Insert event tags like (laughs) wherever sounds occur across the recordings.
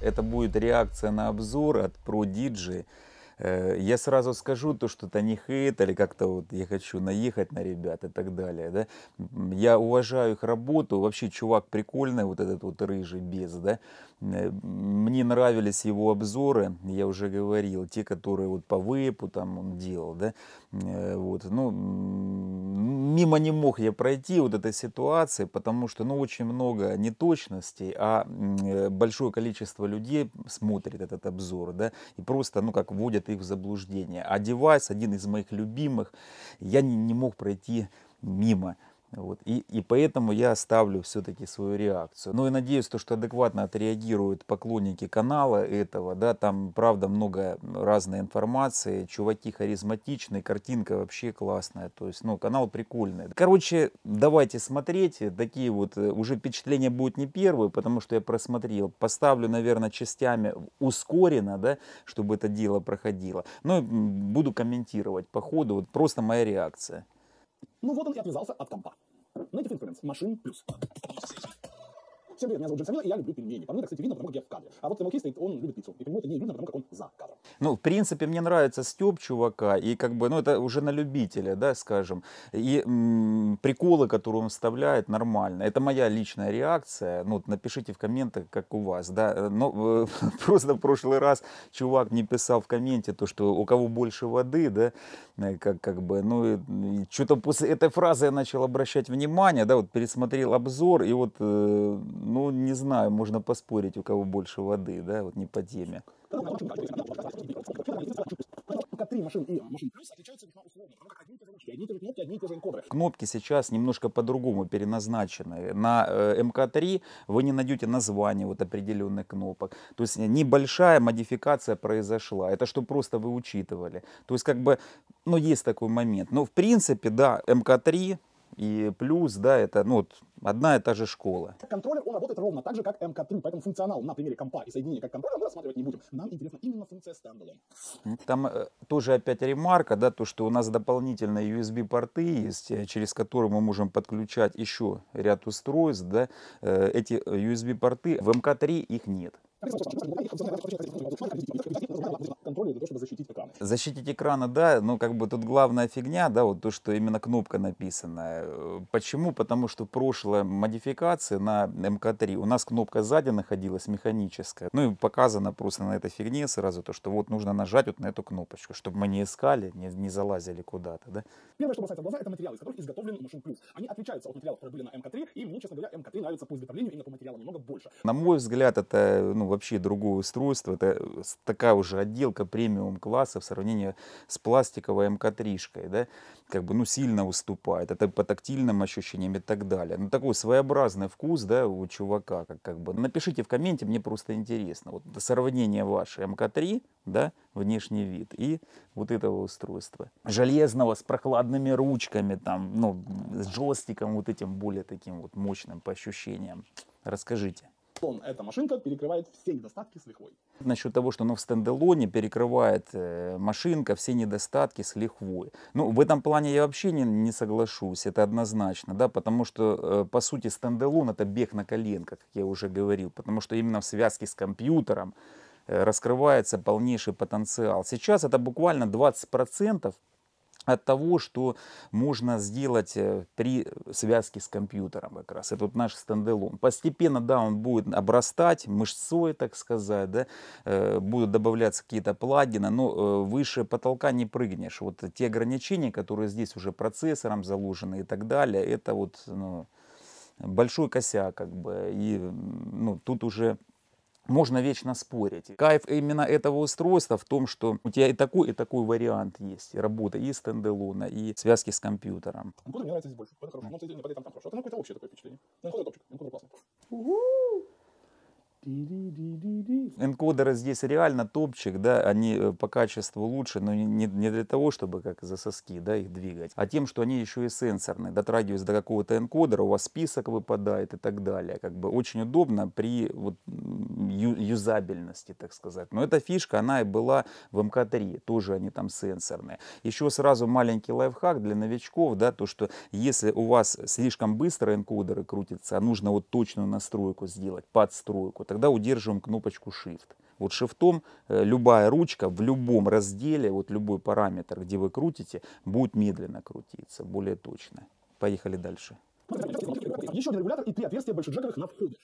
Это будет реакция на обзор от Pro DJ. Э, я сразу скажу то, что это не хейт, или как-то вот я хочу наехать на ребят и так далее, да. Я уважаю их работу, вообще чувак прикольный, вот этот вот рыжий без, да. Э, мне нравились его обзоры, я уже говорил, те, которые вот по вейпу там он делал, да. Э, вот, ну, мимо не мог я пройти вот этой ситуации, потому что, ну, очень много неточностей, а большое количество людей смотрит этот обзор, да, и просто, ну, как вводят их в заблуждение. А девайс, один из моих любимых, я не мог пройти мимо. Вот. И, и поэтому я ставлю все-таки свою реакцию. Ну и надеюсь, то, что адекватно отреагируют поклонники канала этого. Да, там, правда, много разной информации. Чуваки харизматичные, картинка вообще классная. То есть, ну, канал прикольный. Короче, давайте смотреть. Такие вот э, уже впечатления будут не первые, потому что я просмотрел. Поставлю, наверное, частями ускоренно, да, чтобы это дело проходило. Но ну буду комментировать по ходу. Вот просто моя реакция. Ну вот он и отвязался от компа. Native Instruments. Машин плюс. Всем привет, меня зовут Джин и я люблю пельмени. По мне, так, кстати, видно, потому как я в кадре. А вот Тимофей стоит, он любит пиццу. И по нему это не видно, потому как он за кадром. Ну, в принципе, мне нравится стёб чувака, и как бы, ну, это уже на любителя, да, скажем. И м-м, приколы, которые он вставляет, нормально. Это моя личная реакция. Ну, напишите в комментах, как у вас, да. ну (laughs) просто в прошлый раз чувак не писал в комменте то, что у кого больше воды, да, э, как, как бы, ну, что-то после этой фразы я начал обращать внимание, да, вот пересмотрел обзор, и вот э, ну, не знаю, можно поспорить, у кого больше воды, да, вот не по теме. Кнопки сейчас немножко по-другому переназначены. На э, МК-3 вы не найдете название вот определенных кнопок. То есть небольшая модификация произошла. Это что просто вы учитывали. То есть как бы, ну есть такой момент. Но ну, в принципе, да, МК-3 и плюс, да, это ну, вот одна и та же школа. Контроллер, он работает ровно так же, как МК3, поэтому функционал на примере компа и соединения как контроллера мы рассматривать не будем. Нам интересна именно функция standalone. Ну, там э, тоже опять ремарка, да, то, что у нас дополнительные USB-порты есть, э, через которые мы можем подключать еще ряд устройств, да, э, эти э, USB-порты в МК3 их нет защитить экраны. да, но ну, как бы тут главная фигня, да, вот то, что именно кнопка написана. Почему? Потому что в модификация на МК-3 у нас кнопка сзади находилась механическая. Ну и показано просто на этой фигне сразу то, что вот нужно нажать вот на эту кнопочку, чтобы мы не искали, не, не залазили куда-то, да. Первое, что бросается в глаза, это материалы, из которых изготовлен Машин Плюс. Они отличаются от материалов, которые были на МК-3, и мне, честно говоря, МК-3 нравится по изготовлению именно по материалам немного больше. На мой взгляд, это, ну, вообще другое устройство. Это э, такая уже отделка премиум класса в сравнении с пластиковой МК-3, да, как бы, ну, сильно уступает. Это по тактильным ощущениям и так далее. Ну, такой своеобразный вкус, да, у чувака, как, как бы. Напишите в комменте, мне просто интересно. Вот сравнение ваше МК-3, да, внешний вид и вот этого устройства. Железного с прохладными ручками, там, ну, с джойстиком вот этим более таким вот мощным по ощущениям. Расскажите. Тон эта машинка перекрывает все недостатки с лихвой. Насчет того, что она в стендалоне перекрывает э, машинка все недостатки с лихвой. Ну, в этом плане я вообще не, не соглашусь, это однозначно, да, потому что, э, по сути, стендалон это бег на коленках, как я уже говорил, потому что именно в связке с компьютером э, раскрывается полнейший потенциал. Сейчас это буквально 20% от того, что можно сделать э, при связке с компьютером как раз. Это вот наш стенделон. Постепенно, да, он будет обрастать мышцой, так сказать, да, э, будут добавляться какие-то плагины, но э, выше потолка не прыгнешь. Вот те ограничения, которые здесь уже процессором заложены и так далее, это вот ну, большой косяк, как бы, и ну, тут уже можно вечно спорить. Кайф именно этого устройства в том, что у тебя и такой, и такой вариант есть. Работа и стендалона, и связки с компьютером. Годы мне нравится здесь больше. Это хорошо. Но ты не подай там, там хорошо. Это там какое-то общее такое впечатление. Ну, топчик. Ну, классный. Энкодеры здесь реально топчик, да, они э, по качеству лучше, но не, не для того, чтобы как за соски, да, их двигать, а тем, что они еще и сенсорные. Дотрагиваясь до какого-то энкодера, у вас список выпадает и так далее. Как бы очень удобно при вот, ю, юзабельности, так сказать. Но эта фишка, она и была в МК-3, эм тоже они там сенсорные. Еще сразу маленький лайфхак для новичков, да, то, что если у вас слишком быстро энкодеры крутятся, а нужно вот точную настройку сделать, подстройку, когда удерживаем кнопочку Shift. Вот шифтом э, любая ручка в любом разделе, вот любой параметр, где вы крутите, будет медленно крутиться, более точно. Поехали дальше. Еще один регулятор и три отверстия большеджековых на входе.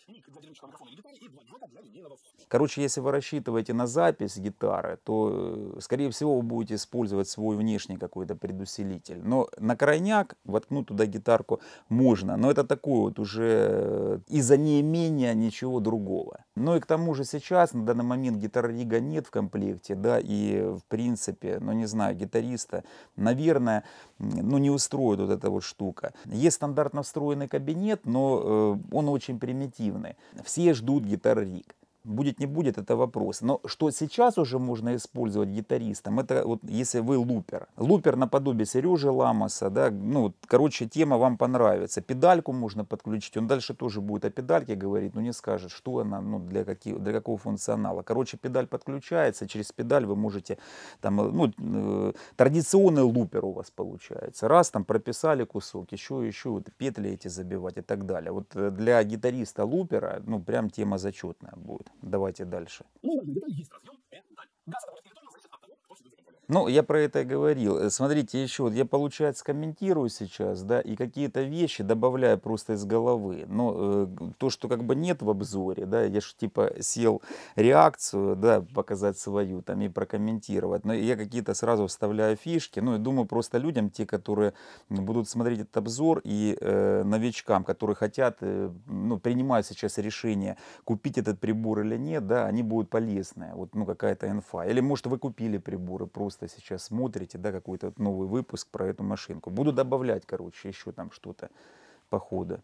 Короче, если вы рассчитываете на запись гитары, то, э, скорее всего, вы будете использовать свой внешний какой-то предусилитель. Но на крайняк воткнуть туда гитарку можно, но это такое вот уже э, из-за неимения ничего другого. Ну и к тому же сейчас, на данный момент, гитар-рига нет в комплекте, да, и в принципе, ну не знаю, гитариста, наверное, ну не устроит вот эта вот штука. Есть стандартно подстроенный кабинет, но э, он очень примитивный. Все ждут гитар-рик. Будет, не будет, это вопрос. Но что сейчас уже можно использовать гитаристам, это вот если вы лупер. Лупер наподобие Сережи Ламаса, да, ну, короче, тема вам понравится. Педальку можно подключить, он дальше тоже будет о педальке говорить, но не скажет, что она, ну, для, каких, для какого функционала. Короче, педаль подключается, через педаль вы можете, там, э, ну, э, традиционный лупер у вас получается. Раз, там, прописали кусок, еще, еще, вот, петли эти забивать и так далее. Вот э, для гитариста-лупера, ну, прям тема зачетная будет. Давайте дальше. Ну, есть разъем, N, даль. Газ отображает ну, я про это и говорил. Э, смотрите, еще вот я, получается, комментирую сейчас, да, и какие-то вещи добавляю просто из головы. Но э, то, что как бы нет в обзоре, да, я же типа сел реакцию, да, показать свою там и прокомментировать. Но я какие-то сразу вставляю фишки. Ну, и думаю, просто людям, те, которые будут смотреть этот обзор, и э, новичкам, которые хотят, э, ну, принимают сейчас решение, купить этот прибор или нет, да, они будут полезны. Вот, ну, какая-то инфа. Или, может, вы купили приборы просто просто сейчас смотрите, да, какой-то новый выпуск про эту машинку. Буду добавлять, короче, еще там что-то по ходу.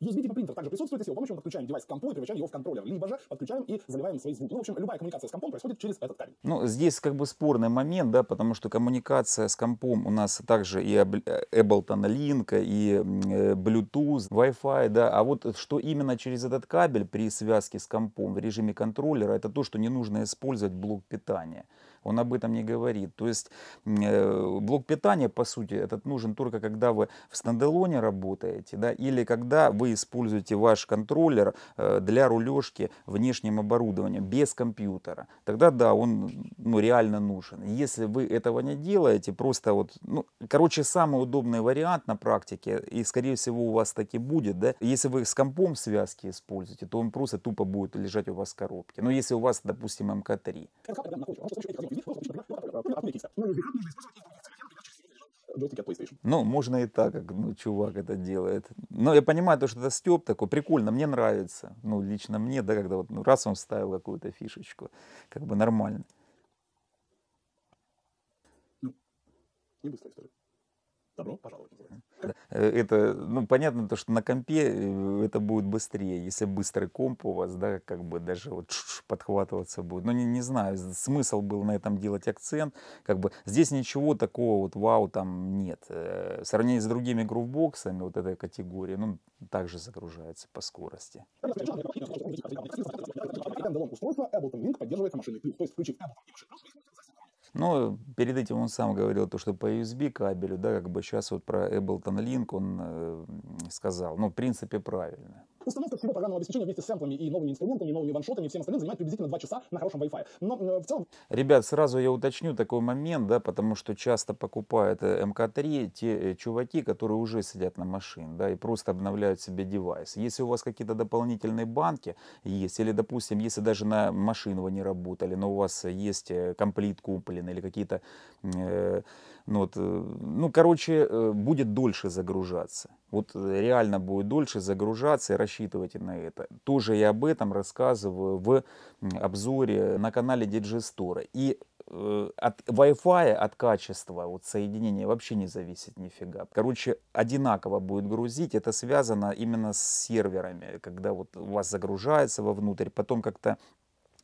USB-типа принтер также присутствует, если с его помощью мы подключаем девайс к компу и превращаем его в контроллер, либо же подключаем и заливаем свои звуки. Ну, в общем, любая коммуникация с компом происходит через этот кабель. Ну, здесь как бы спорный момент, да, потому что коммуникация с компом у нас также и э, Ableton Link, и э, Bluetooth, Wi-Fi, да, а вот что именно через этот кабель при связке с компом в режиме контроллера, это то, что не нужно использовать блок питания он об этом не говорит. То есть э, блок питания, по сути, этот нужен только когда вы в стендалоне работаете, да, или когда вы используете ваш контроллер э, для рулежки внешним оборудованием без компьютера. Тогда да, он ну, реально нужен. Если вы этого не делаете, просто вот, ну, короче, самый удобный вариант на практике, и скорее всего у вас таки будет, да, если вы с компом связки используете, то он просто тупо будет лежать у вас в коробке. Но ну, если у вас, допустим, МК-3. Эм ну, можно и так, как ну, чувак это делает. Но я понимаю, то, что это Степ такой, прикольно, мне нравится. Ну, лично мне, да, когда вот ну, раз он вставил какую-то фишечку, как бы нормально. Ну, не быстрая история добро пожаловать. Э, это, ну, понятно, то, что на компе э, это будет быстрее, если быстрый комп у вас, да, как бы даже вот подхватываться будет. Но ну, не, не знаю, смысл был на этом делать акцент, как бы здесь ничего такого вот вау там нет. Э, в сравнении с другими грувбоксами вот этой категории, ну, также загружается по скорости. Ableton Link поддерживается машиной то есть включив Ableton и но перед этим он сам говорил то, что по USB кабелю, да, как бы сейчас вот про Ableton Link он э, сказал, ну, в принципе, правильно. Установка всего программного обеспечения вместе с сэмплами и новыми инструментами, и новыми ваншотами, и всем остальным занимает приблизительно 2 часа на хорошем Wi-Fi. Но э, в целом... Ребят, сразу я уточню такой момент, да, потому что часто покупают э, МК-3 эм те э, чуваки, которые уже сидят на машине, да, и просто обновляют себе девайс. Если у вас какие-то дополнительные банки есть, или, допустим, если даже на машину вы не работали, но у вас есть комплит куплен или какие-то... Э, ну, вот, э, ну, короче, э, будет дольше загружаться. Вот э, реально будет дольше загружаться и рассчитывайте на это. Тоже я об этом рассказываю в обзоре на канале Digistory. И от Wi-Fi, от качества, вот соединения вообще не зависит нифига. Короче, одинаково будет грузить. Это связано именно с серверами, когда вот у вас загружается вовнутрь, потом как-то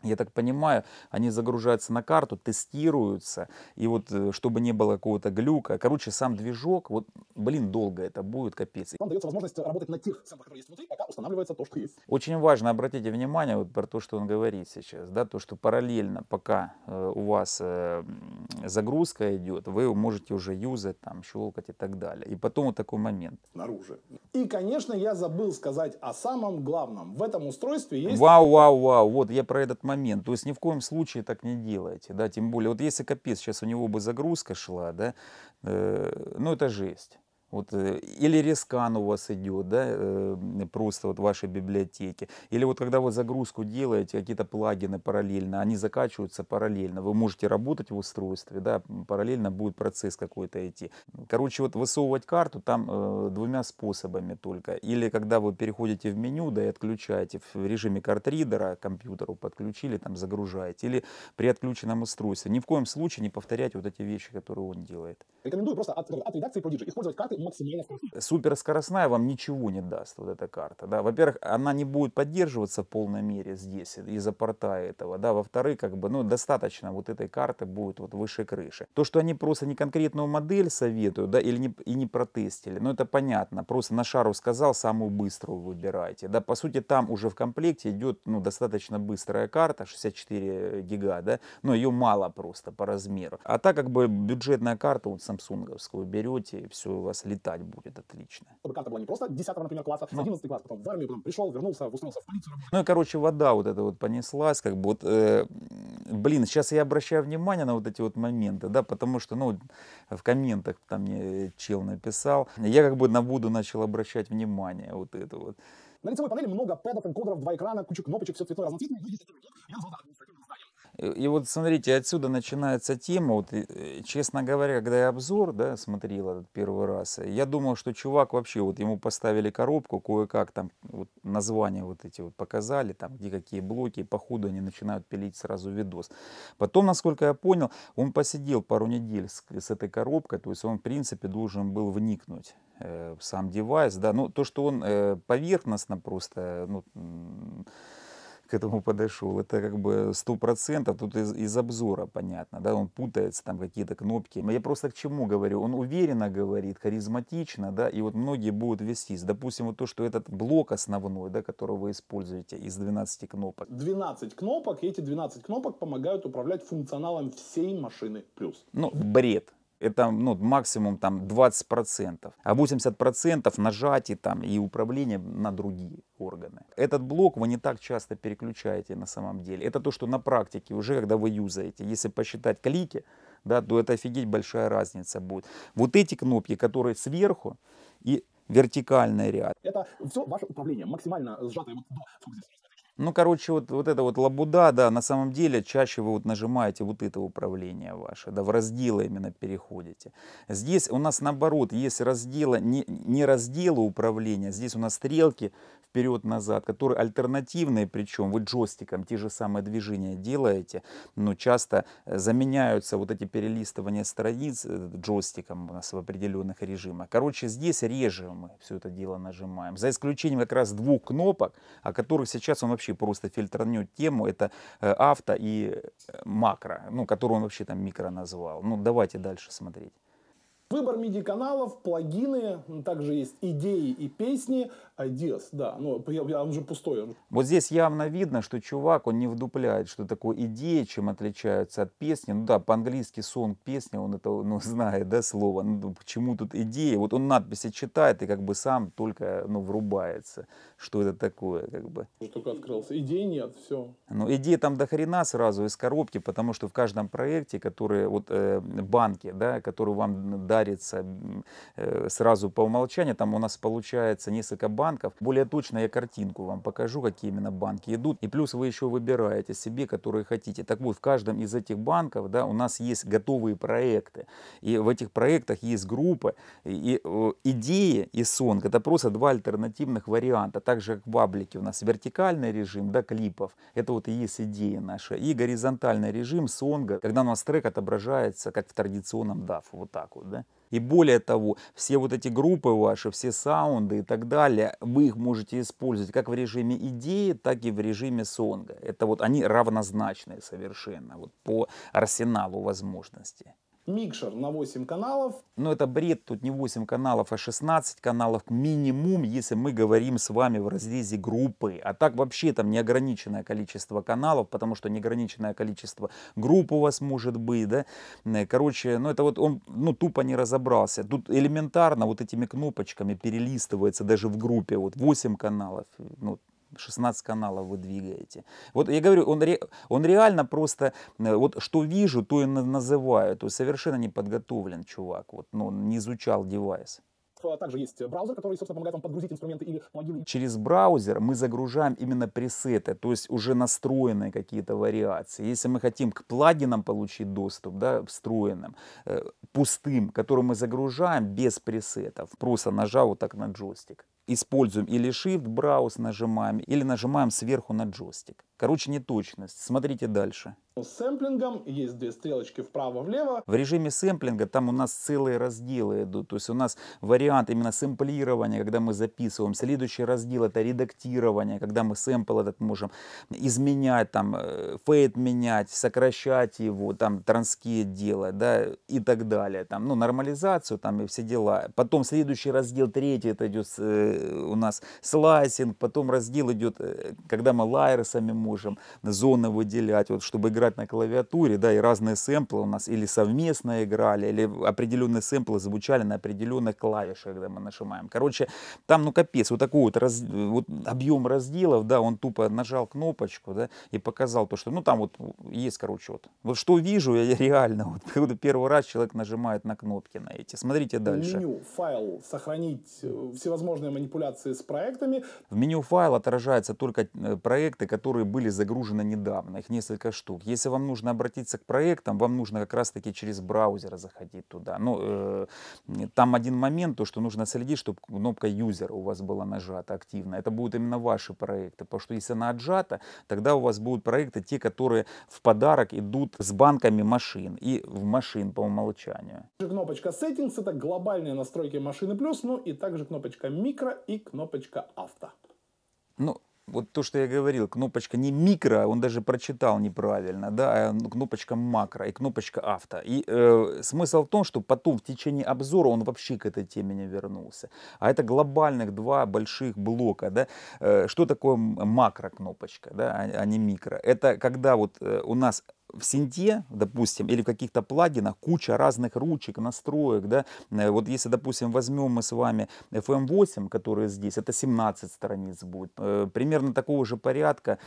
я так понимаю, они загружаются на карту, тестируются, и вот э, чтобы не было какого-то глюка. Короче, сам движок, вот, блин, долго это будет, капец. Вам дается возможность работать на тех сэмплах, которые есть внутри, пока устанавливается то, что есть. Очень важно, обратите внимание вот про то, что он говорит сейчас, да, то, что параллельно, пока э, у вас э, загрузка идет, вы можете уже юзать, там, щелкать и так далее. И потом вот такой момент. Снаружи. И, конечно, я забыл сказать о самом главном. В этом устройстве есть... Вау, вау, вау, вот я про этот момент. То есть ни в коем случае так не делайте, да, тем более, вот если капец, сейчас у него бы загрузка шла, да, э, ну это жесть. Вот, э, или рескан у вас идет, да, э, просто вот в вашей библиотеке. Или вот когда вы загрузку делаете, какие-то плагины параллельно, они закачиваются параллельно. Вы можете работать в устройстве, да, параллельно будет процесс какой-то идти. Короче, вот высовывать карту там э, двумя способами только. Или когда вы переходите в меню, да, и отключаете в режиме картридера компьютеру подключили, там загружаете. Или при отключенном устройстве. Ни в коем случае не повторять вот эти вещи, которые он делает. Рекомендую просто от, от редакции Prodigy использовать карты максимально э, Суперскоростная вам ничего не даст, вот эта карта. Да? Во-первых, она не будет поддерживаться в полной мере здесь из-за порта этого. Да? Во-вторых, как бы, ну, достаточно вот этой карты будет вот выше крыши. То, что они просто не конкретную модель советуют, да, или не, и не протестили, ну, это понятно. Просто на шару сказал, самую быструю выбирайте. Да, по сути, там уже в комплекте идет, ну, достаточно быстрая карта, 64 гига, да, но ее мало просто по размеру. А так, как бы, бюджетная карта, вот, самсунговскую берете, и все у вас летать будет отлично. Чтобы карта была не просто 10 например, класса, ну. 11 класс, потом в армию, потом пришел, вернулся, устроился в полицию. Ну и, короче, вода вот эта вот понеслась, как бы вот, э, блин, сейчас я обращаю внимание на вот эти вот моменты, да, потому что, ну, в комментах там мне э, чел написал, я как бы на воду начал обращать внимание вот это вот. На лицевой панели много пэдов, энкодеров, два экрана, куча кнопочек, все цветное разноцветное. Я назвал Э, и вот смотрите, отсюда начинается тема. Вот, э, э, честно говоря, когда я обзор да, смотрел этот первый раз, я думал, что чувак вообще, вот ему поставили коробку, кое-как там вот, названия вот эти вот показали, там где какие блоки, походу они начинают пилить сразу видос. Потом, насколько я понял, он посидел пару недель с, с этой коробкой, то есть он в принципе должен был вникнуть в сам девайс. Да, ну то, что он э, поверхностно просто, ну, к этому подошел. Это как бы сто процентов, тут из, из обзора понятно, да, он путается, там какие-то кнопки. но Я просто к чему говорю, он уверенно говорит, харизматично, да, и вот многие будут вестись. Допустим, вот то, что этот блок основной, да, который вы используете из 12 кнопок. 12 кнопок, и эти 12 кнопок помогают управлять функционалом всей машины плюс. Ну, бред это ну, максимум там 20%, а 80% нажатий там и управления на другие органы. Этот блок вы не так часто переключаете на самом деле. Это то, что на практике уже, когда вы юзаете, если посчитать клики, да, то это офигеть большая разница будет. Вот эти кнопки, которые сверху и вертикальный ряд. Это все ваше управление, максимально сжатое вот сколько здесь ну, короче, вот, вот это вот лабуда, да, на самом деле чаще вы вот нажимаете вот это управление ваше, да, в разделы именно переходите. Здесь у нас наоборот, есть разделы, не, не разделы управления, здесь у нас стрелки вперед-назад, которые альтернативные, причем вы джойстиком те же самые движения делаете, но часто э, заменяются вот эти перелистывания страниц э, джойстиком у нас в определенных режимах. Короче, здесь реже мы все это дело нажимаем, за исключением как раз двух кнопок, о которых сейчас он вообще просто фильтранет тему, это э, авто и макро, ну, которую он вообще там микро назвал. Ну, давайте дальше смотреть. Выбор MIDI-каналов, плагины, ну, также есть идеи и песни, Ideas, да, Но ну, он уже пустой. Вот здесь явно видно, что чувак, он не вдупляет, что такое идея, чем отличается от песни. Ну да, по-английски сон, песня, он это ну, (laughs) знает, да, слово. Ну, почему тут идея? Вот он надписи читает и как бы сам только, ну, врубается, что это такое, как бы. Только открылся. идеи нет, все. Ну, идея там до хрена сразу из коробки, потому что в каждом проекте, которые, вот, э, банки, да, которые вам дарится э, сразу по умолчанию, там у нас получается несколько банков, банков. Более точно я картинку вам покажу, какие именно банки идут. И плюс вы еще выбираете себе, которые хотите. Так вот, в каждом из этих банков да, у нас есть готовые проекты. И в этих проектах есть группы. И, и э, идея и сонг – это просто два альтернативных варианта. Так же, как в Аблике у нас вертикальный режим да, клипов. Это вот и есть идея наша. И горизонтальный режим сонга, когда у нас трек отображается как в традиционном DAF. Вот так вот, да. И более того, все вот эти группы ваши, все саунды и так далее, вы их можете использовать как в режиме идеи, так и в режиме сонга. Это вот они равнозначные совершенно вот по арсеналу возможностей микшер на 8 каналов. Но ну, это бред, тут не 8 каналов, а 16 каналов минимум, если мы говорим с вами в разрезе группы. А так вообще там неограниченное количество каналов, потому что неограниченное количество групп у вас может быть, да. Э, короче, ну это вот он, ну тупо не разобрался. Тут элементарно вот этими кнопочками перелистывается даже в группе, вот 8 каналов, ну 16 каналов вы двигаете. Вот я говорю, он, ре, он реально просто, э, вот что вижу, то и называю. То есть совершенно не подготовлен чувак, вот, ну, не изучал девайс. А также есть браузер, который, собственно, помогает вам подгрузить инструменты или плагины. Через браузер мы загружаем именно пресеты, то есть уже настроенные какие-то вариации. Если мы хотим к плагинам получить доступ, да, встроенным, э, пустым, который мы загружаем без пресетов, просто нажав вот так на джойстик используем или Shift Browse нажимаем, или нажимаем сверху на джойстик. Короче, неточность. Смотрите дальше. С сэмплингом есть две стрелочки вправо-влево. В режиме сэмплинга там у нас целые разделы идут. То есть у нас вариант именно сэмплирования, когда мы записываем. Следующий раздел это редактирование, когда мы сэмпл этот можем изменять, там, э, фейт менять, сокращать его, там, транскейт делать, да, и так далее. Там, ну, нормализацию там и все дела. Потом следующий раздел, третий, это идет э, у нас слайсинг. Потом раздел идет, э, когда мы лайерсами можем можем зоны выделять, вот, чтобы играть на клавиатуре, да, и разные сэмплы у нас или совместно играли, или определенные сэмплы звучали на определенных клавишах, когда мы нажимаем. Короче, там, ну, капец, вот такой вот, раз, вот объем разделов, да, он тупо нажал кнопочку, да, и показал то, что, ну, там вот есть, короче, вот, вот что вижу я реально, вот, когда (laughs) первый раз человек нажимает на кнопки на эти. Смотрите дальше. Меню, файл, сохранить э, всевозможные манипуляции с проектами. В меню файл отражаются только э, проекты, которые были были загружены недавно, их несколько штук. Если вам нужно обратиться к проектам, вам нужно как раз-таки через браузер заходить туда. Ну, э, там один момент, то, что нужно следить, чтобы кнопка юзера у вас была нажата активно. Это будут именно ваши проекты, потому что если она отжата, тогда у вас будут проекты те, которые в подарок идут с банками машин и в машин по умолчанию. Кнопочка Settings — это глобальные настройки машины плюс, ну и также кнопочка Микро и кнопочка Авто. Ну, вот то, что я говорил, кнопочка не микро, он даже прочитал неправильно, да, а кнопочка макро и кнопочка авто. И э, смысл в том, что потом в течение обзора он вообще к этой теме не вернулся. А это глобальных два больших блока, да. Э, что такое макро кнопочка, да, а, а не микро? Это когда вот э, у нас в Синте, допустим, или в каких-то плагинах куча разных ручек, настроек, да, э, вот если, допустим, возьмем мы с вами FM8, эм который здесь, это 17 страниц будет, э, примерно такого же порядка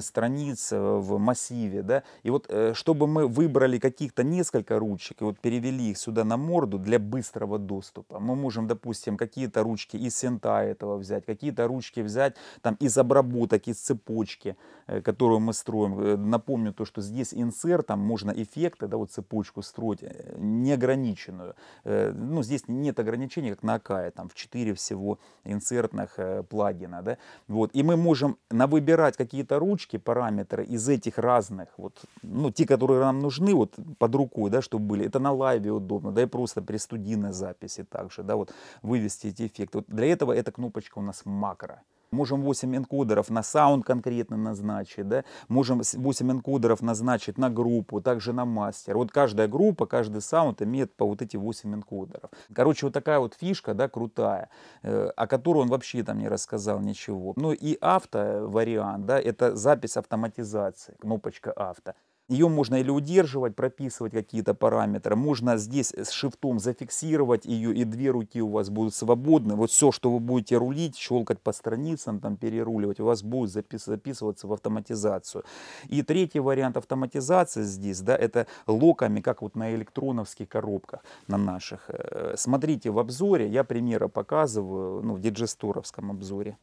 страниц э, в массиве, да, и вот чтобы мы выбрали каких-то несколько ручек и вот перевели их сюда на морду для быстрого доступа, мы можем, допустим, какие-то ручки из синта этого взять, какие-то ручки взять там из обработок, из цепочки, которую мы строим, напомню то, что здесь и конвенсер, там можно эффекты, да, вот цепочку строить э, неограниченную. Э, ну, здесь нет ограничений, как на Акае, там в 4 всего инсертных э, плагина, да. Вот, и мы можем навыбирать какие-то ручки, параметры из этих разных, вот, ну, те, которые нам нужны, вот, под рукой, да, чтобы были. Это на лайве удобно, да, и просто при студийной записи также, да, вот, вывести эти эффекты. Вот для этого эта кнопочка у нас макро. Можем 8 энкодеров на саунд конкретно назначить, да? можем 8 энкодеров назначить на группу, также на мастер. Вот каждая группа, каждый саунд имеет по вот эти 8 энкодеров. Короче, вот такая вот фишка, да, крутая, э, о которой он вообще там не рассказал ничего. Ну и авто вариант, да, это запись автоматизации, кнопочка авто. Ее можно или удерживать, прописывать какие-то параметры. Можно здесь с шифтом зафиксировать ее, и две руки у вас будут свободны. Вот все, что вы будете рулить, щелкать по страницам, там переруливать, у вас будет запис записываться в автоматизацию. И третий вариант автоматизации здесь, да, это локами, как вот на электроновских коробках, на наших. Э, смотрите в обзоре, я примеры показываю, ну, в диджесторовском обзоре.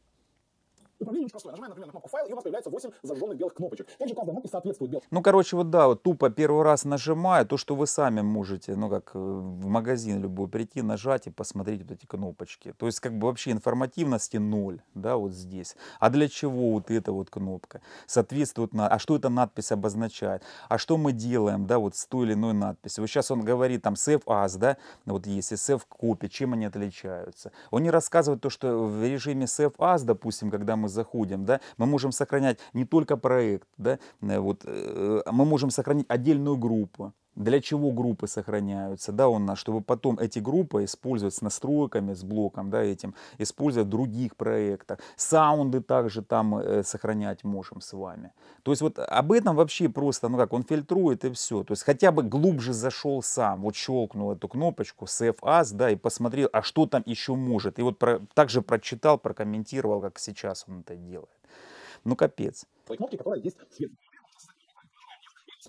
Управление очень простое. Нажимаем, например, на кнопку «Файл», и у нас появляется 8 зажженных белых кнопочек. Также каждая кнопка соответствует белым. Ну, короче, вот да, вот тупо первый раз нажимая, то, что вы сами можете, ну, как э, в магазин любой прийти, нажать и посмотреть вот эти кнопочки. То есть, как бы вообще информативности ноль, да, вот здесь. А для чего вот эта вот кнопка? Соответствует, на... а что эта надпись обозначает? А что мы делаем, да, вот с той или иной надписью? Вот сейчас он говорит там «Save As», да, вот есть и «Save Copy», чем они отличаются? Он не рассказывает то, что в режиме «Save As», допустим, когда мы заходим, да, мы можем сохранять не только проект, да, э, вот, э, а мы можем сохранить отдельную группу, для чего группы сохраняются, да, он нас, чтобы потом эти группы использовать с настройками, с блоком, да, этим, использовать в других проектах. Саунды также там э, сохранять можем с вами. То есть вот об этом вообще просто, ну как, он фильтрует и все. То есть хотя бы глубже зашел сам, вот щелкнул эту кнопочку Save As, да, и посмотрел, а что там еще может. И вот про, также прочитал, прокомментировал, как сейчас он это делает. Ну капец. Кнопки, которые есть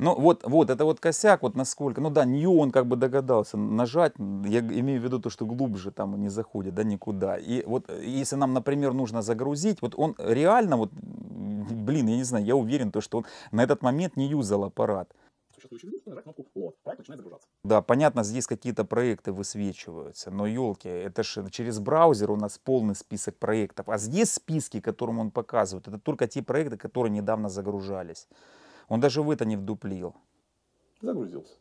ну вот, вот, это вот косяк, вот насколько, ну да, не он как бы догадался нажать, я имею в виду то, что глубже там не заходит, да, никуда. И вот если нам, например, нужно загрузить, вот он реально, вот, блин, я не знаю, я уверен, то, что он на этот момент не юзал аппарат. Да, понятно, здесь какие-то проекты высвечиваются, но елки, это же через браузер у нас полный список проектов, а здесь списки, которым он показывает, это только те проекты, которые недавно загружались. Он даже вы-то не вдуплил. Загрузился.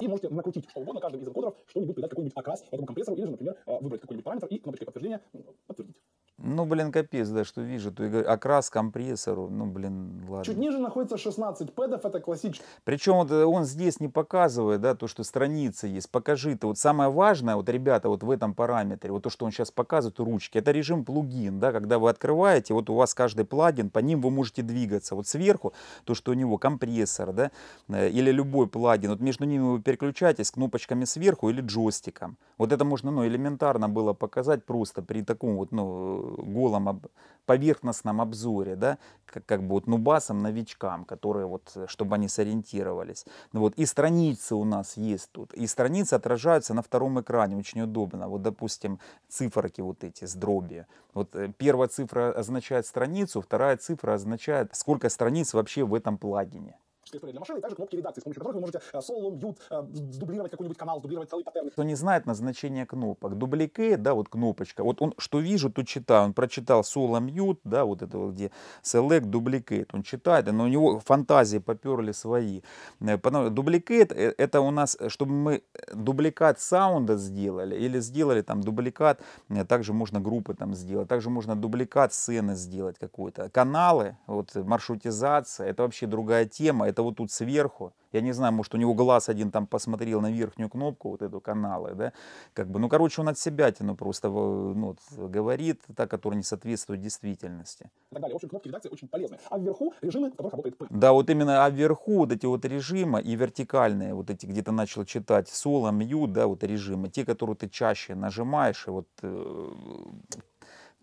И можете накрутить что угодно, каждым из энкодеров, что-нибудь придать какой-нибудь окрас этому компрессору, или же, например, э, выбрать какой-нибудь параметр и кнопочкой подтверждения подтвердить. Ну, блин, капец, да, что вижу, то и говорю. Окрас компрессору, ну, блин, ладно. Чуть ниже находится 16 пэдов, это классический. Причем вот э, он здесь не показывает, да, то, что страница есть. Покажи-то. Вот самое важное, вот, ребята, вот в этом параметре, вот то, что он сейчас показывает, ручки, это режим плагин, да, когда вы открываете, вот у вас каждый плагин, по ним вы можете двигаться. Вот сверху, то, что у него компрессор, да, э, или любой плагин, вот между ними вы переключаетесь кнопочками сверху или джойстиком. Вот это можно, ну, элементарно было показать просто при таком вот, ну, голом об, поверхностном обзоре, да, как, как бы вот нубасам, новичкам, которые вот, чтобы они сориентировались. Ну вот, и страницы у нас есть тут, и страницы отражаются на втором экране, очень удобно. Вот, допустим, циферки вот эти с дроби. Вот э, первая цифра означает страницу, вторая цифра означает, сколько страниц вообще в этом плагине инструмент для машины, и также кнопки редакции, с помощью которых вы можете соло, э, мьют, э, сдублировать какой-нибудь канал, сдублировать целый паттерн. Кто не знает назначение кнопок, дублике, да, вот кнопочка, вот он что вижу, то читаю, он прочитал соло, мьют, да, вот это вот где select, дубликейт, он читает, но у него фантазии поперли свои. Дубликейт, э, это у нас, чтобы мы дубликат саунда сделали, или сделали там дубликат, также можно группы там сделать, также можно дубликат сцены сделать какой-то, каналы, вот маршрутизация, это вообще другая тема, это это вот тут сверху. Я не знаю, может, у него глаз один там посмотрел на верхнюю кнопку вот эту каналы, да, как бы, ну, короче, он от себя ну просто э, ну, вот, говорит, та, которая не соответствует действительности. В общем, кнопки редакции очень полезны. А вверху режимы, в которых работает P. Да, вот именно а вверху вот эти вот режимы и вертикальные, вот эти где-то начал читать, соло, мью, да, вот режимы, те, которые ты чаще нажимаешь, и вот э,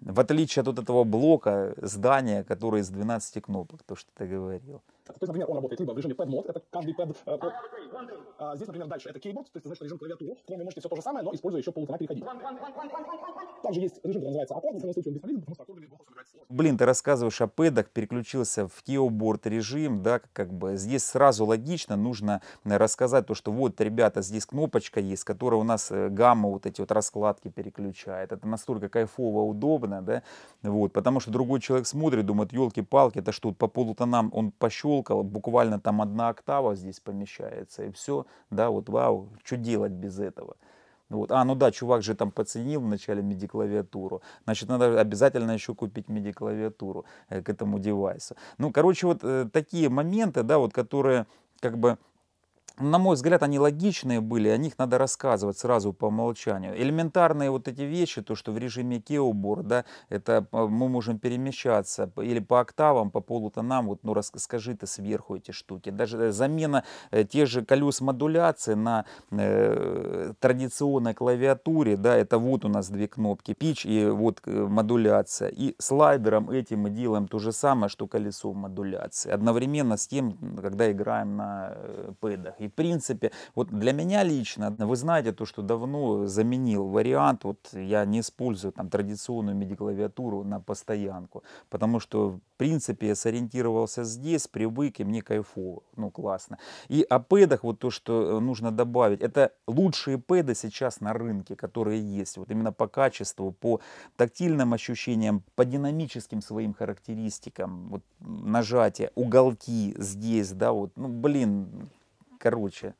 в отличие от вот этого блока здания, который из 12 кнопок, то, что ты говорил. То есть, например, он работает либо в режиме pad mode, это каждый pad... Э, по... А здесь, например, дальше это keyboard, то есть значит режим клавиатуры, в котором вы можете все то же самое, но используя еще полутона переходить. Также есть режим, который называется аккорд, в данном случае он бесполезен, потому что аккордами голосом играть сложно. Блин, ты рассказываешь о пэдах, переключился в keyboard режим, да, как бы здесь сразу логично, нужно э, рассказать то, что вот, ребята, здесь кнопочка есть, которая у нас э, гамма вот эти вот раскладки переключает. Это настолько кайфово, удобно, да, вот, потому что другой человек смотрит, думает, елки-палки, это что, по полутонам он пощел прогулка, буквально там одна октава здесь помещается, и все, да, вот вау, что делать без этого? Вот. А, ну да, чувак же там подсоединил вначале MIDI-клавиатуру. Значит, надо обязательно еще купить MIDI-клавиатуру э, к этому девайсу. Ну, короче, вот э, такие моменты, да, вот которые как бы на мой взгляд, они логичные были, о них надо рассказывать сразу по умолчанию. Элементарные вот эти вещи, то, что в режиме keyboard, да, это э, мы можем перемещаться или по октавам, по полутонам, вот, ну, расскажи ты сверху эти штуки. Даже э, замена э, тех же колес модуляции на э, традиционной клавиатуре, да, это вот у нас две кнопки, pitch и вот модуляция. И слайдером этим мы делаем то же самое, что колесо модуляции. Одновременно с тем, когда играем на пэдах и в принципе, вот для меня лично, вы знаете то, что давно заменил вариант, вот я не использую там традиционную MIDI-клавиатуру на постоянку, потому что в принципе я сориентировался здесь, привык, и мне кайфово, ну классно. И о пэдах вот то, что э, нужно добавить, это лучшие пэды сейчас на рынке, которые есть, вот именно по качеству, по тактильным ощущениям, по динамическим своим характеристикам, вот нажатие, уголки здесь, да, вот, ну блин, короче.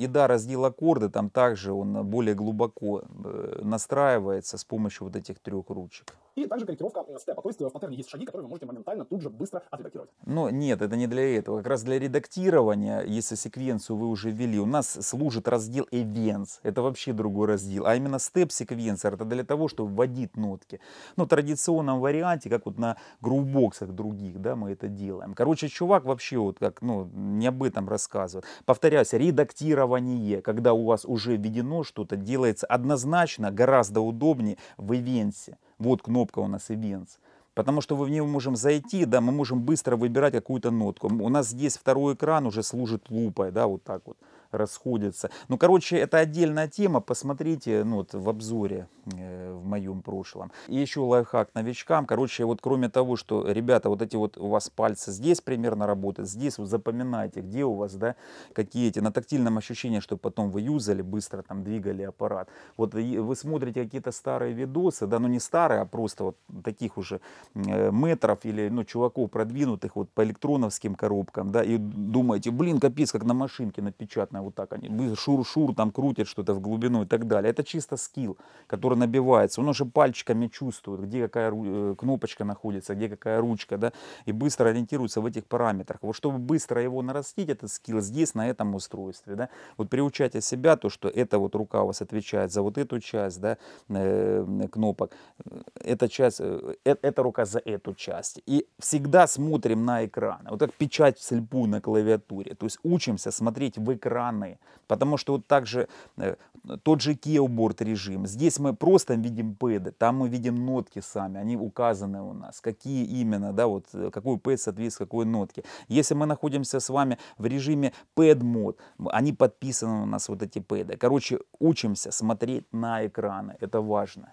И да, раздел аккорды, там также он более глубоко э, настраивается с помощью вот этих трех ручек. И также корректировка э, степа, то есть э, в паттерне есть шаги, которые вы можете моментально тут же быстро отредактировать. Но нет, это не для этого. Как раз для редактирования, если секвенцию вы уже ввели, у нас служит раздел events. Это вообще другой раздел. А именно степ-секвенсор, это для того, чтобы вводить нотки. Но ну, в традиционном варианте, как вот на грубоксах других, да, мы это делаем. Короче, чувак вообще вот как, ну, не об этом рассказывает. Повторяюсь, редактирование, когда у вас уже введено что-то, делается однозначно гораздо удобнее в ивенте. Вот кнопка у нас Events. Потому что мы в нее можем зайти, да, мы можем быстро выбирать какую-то нотку. У нас здесь второй экран уже служит лупой, да, вот так вот расходятся. Ну, короче, это отдельная тема, посмотрите, ну, вот в обзоре э, в моем прошлом. И еще лайфхак новичкам, короче, вот кроме того, что, ребята, вот эти вот у вас пальцы здесь примерно работают, здесь вот запоминайте, где у вас, да, какие эти, на тактильном ощущении, чтобы потом вы юзали, быстро там двигали аппарат. Вот вы смотрите какие-то старые видосы, да, ну не старые, а просто вот таких уже э, метров или, ну, чуваков продвинутых вот по электроновским коробкам, да, и думаете, блин, капец, как на машинке напечатано вот так они шур-шур там крутят что-то в глубину и так далее. Это чисто скилл, который набивается. Он уже пальчиками чувствует, где какая э, кнопочка находится, где какая ручка, да, и быстро ориентируется в этих параметрах. Вот чтобы быстро его нарастить, этот скилл здесь, на этом устройстве, да, вот приучайте себя, то, что эта вот рука у вас отвечает за вот эту часть, да, э, кнопок, э, эта часть, эта рука за эту часть. И всегда смотрим на экран. Вот как печать в сельпу на клавиатуре. То есть учимся смотреть в экран страны. Потому что вот также э, тот же Кеоборд режим, здесь мы просто видим пэды, там мы видим нотки сами, они указаны у нас, какие именно, да, вот э, какой пэд соответствует какой нотке. Если мы находимся с вами в режиме пэд мод, они подписаны у нас вот эти пэды. Короче, учимся смотреть на экраны, это важно.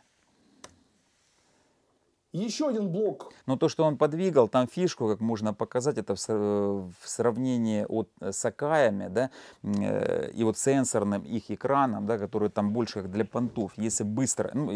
Еще один блок. Но то, что он подвигал, там фишку, как можно показать, это в сравнении от, э, с Акаями, да, э, и вот сенсорным их экраном, да, который там больше как для понтов, если быстро, ну,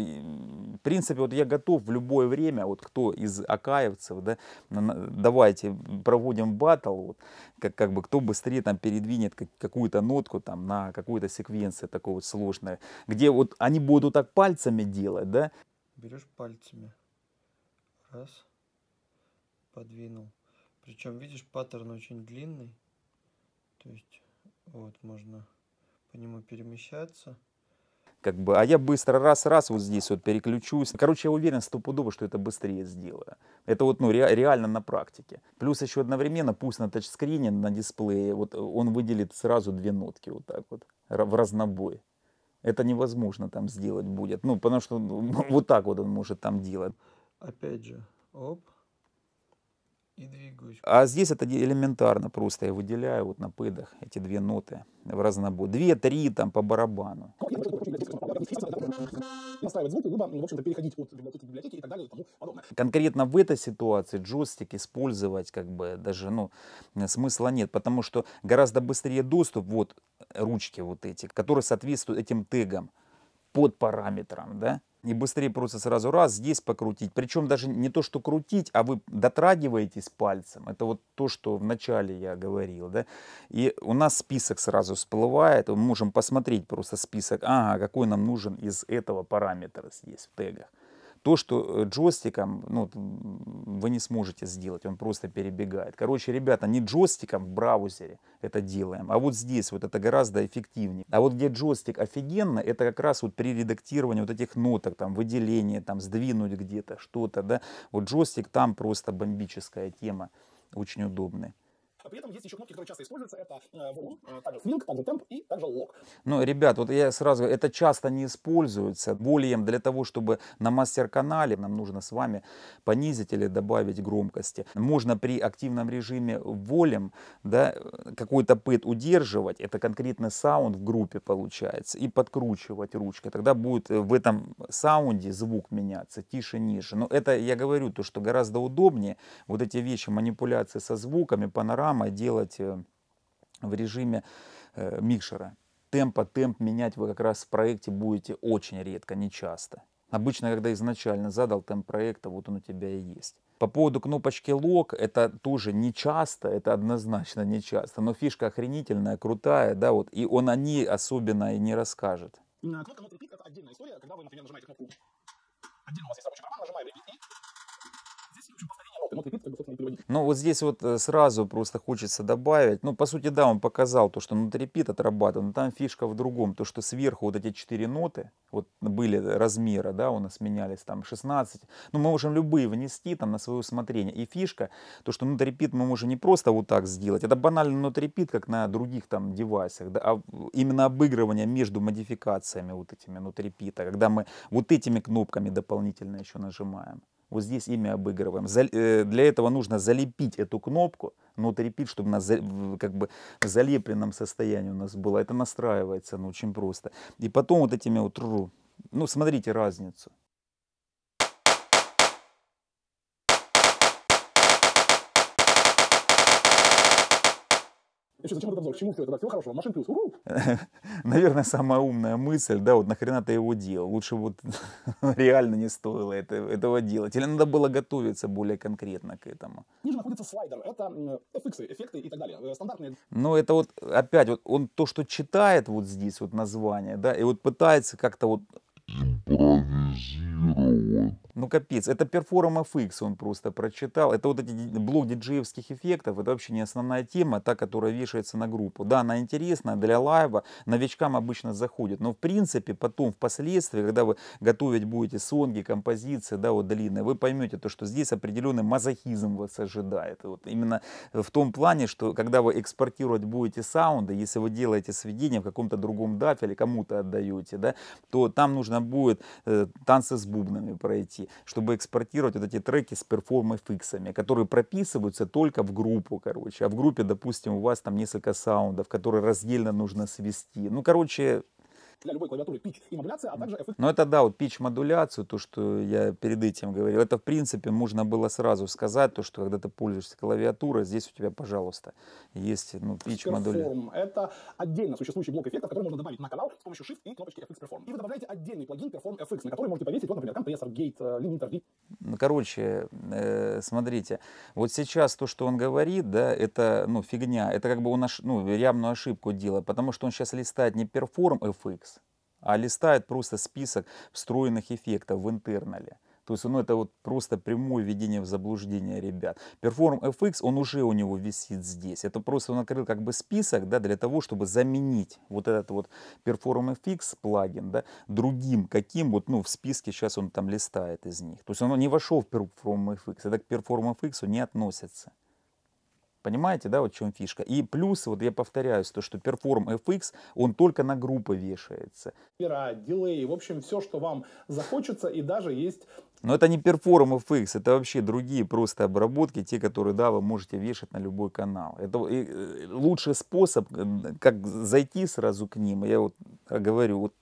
в принципе, вот я готов в любое время, вот кто из акаевцев, да, давайте проводим батл, вот, как, как бы кто быстрее там передвинет какую-то нотку там на какую-то секвенцию такой вот сложной, где вот они будут так пальцами делать, да. Берешь пальцами раз, подвинул. Причем, видишь, паттерн очень длинный, то есть вот можно по нему перемещаться как бы, а я быстро раз-раз вот здесь вот переключусь. Короче, я уверен стопудово, что это быстрее сделаю. Это вот, ну, ре, реально на практике. Плюс еще одновременно, пусть на тачскрине, на дисплее, вот он выделит сразу две нотки вот так вот, в разнобой. Это невозможно там сделать будет. Ну, потому что ну, (laughs) вот так вот он может там делать. Опять же, оп, и двигаюсь. А здесь это элементарно просто. Я выделяю вот на пыдах эти две ноты в разнобой. Две-три там по барабану. Конкретно в этой ситуации джойстик использовать как бы даже ну, смысла нет, потому что гораздо быстрее доступ вот э, ручки вот эти, которые соответствуют этим тегам под параметром, да, и быстрее просто сразу раз, здесь покрутить. Причем даже не то, что крутить, а вы дотрагиваетесь пальцем. Это вот то, что вначале я говорил. Да? И у нас список сразу всплывает. Мы можем посмотреть просто список, ага, какой нам нужен из этого параметра здесь в тегах. То, что э, джойстиком, ну, вы не сможете сделать, он просто перебегает. Короче, ребята, не джойстиком в браузере это делаем, а вот здесь вот это гораздо эффективнее. А вот где джойстик офигенно, это как раз вот при редактировании вот этих ноток, там, выделение, там, сдвинуть где-то что-то, да. Вот джойстик там просто бомбическая тема, очень удобный. А при этом есть еще кнопки, которые часто используются. Это э, э, также swing, также темп и также lock. Ну, ребят, вот я сразу, это часто не используется. Более для того, чтобы на мастер-канале нам нужно с вами понизить или добавить громкости. Можно при активном режиме волем, да, какой-то пыт удерживать, это конкретный саунд в группе получается, и подкручивать ручкой. Тогда будет э, в этом саунде звук меняться, тише, ниже. Но это я говорю, то, что гораздо удобнее вот эти вещи, манипуляции со звуками, панорам, рукам, делать э, в режиме э, микшера. Темпа, темп менять вы как раз в проекте будете очень редко, не часто. Обычно, когда изначально задал темп проекта, вот он у тебя и есть. По поводу кнопочки лог, это тоже не часто, это однозначно не часто, но фишка охренительная, крутая, да, вот, и он о ней особенно и не расскажет. Кнопка, кнопка, это отдельная история, когда вы, например, нажимаете кнопку, отдельно у вас есть рабочий карман, нажимаем и ну, вот здесь вот э, сразу просто хочется добавить. Ну, по сути, да, он показал то, что нутрипит отрабатывал, но там фишка в другом. То, что сверху вот эти четыре ноты, вот были э, размера, да, у нас менялись там 16. Ну, мы можем любые внести там на свое усмотрение. И фишка, то, что нутрипит мы можем не просто вот так сделать. Это банальный нутрипит, как на других там девайсах, да, а именно обыгрывание между модификациями вот этими нутрипита, когда мы вот этими кнопками дополнительно еще нажимаем. Вот здесь имя обыгрываем. Э, для этого нужно залепить эту кнопку, нутрепит, чтобы на, как бы в залепленном состоянии у нас было. Это настраивается, ну, очень просто. И потом вот этими вот, ну, смотрите разницу. И что, зачем этот обзор? К чему все это? Да, всего хорошего. Машин плюс. (laughs) Наверное, самая умная мысль, да, вот нахрена ты его делал? Лучше вот (laughs) реально не стоило это, этого делать. Или надо было готовиться более конкретно к этому. Ниже находится слайдер. Это FX, эффекты и так далее. Э, стандартные. Но ну, это вот опять вот он то, что читает вот здесь вот название, да, и вот пытается как-то вот импровизировать. Ну капец, это Perform FX он просто прочитал. Это вот эти блок диджеевских эффектов, это вообще не основная тема, та, которая вешается на группу. Да, она интересная для лайва, новичкам обычно заходит. Но в принципе потом, впоследствии, когда вы готовить будете сонги, композиции, да, вот длинные, вы поймете то, что здесь определенный мазохизм вас ожидает. Вот именно в том плане, что когда вы экспортировать будете саунды, если вы делаете сведения в каком-то другом дафе или кому-то отдаете, да, то там нужно будет э, танцы с бубнами пройти чтобы экспортировать вот эти треки с перформы-фиксами, которые прописываются только в группу, короче. А в группе, допустим, у вас там несколько саундов, которые раздельно нужно свести. Ну, короче, для любой клавиатуры pitch и модуляция, а также эффект... Ну это да, вот pitch модуляцию, то, что я перед этим говорил, это в принципе можно было сразу сказать, то, что когда ты пользуешься клавиатурой, здесь у тебя, пожалуйста есть ну, pitch модуляция. Это отдельно существующий блок эффектов, который можно добавить на канал с помощью Shift и кнопочки FX Perform. И вы добавляете отдельный плагин Perform FX, на который можете повесить, вот, например, компрессор, гейт, лимитер. Ну, короче, э, смотрите, вот сейчас то, что он говорит, да, это, ну, фигня, это как бы он, ну, явную ошибку делает, потому что он сейчас листает не Perform FX, а листает просто список встроенных эффектов в интернале. То есть, ну, это вот просто прямое введение в заблуждение ребят. Perform FX, он уже у него висит здесь. Это просто он открыл как бы список, да, для того, чтобы заменить вот этот вот Perform FX плагин, да, другим каким вот, ну, в списке сейчас он там листает из них. То есть, он не вошел в Perform FX, это к Perform FX не относится. Понимаете, да, вот в чем фишка. И плюс, вот я повторяюсь, то, что Perform FX, он только на группы вешается. Мира, дилей, в общем, все, что вам захочется, и даже есть... Но это не Perform FX, это вообще другие просто обработки, те, которые, да, вы можете вешать на любой канал. Это э, лучший способ, э, как зайти сразу к ним. Я вот говорю, вот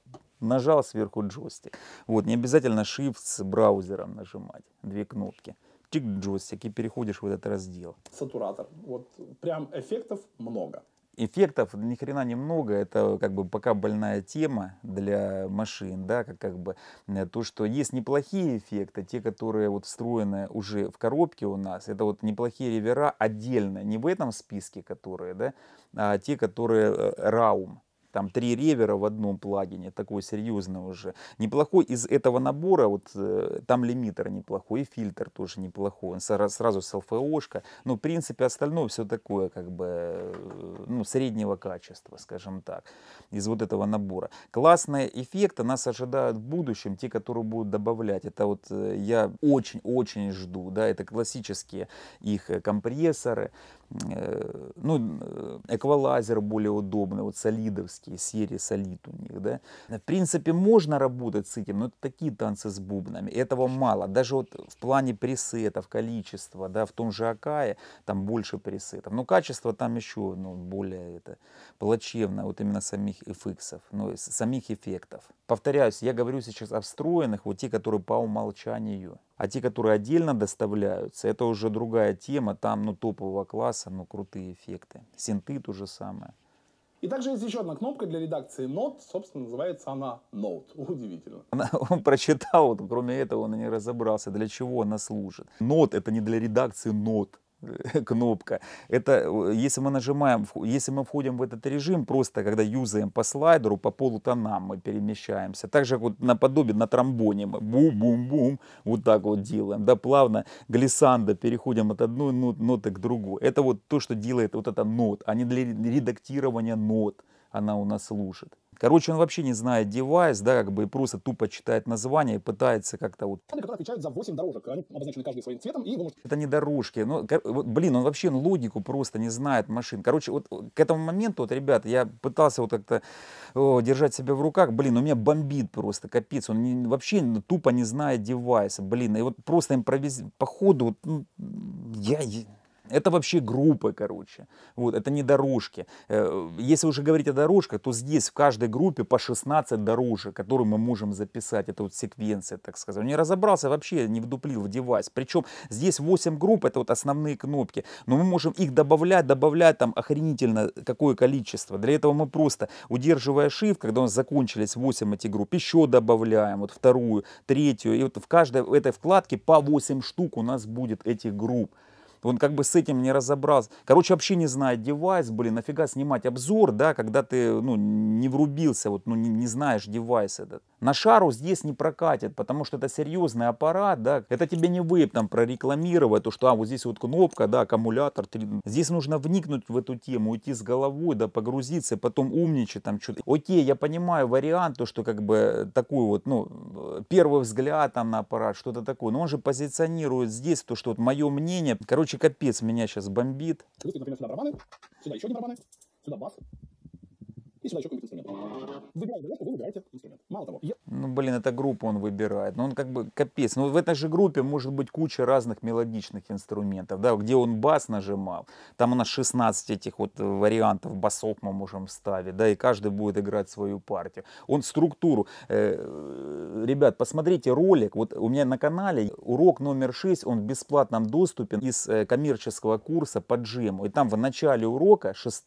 нажал сверху джойстик. Вот, не обязательно Shift с браузером нажимать, две кнопки тик-джойстик и переходишь в этот раздел. Сатуратор. Вот прям эффектов много. Эффектов ни хрена немного, это как бы пока больная тема для машин, да, как, как бы э, то, что есть неплохие эффекты, те, которые вот встроены уже в коробке у нас, это вот неплохие ревера отдельно, не в этом списке которые, да, а те, которые раум, э, там три ревера в одном плагине, такой серьезный уже. Неплохой из этого набора, вот э, там лимитер неплохой, и фильтр тоже неплохой, он сразу с ЛФОшка, но ну, в принципе остальное все такое как бы э, ну, среднего качества, скажем так, из вот этого набора. Классные эффекты нас ожидают в будущем, те, которые будут добавлять. Это вот э, я очень-очень жду, да, это классические их компрессоры, Э, ну, э, эквалайзер более удобный, вот солидовские, серии солид у них, да. В принципе, можно работать с этим, но это такие танцы с бубнами, этого мало. Даже вот в плане пресетов, количества, да, в том же Акае там больше пресетов. Но качество там еще, ну, более это, плачевно, вот именно самих FX, ну, самих эффектов. Повторяюсь, я говорю сейчас о встроенных, вот те, которые по умолчанию. А те, которые отдельно доставляются, это уже другая тема, там, ну, топового класса появляются ну, крутые эффекты. Синты то же самое. И также есть еще одна кнопка для редакции нот, собственно, называется она Note. (laughs) Удивительно. Она, он прочитал, вот, кроме этого он и не разобрался, для чего она служит. Нот — это не для редакции нот, (laughs) кнопка. Это э, если мы нажимаем, если мы входим в этот режим, просто когда юзаем по слайдеру, по полутонам мы перемещаемся. Так же вот наподобие на тромбоне мы бум-бум-бум вот так вот делаем. Да, плавно глиссанда переходим от одной нот, ноты к другой. Это вот то, что делает вот эта нот, а не для редактирования нот она у нас слушает Короче, он вообще не знает девайс, да, как бы и просто тупо читает название и пытается как-то вот... Которые отвечают за 8 дорожек, они обозначены каждый своим цветом, и его... Это не дорожки, но ну, блин, он вообще логику просто не знает машин. Короче, вот э, к этому моменту, вот, ребят, я пытался вот как-то держать себя в руках, блин, у меня бомбит просто, капец, он не, вообще тупо не знает девайса, блин, и вот просто импровиз... по ходу, вот, ну, я... Это вообще группы, короче. Вот, это не дорожки. Э, если уже говорить о дорожках, то здесь в каждой группе по 16 дорожек, которые мы можем записать. Это вот секвенция, так сказать. Он не разобрался вообще, не вдуплил в девайс. Причем здесь 8 групп, это вот основные кнопки. Но мы можем их добавлять, добавлять там охренительно какое количество. Для этого мы просто, удерживая shift, когда у нас закончились 8 этих групп, еще добавляем вот вторую, третью. И вот в каждой этой вкладке по 8 штук у нас будет этих групп он как бы с этим не разобрался. Короче, вообще не знает девайс, блин, нафига снимать обзор, да, когда ты, ну, не врубился, вот, ну, не, не знаешь девайс этот. На шару здесь не прокатит, потому что это серьезный аппарат, да, это тебе не веб там прорекламировать, то что, а, вот здесь вот кнопка, да, аккумулятор, 3... здесь нужно вникнуть в эту тему, уйти с головой, да, погрузиться, потом умничать там что-то. Окей, я понимаю вариант, то, что как бы такой вот, ну, первый взгляд там на аппарат, что-то такое, но он же позиционирует здесь то, что вот мое мнение, короче, Короче, капец, меня сейчас бомбит. Выставь, например, сюда барабаны, сюда еще один барабаны, сюда бас, и сюда еще какой-нибудь инструмент. Выбирая дорожку, вы выбираете инструмент. Мало того, я... Ну, блин, это группу он выбирает. Ну, он как бы капец. Ну, в этой же группе может быть куча разных мелодичных инструментов, да, где он бас нажимал. Там у нас 16 этих вот вариантов басов мы можем ставить, да, и каждый будет играть свою партию. Он структуру... Э, ребят, посмотрите ролик. Вот у меня на канале урок номер 6, он в бесплатном доступе из э, коммерческого курса по джему. И там в начале урока 6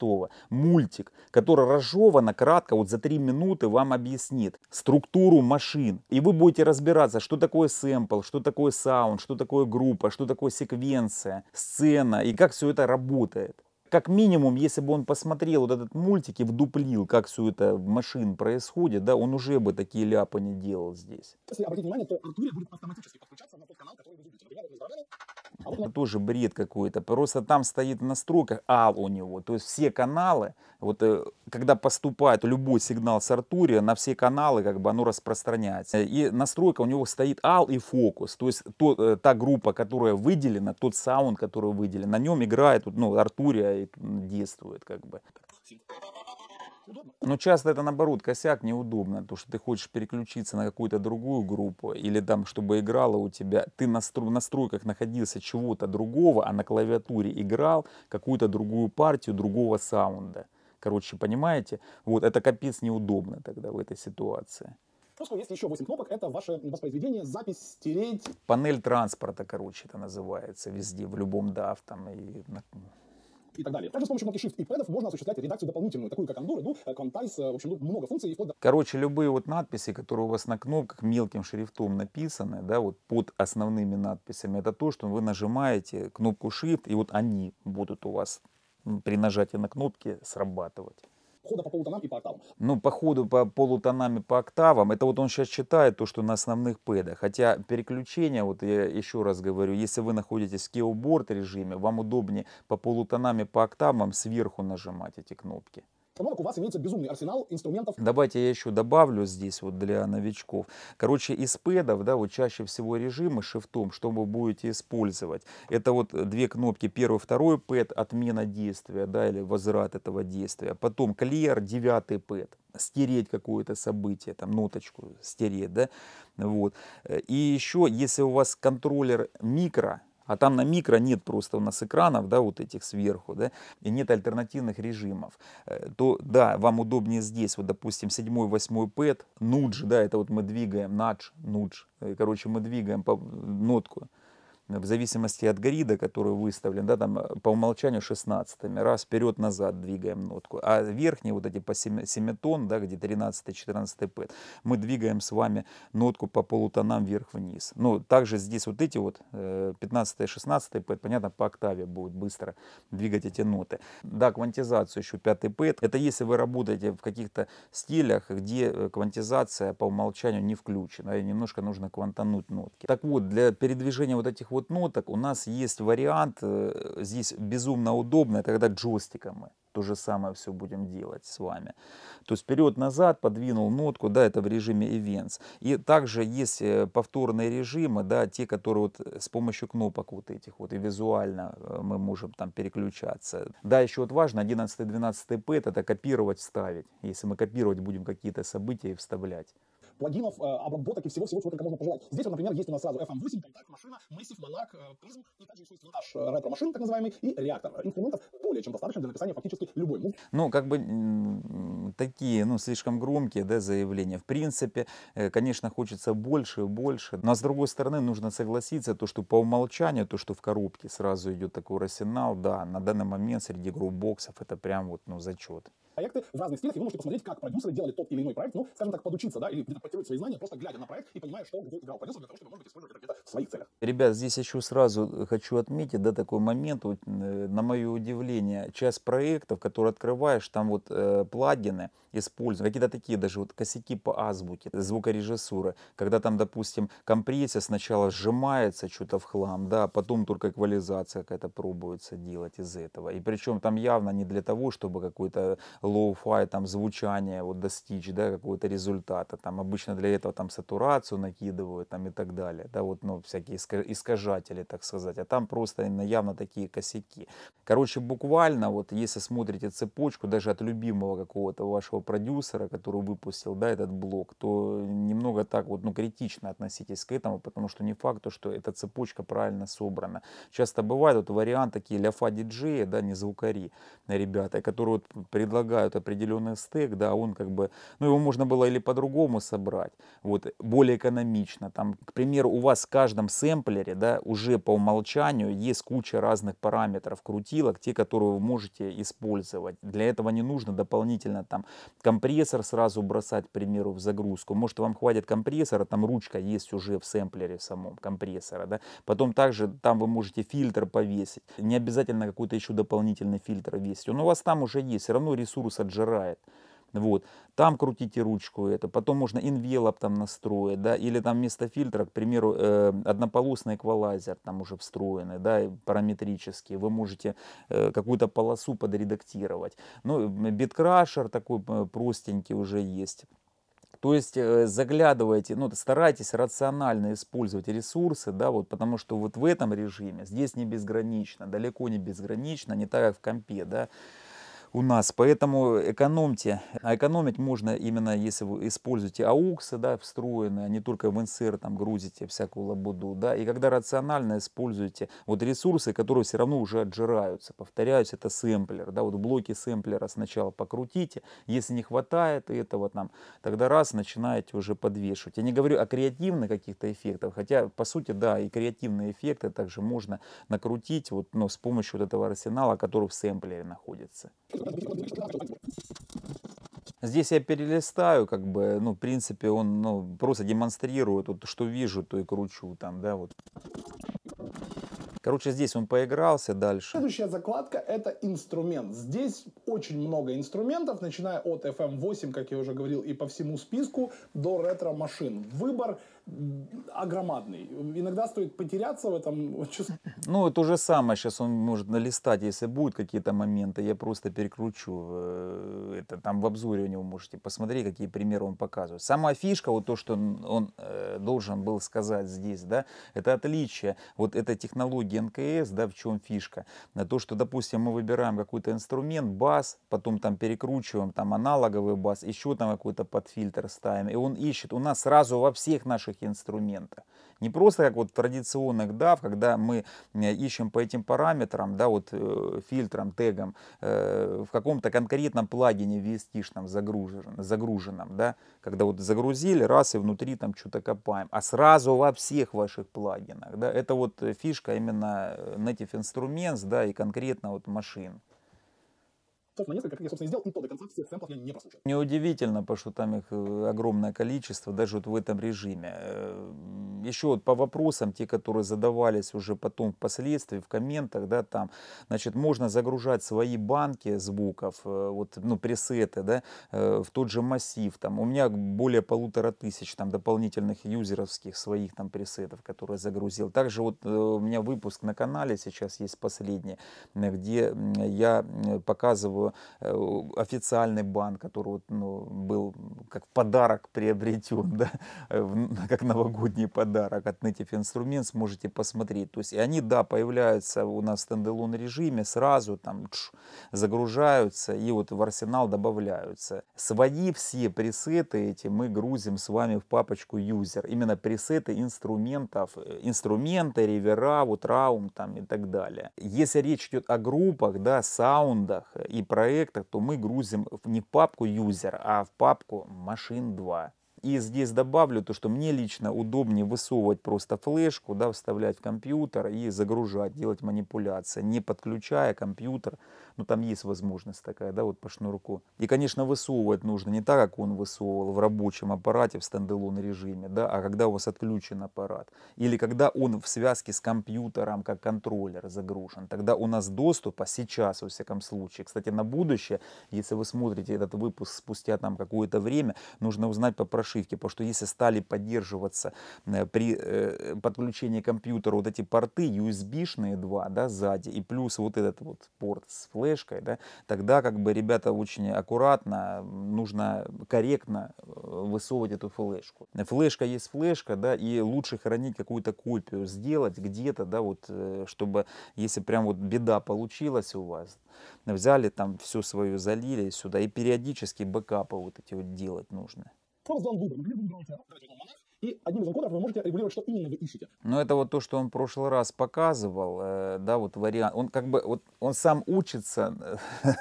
мультик, который разжег Кована кратко вот за 3 минуты вам объяснит структуру машин. И вы будете разбираться, что такое сэмпл, что такое саунд, что такое группа, что такое секвенция, сцена и как все это работает как минимум, если бы он посмотрел вот этот мультик и вдуплил, как все это в машин происходит, да, он уже бы такие ляпы не делал здесь. Если обратить внимание, то Артуре будет автоматически подключаться на тот канал, который вы видите. Например, а Это тоже бред какой-то. Просто там стоит настройка настройках ал у него. То есть все каналы, вот э, когда поступает любой сигнал с Артурия, на все каналы как бы оно распространяется. И настройка у него стоит ал и фокус. То есть то, э, та группа, которая выделена, тот саунд, который выделен, на нем играет ну, Артурия а, и действует как бы. Спасибо. Но ну, часто это наоборот косяк неудобно, то что ты хочешь переключиться на какую-то другую группу или там, чтобы играла у тебя, ты на настройках находился чего-то другого, а на клавиатуре играл какую-то другую партию другого саунда. Короче, понимаете? Вот это капец неудобно тогда в этой ситуации. Просто есть еще 8 кнопок, это ваше воспроизведение, запись, стереть. Панель транспорта, короче, это называется везде, в любом DAF там и и так далее. Также с помощью кнопки Shift и пэдов можно осуществлять редакцию дополнительную, такую как Undo, ну, Quantize, в общем, много функций. Вплоть до... Короче, любые вот надписи, которые у вас на кнопках мелким шрифтом написаны, да, вот под основными надписями, это то, что вы нажимаете кнопку Shift, и вот они будут у вас при нажатии на кнопки срабатывать хода по полутонам и по октавам. Ну, по ходу по полутонам и по октавам, это вот он сейчас читает то, что на основных пэдах. Хотя переключение, вот я еще раз говорю, если вы находитесь в скеоборд режиме, вам удобнее по полутонам и по октавам сверху нажимать эти кнопки. Установок у вас имеется безумный арсенал инструментов. Давайте я еще добавлю здесь вот для новичков. Короче, из пэдов, да, вот чаще всего режимы шифтом, что вы будете использовать. Это вот две кнопки, первый, второй пэд, отмена действия, да, или возврат этого действия. Потом clear, девятый пэд стереть какое-то событие, там ноточку стереть, да, вот. Э, и еще, если у вас контроллер микро, а там на микро нет просто у нас экранов, да, вот этих сверху, да, и нет альтернативных режимов, э, то, да, вам удобнее здесь, вот, допустим, 7 8 пэт, нудж, да, это вот мы двигаем, надж, нудж, э, короче, мы двигаем по э, нотку, в зависимости от грида, который выставлен, да, там э, по умолчанию 16 раз вперед-назад двигаем нотку, а верхние вот эти по 7, 7 тонн, да, где 13-14 пэт, мы двигаем с вами нотку по полутонам вверх-вниз. Ну, также здесь вот эти вот 15-16 э, пэт, понятно, по октаве будет быстро двигать эти ноты. Да, квантизацию еще 5 пэт, это если вы работаете в каких-то стилях, где э, квантизация по умолчанию не включена, и немножко нужно квантануть нотки. Так вот, для передвижения вот этих вот вот ноток ну, у нас есть вариант, э, здесь безумно удобно, тогда джойстиком мы то же самое все будем делать с вами. То есть вперед-назад подвинул нотку, да, это в режиме Events. И также есть э, повторные режимы, да, те, которые вот э, с помощью кнопок вот этих вот и визуально мы можем там переключаться. Да, еще вот важно, 11-12 пэт это копировать, вставить. Если мы копировать будем какие-то события и вставлять плагинов, э, обработок и всего-всего, чего только можно пожелать. Здесь, вот, например, есть у нас сразу FM8, Контакт, Машина, Massive, Monarch, э, Prism, и также есть наш ретро-машин, э, так называемый, и реактор. Инструментов более чем достаточно для написания фактически любой музыки. Ну, как бы такие, ну, слишком громкие, да, заявления. В принципе, конечно, хочется больше и больше, но, с другой стороны, нужно согласиться, то, что по умолчанию, то, что в коробке сразу идет такой арсенал, да, на данный момент среди группбоксов это прям вот, ну, зачет. Проекты в разных стилях, и вы можете посмотреть, как продюсеры делали тот или иной проект, ну, скажем так, подучиться, да, или где-то подтянуть свои знания, просто глядя на проект и понимая, что где играл продюсер, для того, чтобы, может быть, использовать это в своих целях. Ребят, здесь еще сразу э, хочу отметить, да, такой момент, вот, э, на мое удивление, часть проектов, которые открываешь, там вот э, плагины используют, какие-то такие даже вот косяки по азбуке, звукорежиссуры, когда там, допустим, компрессия сначала сжимается что-то в хлам, да, а потом только эквализация какая-то пробуется делать из этого. И причем там явно не для того, чтобы какой-то лоу-фай, там, звучание вот достичь, да, какого-то результата, там, обычно обычно для этого там сатурацию накидывают там и так далее, да, вот, ну, всякие искажатели, так сказать, а там просто явно такие косяки. Короче, буквально, вот, если смотрите цепочку, даже от любимого какого-то вашего продюсера, который выпустил, да, этот блок, то немного так вот, ну, критично относитесь к этому, потому что не факт, то, что эта цепочка правильно собрана. Часто бывает вот вариант такие ляфа диджеи, да, не звукари, ребята, которые вот предлагают определенный стек, да, он как бы, ну, его можно было или по-другому собрать, собрать, вот, более экономично. Там, к примеру, у вас в каждом сэмплере да, уже по умолчанию есть куча разных параметров крутилок, те, которые вы можете использовать. Для этого не нужно дополнительно там компрессор сразу бросать, к примеру, в загрузку. Может, вам хватит компрессора, там ручка есть уже в сэмплере самом компрессора. Да? Потом также там вы можете фильтр повесить. Не обязательно какой-то еще дополнительный фильтр весить. Он у вас там уже есть, все равно ресурс отжирает. Вот. Там крутите ручку это, потом можно инвелоп там настроить, да, или там вместо фильтра, к примеру, э, однополосный эквалайзер там уже встроенный, да, параметрический, вы можете э, какую-то полосу подредактировать. Ну, биткрашер такой э, простенький уже есть. То есть э, заглядывайте, ну, старайтесь рационально использовать ресурсы, да, вот, потому что вот в этом режиме здесь не безгранично, далеко не безгранично, не так, как в компе, да, у нас. Поэтому экономьте. А экономить можно именно, если вы используете ауксы, да, встроенные, а не только в НСР там грузите всякую лабуду, да. И когда рационально используете вот ресурсы, которые все равно уже отжираются. Повторяюсь, это сэмплер, да, вот блоки сэмплера сначала покрутите. Если не хватает этого там, тогда раз, начинаете уже подвешивать. Я не говорю о креативных каких-то эффектах, хотя, по сути, да, и креативные эффекты также можно накрутить вот, но с помощью вот этого арсенала, который в сэмплере находится. Здесь я перелистаю, как бы, ну, в принципе, он ну, просто демонстрирует, вот, что вижу, то и кручу там, да, вот. Короче, здесь он поигрался дальше. Следующая закладка — это инструмент. Здесь очень много инструментов, начиная от FM8, эм как я уже говорил, и по всему списку, до ретро-машин. Выбор огромадный. Иногда стоит потеряться в этом Ну, это же самое сейчас он может налистать, если будут какие-то моменты, я просто перекручу. Э, это там в обзоре у него можете посмотреть, какие примеры он показывает. Сама фишка, вот то, что он, э, должен был сказать здесь, да, это отличие вот эта технология НКС, да, в чем фишка. На то, что, допустим, мы выбираем какой-то инструмент, бас, потом там перекручиваем, там аналоговый бас, еще там какой-то подфильтр ставим, и он ищет. У нас сразу во всех наших как инструмента. Не просто как вот в традиционных DAV, когда мы э, ищем по этим параметрам, да, вот э, фильтрам, тегам, э, в каком-то конкретном плагине VST-шном загруженном, загруженном, да, когда вот загрузили, раз и внутри там что-то копаем, а сразу во всех ваших плагинах, да, это вот фишка именно Native Instruments, да, и конкретно вот машин сэмплов несколько, как я, собственно, и сделал, и то до конца всех сэмплов я не прослушал. Неудивительно, потому что там их э, огромное количество, даже вот в этом режиме. Э, еще вот по вопросам, те, которые задавались уже потом впоследствии, в комментах, да, там, значит, можно загружать свои банки звуков, э, вот, ну, пресеты, да, в тот же массив, там, у меня более полутора тысяч, там, дополнительных юзеровских своих, там, пресетов, которые загрузил. Также вот у меня выпуск на канале сейчас есть последний, где я показываю Э, официальный банк, который вот, ну, был как подарок приобретен, (laughs) да, э, (laughs) как новогодний подарок от Native Instruments, можете посмотреть. То есть и они, да, появляются у нас в стендалон режиме, сразу там тш, загружаются и вот в арсенал добавляются. Свои все пресеты эти мы грузим с вами в папочку user Именно пресеты инструментов, э, инструменты, ревера, вот раум там и так далее. Если речь идет о группах, да, саундах и проектах, то мы грузим не в папку user, а в папку «Машин 2». И здесь добавлю то, что мне лично удобнее высовывать просто флешку, да, вставлять в компьютер и загружать, делать манипуляции, не подключая компьютер но ну, там есть возможность такая, да, вот по шнурку. И, конечно, высовывать нужно не так, как он высовывал в рабочем аппарате, в стендалон режиме, да, а когда у вас отключен аппарат. Или когда он в связке с компьютером, как контроллер, загружен. Тогда у нас доступа сейчас, во всяком случае. Кстати, на будущее, если вы смотрите этот выпуск спустя там какое-то время, нужно узнать по прошивке, потому что если стали поддерживаться э, при э, подключении компьютера вот эти порты USB-шные два, да, сзади, и плюс вот этот вот порт с флешкой, флешкой, да, тогда как бы ребята очень аккуратно, нужно корректно э, высовывать эту флешку. Флешка есть флешка, да, и лучше хранить какую-то копию, сделать где-то, да, вот, э, чтобы, если прям вот беда получилась у вас, взяли там всю свою, залили сюда, и периодически бэкапы вот эти вот делать нужно. И одним из энкодов вы можете регулировать, что именно вы ищете. Но ну, это вот то, что он в прошлый раз показывал, э, да, вот вариант. Он как бы, вот он сам учится, (laughs)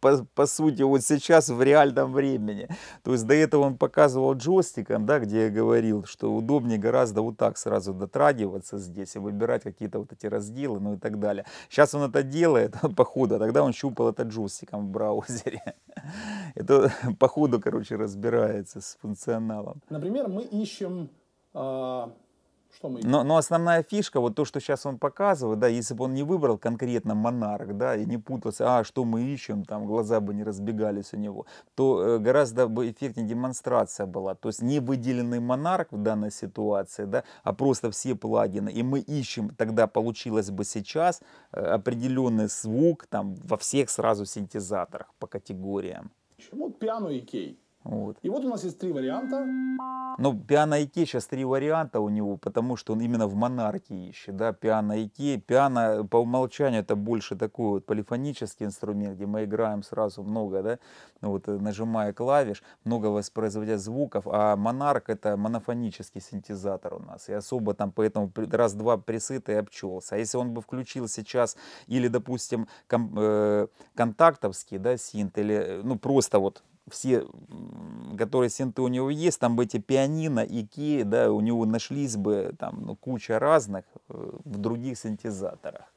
по, по сути, вот сейчас в реальном времени. То есть до этого он показывал джойстиком, да, где я говорил, что удобнее гораздо вот так сразу дотрагиваться здесь и выбирать какие-то вот эти разделы, ну и так далее. Сейчас он это делает, (laughs) походу, а тогда он щупал это джойстиком в браузере. (laughs) Это походу, короче, разбирается с функционалом. Например, мы ищем а, что мы... но, но основная фишка, вот то, что сейчас он показывает, да, если бы он не выбрал конкретно монарх, да, и не путался, а, что мы ищем, там глаза бы не разбегались у него, то э, гораздо бы эффектнее демонстрация была. То есть не выделенный монарх в данной ситуации, да, а просто все плагины. И мы ищем, тогда получилось бы сейчас э, определенный звук там во всех сразу синтезаторах по категориям. Почему пиано и кей? Вот. И вот у нас есть три варианта. Ну, пиано Ике сейчас три варианта у него, потому что он именно в монархии ищет, да, пиано Ике. Пиано по умолчанию это больше такой вот полифонический инструмент, где мы играем сразу много, да, ну вот э, нажимая клавиш, много воспроизводя звуков, а монарк это монофонический синтезатор у нас, и особо там поэтому раз-два пресыт и обчелся. А если он бы включил сейчас или, допустим, ком, э, контактовский, да, синт, или, э, ну, просто вот все, которые синты у него есть, там бы эти пианино, ики, да, у него нашлись бы там ну, куча разных э, в других синтезаторах.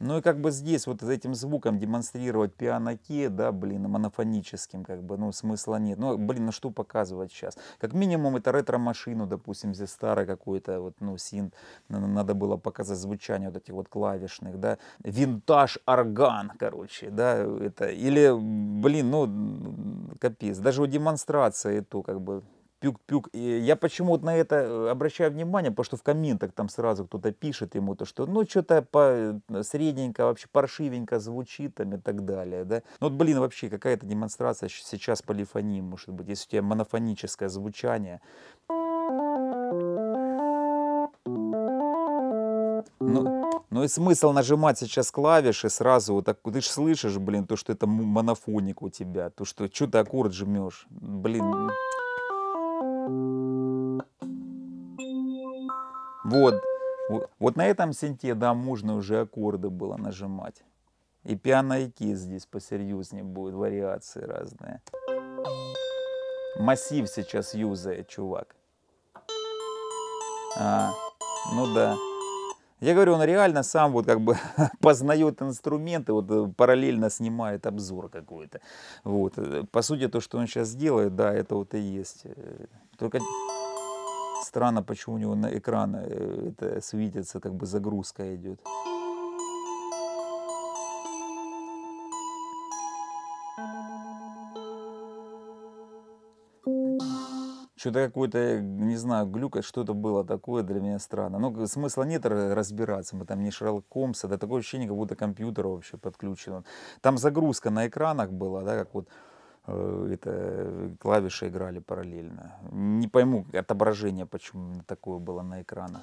Ну и как бы здесь вот этим звуком демонстрировать пианоке, да, блин, монофоническим, как бы, ну смысла нет. Ну, блин, ну что показывать сейчас? Как минимум это ретро-машину, допустим, здесь старая какой-то, вот, ну, синт, надо было показать звучание вот этих вот клавишных, да. Винтаж орган, короче, да, это, или, блин, ну, капец. Даже у демонстрации эту, как бы, пюк-пюк. Я почему вот на это э, обращаю внимание, потому что в комментах там сразу кто-то пишет ему то, что ну что-то по э, средненько, вообще паршивенько звучит там и так далее, да. Ну вот, блин, вообще какая-то демонстрация сейчас полифонии может быть, если у тебя монофоническое звучание. Ну, ну и смысл нажимать сейчас клавиши сразу, вот так, ты же слышишь, блин, то, что это монофоник у тебя, то, что, что ты аккорд жмешь, блин. Вот, вот на этом синте, да, можно уже аккорды было нажимать. И пиано и кис здесь посерьезнее будет, вариации разные. Массив сейчас юзает, чувак. А, ну да. Я говорю, он реально сам вот как бы (laughs) познает инструменты, вот э, параллельно снимает обзор какой-то. Вот. Э, по сути, то, что он сейчас делает, да, это вот и есть э, только странно, почему у него на экран э, это светится, как бы загрузка идет. Что-то какое то э, не знаю, глюк, что-то было такое для меня странно. Но ну, смысла нет разбираться, мы там не Шерлок Холмса, да такое ощущение, как будто компьютер вообще подключен. Там загрузка на экранах была, да, как вот Э, это э, клавиши играли параллельно. Не пойму отображение, почему такое было на экранах.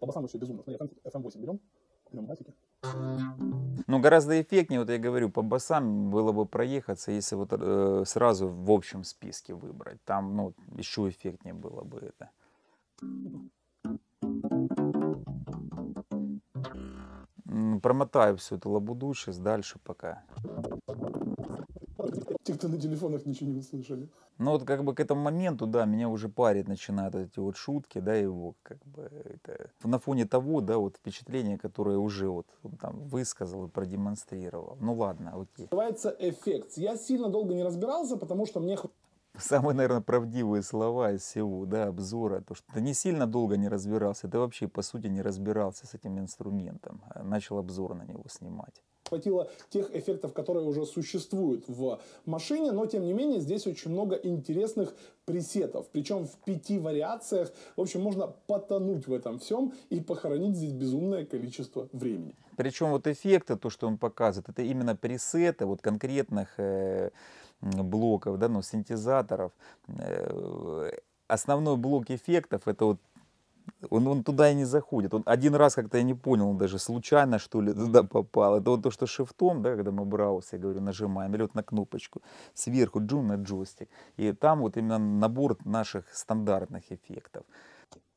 По басам вообще безумно. Смотри, FM8 эм, эм берем, берем пневматики. Ну, гораздо эффектнее, вот я говорю, по басам было бы проехаться, если вот э, сразу в общем списке выбрать. Там, ну, еще эффектнее было бы это. промотаю всю эту лабуду сейчас дальше пока. Те, кто на телефонах ничего не услышали. Ну вот как бы к этому моменту, да, меня уже парит начинают эти вот шутки, да, его как бы это... На фоне того, да, вот впечатление, которое уже вот он там высказал и продемонстрировал. Ну ладно, окей. Называется эффект. Я сильно долго не разбирался, потому что мне самые, наверное, правдивые слова из всего, да, обзора, то, что ты не сильно долго не разбирался, ты вообще, по сути, не разбирался с этим инструментом, а начал обзор на него снимать хватило тех эффектов, которые уже существуют в машине, но тем не менее здесь очень много интересных пресетов, причем в пяти вариациях. В общем, можно потонуть в этом всем и похоронить здесь безумное количество времени. Причем вот эффекты, то, что он показывает, это именно пресеты вот конкретных э, блоков, да, ну, синтезаторов. Э, основной блок эффектов это вот он, он туда и не заходит. Он один раз как-то я не понял он даже, случайно что ли (laughs) туда попал. Это вот то, что шифтом, да, когда мы браус, я говорю, нажимаем, или вот на кнопочку, сверху джун на джойстик. И там вот именно набор наших стандартных эффектов.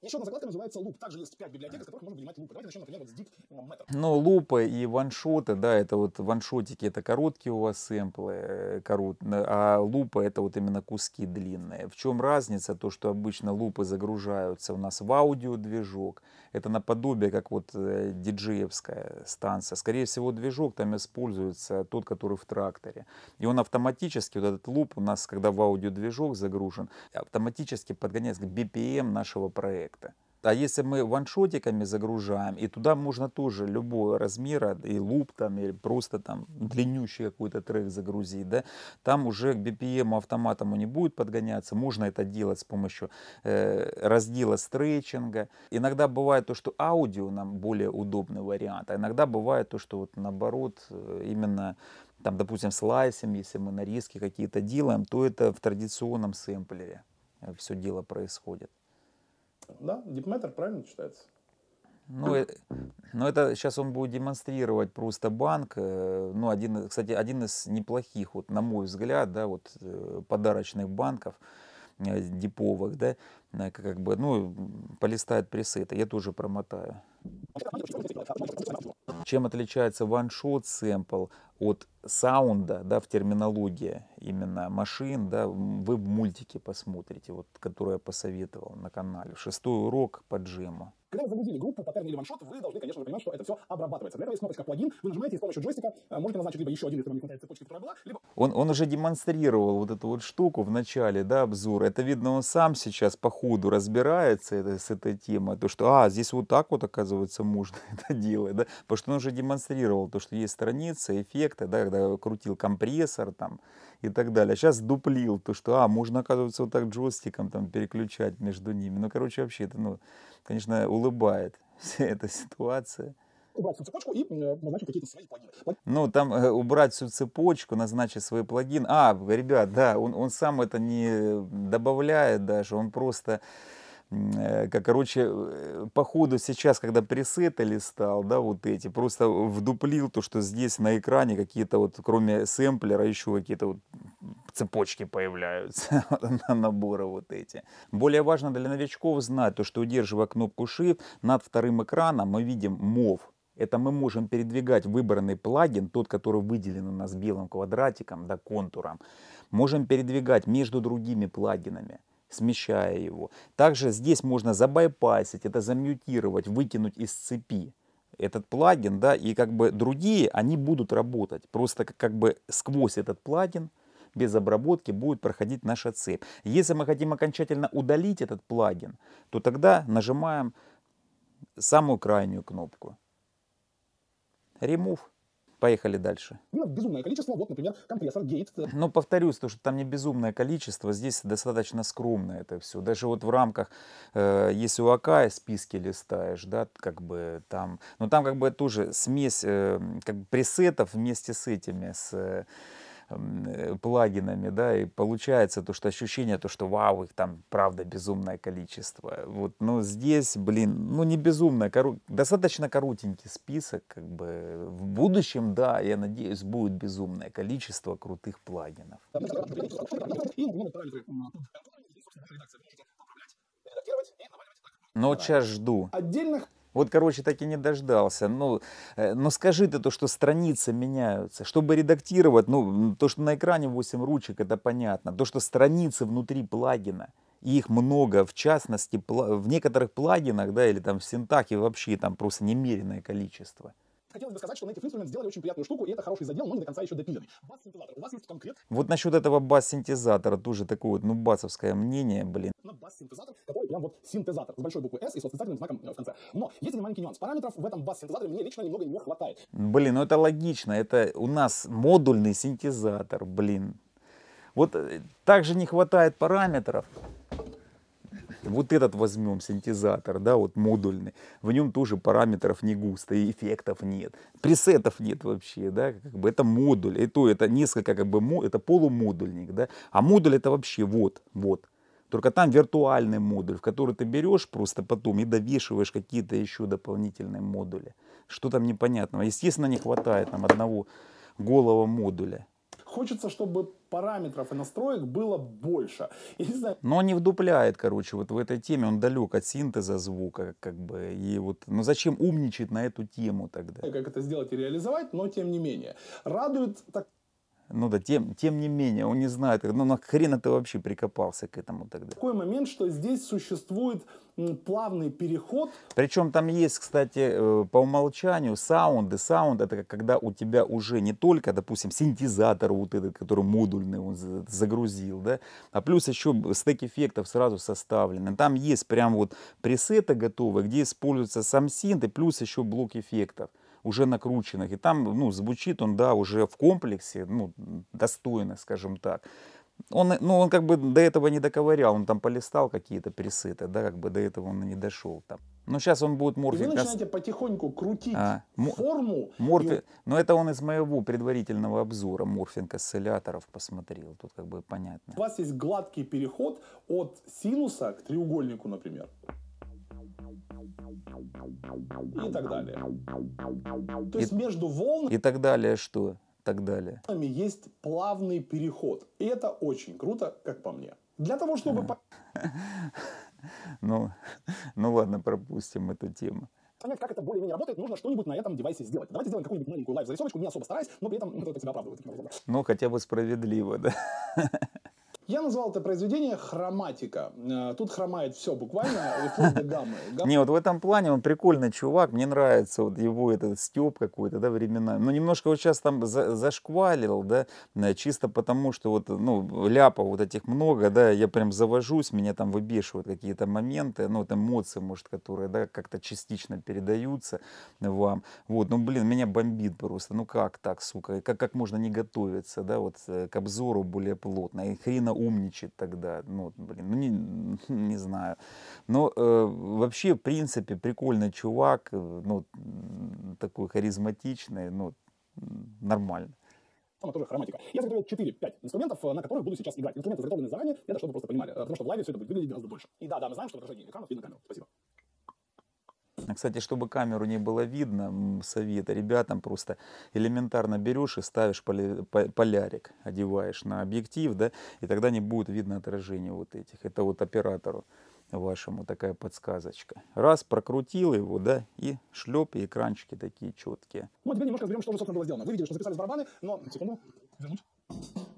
Еще одна закладка называется луп. Также есть 5 библиотек, из которых можно вынимать лупы. Давайте начнем, например, вот с Deep Matter. Ну, лупы и ваншоты, да, это вот ваншотики, это короткие у вас сэмплы, э, корот, а лупы это вот именно куски длинные. В чем разница? То, что обычно лупы загружаются у нас в аудиодвижок, это наподобие как вот э, диджеевская станция. Скорее всего, движок там используется тот, который в тракторе. И он автоматически, вот этот луп у нас, когда в аудиодвижок загружен, автоматически подгоняется к BPM нашего проекта эффекта. А если мы ваншотиками загружаем, и туда можно тоже любого размера, и луп там, или просто там длиннющий какой-то трек загрузить, да, там уже к BPM автоматом не будет подгоняться, можно это делать с помощью э, раздела стрейчинга. Иногда бывает то, что аудио нам более удобный вариант, а иногда бывает то, что вот наоборот, э, именно там, допустим, слайсим, если мы нарезки какие-то делаем, то это в традиционном сэмплере э, все дело происходит. Да, дипметр правильно читается. Ну, э, но ну, это сейчас он будет демонстрировать просто банк. Э, ну, один, кстати, один из неплохих, вот, на мой взгляд, да, вот, э, подарочных банков диповых, да, как бы, ну, полистает пресеты, я тоже промотаю. Чем отличается ваншот сэмпл от саунда, да, в терминологии именно машин, да, вы в мультике посмотрите, вот, который я посоветовал на канале, шестой урок по джиму. Когда вы загрузили группу, паттерн или ваншот, вы должны, конечно же, понимать, что это все обрабатывается. Для этого есть кнопочка «Плагин», вы нажимаете и с помощью джойстика э, можете назначить либо еще один, если вам не хватает цепочки, которая была, либо... Он, он уже демонстрировал вот эту вот штуку в начале, да, обзора. Это видно, он сам сейчас похож ходу разбирается это, с этой темой, то что, а, здесь вот так вот, оказывается, можно (laughs) это делать, да, потому что он уже демонстрировал то, что есть страница эффекты, да, когда крутил компрессор там и так далее. А сейчас дуплил то, что, а, можно, оказывается, вот так джойстиком там переключать между ними. Ну, короче, вообще это, ну, конечно, улыбает (laughs) вся эта ситуация убрать всю цепочку и э, назначить какие-то свои плагины. Ну, там э, убрать всю цепочку, назначить свой плагин. А, ребят, да, он, он сам это не добавляет даже, он просто э, как, короче, э, по ходу сейчас, когда пресеты листал, да, вот эти, просто вдуплил то, что здесь на экране какие-то вот, кроме сэмплера, еще какие-то вот цепочки появляются, (laughs) на наборы вот эти. Более важно для новичков знать то, что удерживая кнопку Shift над вторым экраном мы видим MOV, это мы можем передвигать выбранный плагин, тот, который выделен у нас белым квадратиком, да, контуром, можем передвигать между другими плагинами смещая его. Также здесь можно забайпасить, это замьютировать, выкинуть из цепи этот плагин, да, и как бы другие, они будут работать. Просто как бы сквозь этот плагин, без обработки будет проходить наша цепь. Если мы хотим окончательно удалить этот плагин, то тогда нажимаем самую крайнюю кнопку. Ремув. Поехали дальше. Ну, безумное количество, вот, например, компрессор, гейт. Но ну, повторюсь, то, что там не безумное количество, здесь достаточно скромно это все. Даже вот в рамках, э, если у АК списки листаешь, да, как бы там, ну там как бы тоже смесь э, как бы пресетов вместе с этими, с... Э, Э, плагинами, да, и получается то, что ощущение, то, что вау, их там правда безумное количество. Вот, но ну, здесь, блин, ну не безумное, кору... достаточно коротенький список, как бы в будущем, да, я надеюсь, будет безумное количество крутых плагинов. Но сейчас жду. Отдельных вот, короче, так и не дождался. Ну, э, но, но скажи ты то, что страницы меняются. Чтобы редактировать, ну, то, что на экране 8 ручек, это понятно. То, что страницы внутри плагина, и их много, в частности, в некоторых плагинах, да, или там в синтаке вообще там просто немереное количество – хотелось бы сказать, что на этих инструментах сделали очень приятную штуку, и это хороший задел, но не до конца еще допиленный. Бас-синтезатор. У вас есть конкрет... Вот насчет этого бас-синтезатора тоже такое вот, ну, басовское мнение, блин. На бас-синтезатор, который прям вот синтезатор с большой буквы S и с восклицательным знаком э, в конце. Но есть один маленький нюанс. Параметров в этом бас-синтезаторе мне лично немного не хватает. Блин, ну это логично. Это у нас модульный синтезатор, блин. Вот э, также не хватает параметров. Вот этот возьмем синтезатор, да, вот модульный, в нем тоже параметров не густо, и эффектов нет, пресетов нет вообще, да, как бы это модуль, и это несколько, как бы, это полумодульник, да, а модуль это вообще вот, вот, только там виртуальный модуль, в который ты берешь просто потом и довешиваешь какие-то еще дополнительные модули. Что там непонятного? Естественно, не хватает нам одного голого модуля. Хочется, чтобы параметров и настроек было больше. Я не знаю. Но не вдупляет, короче, вот в этой теме. Он далек от синтеза звука, как бы. И вот, ну зачем умничать на эту тему тогда? Как это сделать и реализовать, но тем не менее. Радует так ну да, тем, тем не менее, он не знает, ну нахрен хрена ты вообще прикопался к этому тогда. Такой момент, что здесь существует плавный переход. Причем там есть, кстати, э, по умолчанию саунды. Саунд это когда у тебя уже не только, допустим, синтезатор вот этот, который модульный он загрузил, да, а плюс еще стек эффектов сразу составлены. Там есть прям вот пресеты готовые, где используется сам синт и плюс еще блок эффектов уже накрученных. И там, ну, звучит он, да, уже в комплексе, ну, достойно, скажем так. Он, ну, он как бы до этого не доковырял, он там полистал какие-то пресеты, да, как бы до этого он не дошел там. Но сейчас он будет морфи. И вы начинаете потихоньку крутить а, форму. Морфи... И... Но это он из моего предварительного обзора морфинг осцилляторов посмотрел. Тут как бы понятно. У вас есть гладкий переход от синуса к треугольнику, например и так далее. То и, есть между волнами... И так далее что? Так далее. Есть плавный переход. И это очень круто, как по мне. Для того, чтобы... (laughs) Ну, ну ладно, пропустим эту тему понять, как это более-менее работает, нужно что-нибудь на этом девайсе сделать. Давайте сделаем какую-нибудь маленькую лайв-зарисовочку, не особо стараясь, но при этом это себя оправдывает. Ну, хотя бы справедливо, да. (laughs) Я назвал это произведение «Хроматика». Э, тут хромает все буквально, (laughs) Не, вот в этом плане он прикольный чувак, мне нравится вот его этот степ какой-то, да, времена. Ну, немножко вот сейчас там за, зашквалил, да, э, чисто потому, что вот, ну, ляпов вот этих много, да, я прям завожусь, меня там выбешивают какие-то моменты, ну, это эмоции, может, которые, да, как-то частично передаются вам. Вот, ну, блин, меня бомбит просто, ну, как так, сука, как, как можно не готовиться, да, вот э, к обзору более плотно, и хрена умничать тогда. Ну, блин, ну не, (laughs) не знаю. Но э, вообще, в принципе, прикольный чувак, э, ну, такой харизматичный, ну, нормально там тоже хроматика. Я заготовил 4-5 инструментов, э, на которых буду сейчас играть. Инструменты заготовлены заранее, это чтобы просто понимали, э, потому что в лайве все это будет выглядеть гораздо больше. И да, да, мы знаем, что отражение экранов видно камеру. Спасибо. А, кстати, чтобы камеру не было видно, совет ребятам просто элементарно берешь и ставишь полярик, одеваешь на объектив, да, и тогда не будет видно отражение вот этих. Это вот оператору вашему такая подсказочка. Раз, прокрутил его, да, и шлеп, и экранчики такие четкие. Ну, а теперь немножко разберем, что же, собственно, было сделано. Вы видели, что записались барабаны, но... Секунду, вернуть.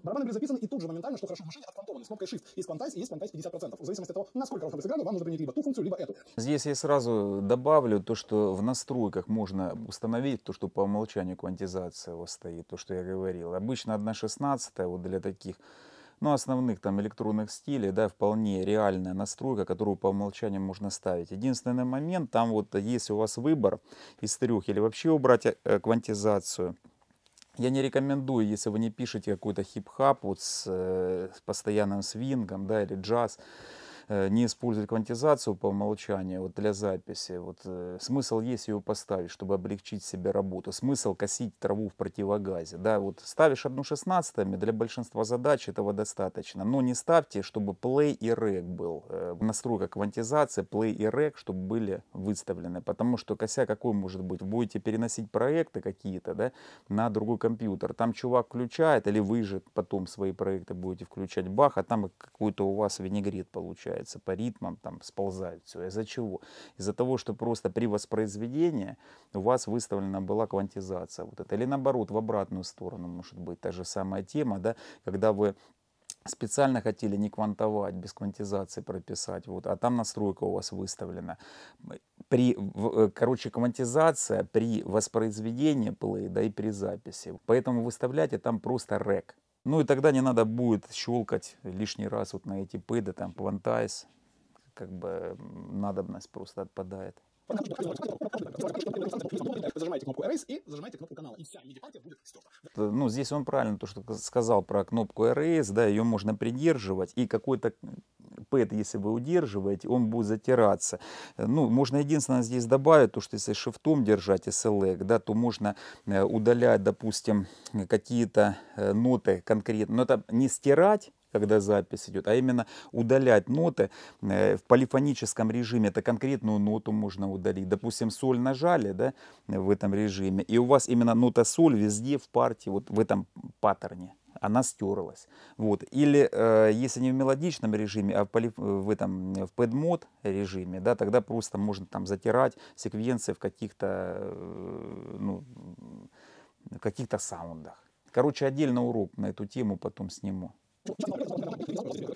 Барабаны были записаны и тут же моментально, что хорошо в машине, отквантованы с кнопкой Shift. Есть квантайз и есть квантайз 50%. В зависимости от того, насколько хорошо вы сыграли, вам нужно принять либо ту функцию, либо эту. Здесь я сразу добавлю то, что в настройках можно установить то, что по умолчанию квантизация у вас стоит, то, что я говорил. Обычно 1.16 вот для таких ну, основных там электронных стилей, да, вполне реальная настройка, которую по умолчанию можно ставить. Единственный момент, там вот если у вас выбор из трех или вообще убрать э, квантизацию, я не рекомендую, если вы не пишете какой-то хип-хап вот с, э, с постоянным свингом, да, или джаз, Э, не использовать квантизацию по умолчанию вот для записи. Вот, э, смысл есть ее поставить, чтобы облегчить себе работу. Смысл косить траву в противогазе. Да, вот ставишь одну шестнадцатыми, для большинства задач этого достаточно. Но не ставьте, чтобы play и rec был. Э, Настройка квантизации, play и rec, чтобы были выставлены. Потому что кося какой может быть? Будете переносить проекты какие-то да, на другой компьютер. Там чувак включает или вы же потом свои проекты будете включать, бах, а там какой-то у вас винегрет получается получается, по ритмам там сползают все. Из-за чего? Из-за того, что просто при воспроизведении у вас выставлена была квантизация. Вот это. Или наоборот, в обратную сторону может быть та же самая тема, да, когда вы специально хотели не квантовать, без квантизации прописать, вот, а там настройка у вас выставлена. При, э, короче, квантизация при воспроизведении плей, да и при записи. Поэтому выставляйте а там просто рек. Ну и тогда не надо будет щелкать лишний раз вот на эти пыды, там, Quantize, как бы надобность просто отпадает. Зажимаете кнопку Erase и зажимаете кнопку канала. И вся midi будет стерта. Ну, здесь он правильно то, что сказал про кнопку Erase, да, ее можно придерживать. И какой-то пэт, если вы удерживаете, он будет затираться. Ну, можно единственное здесь добавить, то, что если шифтом держать и select, да, то можно удалять, допустим, какие-то ноты конкретно. Но это не стирать, когда запись идет, а именно удалять ноты э, в полифоническом режиме. Это конкретную ноту можно удалить. Допустим, соль нажали да, в этом режиме, и у вас именно нота соль везде в партии, вот в этом паттерне она стерлась. Вот. Или э, если не в мелодичном режиме, а в, поли, э, в этом в пэдмод режиме, да, тогда просто можно там затирать секвенции в каких-то э, ну, каких-то саундах. Короче, отдельно урок на эту тему потом сниму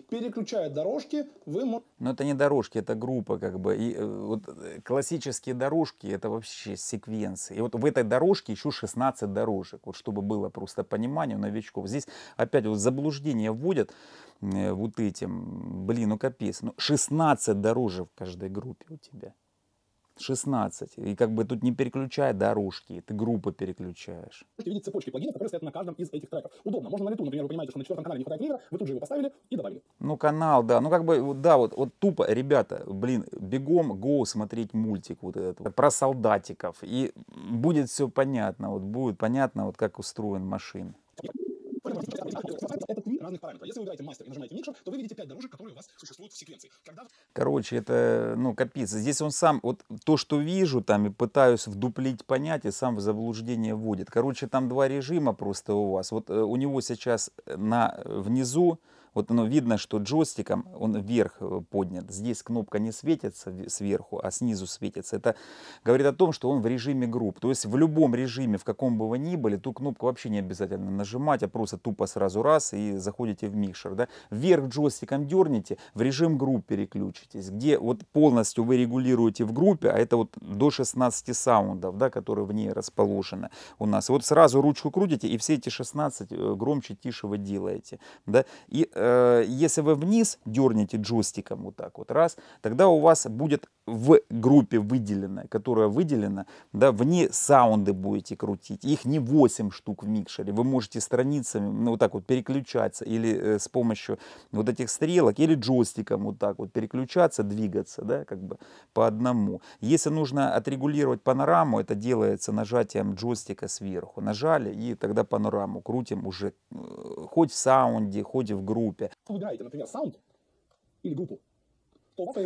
переключая дорожки, вы можете... Но это не дорожки, это группа как бы. И э, вот э, классические дорожки это вообще секвенции. И вот в этой дорожке еще 16 дорожек, вот чтобы было просто понимание у новичков. Здесь опять вот заблуждение вводят э, вот этим, блин, ну капец, ну 16 дорожек в каждой группе у тебя. 16. И как бы тут не переключай дорожки, ты группы переключаешь. видите цепочки плагинов, которые стоят на каждом из этих треков. Удобно, можно на лету, например, вы понимаете, что на четвертом канале не хватает ливера, вы тут же его поставили и добавили. Ну канал, да, ну как бы, да, вот, вот тупо, ребята, блин, бегом го смотреть мультик вот этот, про солдатиков, и будет все понятно, вот будет понятно, вот как устроен машин. Это три разных параметра. Если вы выбираете мастер и нажимаете микшер, то вы видите пять дорожек, которые у вас существуют в секвенции. Когда... Короче, это, ну, капец. Здесь он сам, вот то, что вижу там и пытаюсь вдуплить понятие, сам в заблуждение вводит. Короче, там два режима просто у вас. Вот э, у него сейчас э, на внизу вот оно видно, что джойстиком он вверх э, поднят. Здесь кнопка не светится сверху, а снизу светится. Это говорит о том, что он в режиме групп. То есть в любом режиме, в каком бы вы ни были, ту кнопку вообще не обязательно нажимать, а просто тупо сразу раз и заходите в микшер. Да? Вверх джойстиком дерните, в режим групп переключитесь, где вот полностью вы регулируете в группе, а это вот до 16 саундов, да, которые в ней расположены у нас. Вот сразу ручку крутите и все эти 16 э, громче, тише вы делаете. Да? И э, э, если вы вниз дернете джойстиком вот так вот, раз, тогда у вас будет в группе выделенная, которая выделена, да, вне саунды будете крутить. Их не 8 штук в микшере. Вы можете страницами ну, вот так вот переключаться или э, с помощью вот этих стрелок, или джойстиком вот так вот переключаться, двигаться, да, как бы по одному. Если нужно отрегулировать панораму, это делается нажатием джойстика сверху. Нажали и тогда панораму крутим уже э, хоть в саунде, хоть в группе группе. Вы играете, например, саунд или группу,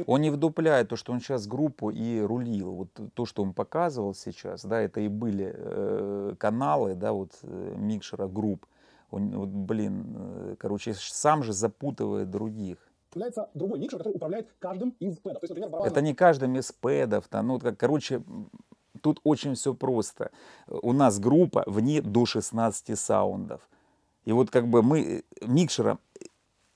он не вдупляет то, что он сейчас группу и рулил. Вот то, что он показывал сейчас, да, это и были э, каналы, да, вот э, микшера групп. Он, вот, блин, э, короче, сам же запутывает других. Является другой микшер, который управляет каждым из пэдов. То есть, например, барабан... Это не каждым из пэдов, там, ну, как, короче, тут очень все просто. У нас группа вне до 16 саундов. И вот как бы мы э, микшером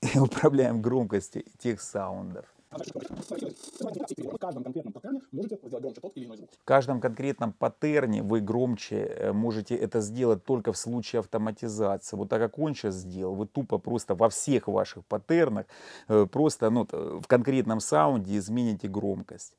(laughs) управляем громкостью тех саундов. В каждом конкретном паттерне В каждом конкретном паттерне вы громче э, можете это сделать только в случае автоматизации. Вот так как он сейчас сделал, вы тупо просто во всех ваших паттернах, э, просто ну, в конкретном саунде измените громкость.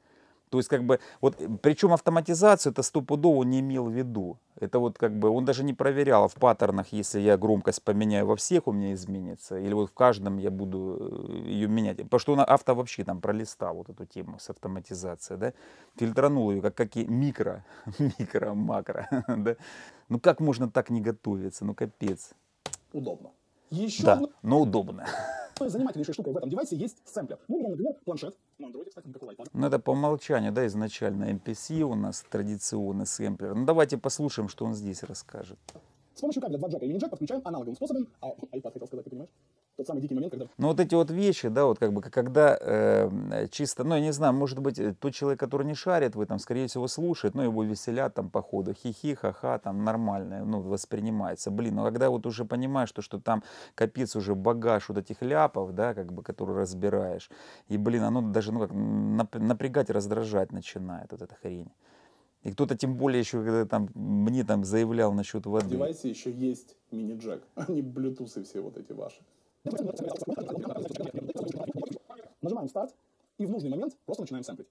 То есть, как бы, вот, э, причем автоматизацию это стопудово не имел в виду. Это вот как бы, он даже не проверял в паттернах, если я громкость поменяю во всех, у меня изменится, или вот в каждом я буду э, ее менять. Потому что он авто вообще там пролистал вот эту тему с автоматизацией, да, фильтранул ее как какие микро, (laughs) микро, макро, (laughs) да. Ну как можно так не готовиться, ну капец. Удобно. Еще да, но удобно. (laughs) Занимательнейшей штука в этом девайсе есть сэмплер. Ну, например, планшет. На Android, кстати, никакого iPad. Ну, это по умолчанию, да, изначально MPC у нас традиционный сэмплер. Ну, давайте послушаем, что он здесь расскажет. С помощью кабеля 2 джека или мини-джек подключаем аналоговым способом, а (laughs) iPad хотел сказать, ты понимаешь? тот самый дикий момент, когда... Ну вот эти вот вещи, да, вот как бы, когда э, чисто, ну я не знаю, может быть, э, тот человек, который не шарит в этом, скорее всего, слушает, но ну, его веселят там по ходу, хихи, ха-ха, там нормально, ну, воспринимается. Блин, но ну, когда вот уже понимаешь, что, что там капец уже багаж вот этих ляпов, да, как бы, который разбираешь, и, блин, оно даже, ну как, напрягать, раздражать начинает вот эта хрень. И кто-то тем более еще, когда там мне там заявлял насчет воды. В девайсе еще есть мини-джек, а не блютусы все вот эти ваши. Нажимаем старт и в нужный момент просто начинаем сэмплить.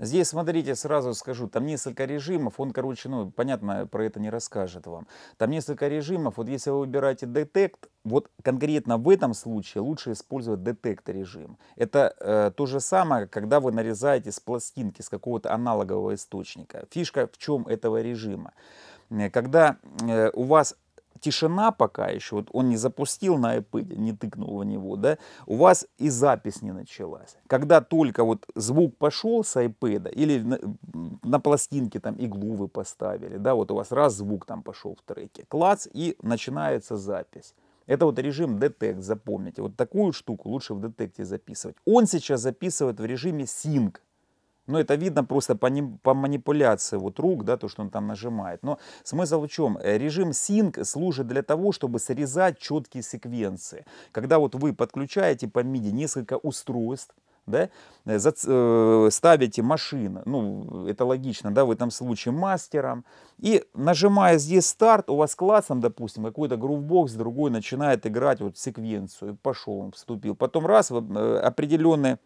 Здесь, смотрите, сразу скажу, там несколько режимов, он, короче, ну, понятно, про это не расскажет вам. Там несколько режимов, вот если вы выбираете детект, вот конкретно в этом случае лучше использовать детект режим. Это э, то же самое, когда вы нарезаете с пластинки, с какого-то аналогового источника. Фишка в чем этого режима? Э, когда э, у вас тишина пока еще, вот он не запустил на iPad, не тыкнул в него, да, у вас и запись не началась. Когда только вот звук пошел с iPad, или на, на пластинке там иглу вы поставили, да, вот у вас раз звук там пошел в треке, клац, и начинается запись. Это вот режим Detect, запомните. Вот такую штуку лучше в детекте записывать. Он сейчас записывает в режиме синк. Ну, это видно просто по, ним, по манипуляции вот рук, да, то, что он там нажимает. Но смысл в чем? Э, режим Sync служит для того, чтобы срезать четкие секвенции. Когда вот вы подключаете по MIDI несколько устройств, да, э, за, э, ставите машину, ну, это логично, да, в этом случае мастером, и нажимая здесь старт, у вас классом, допустим, какой-то грувбокс другой начинает играть вот секвенцию, пошел вступил, потом раз, э, определенный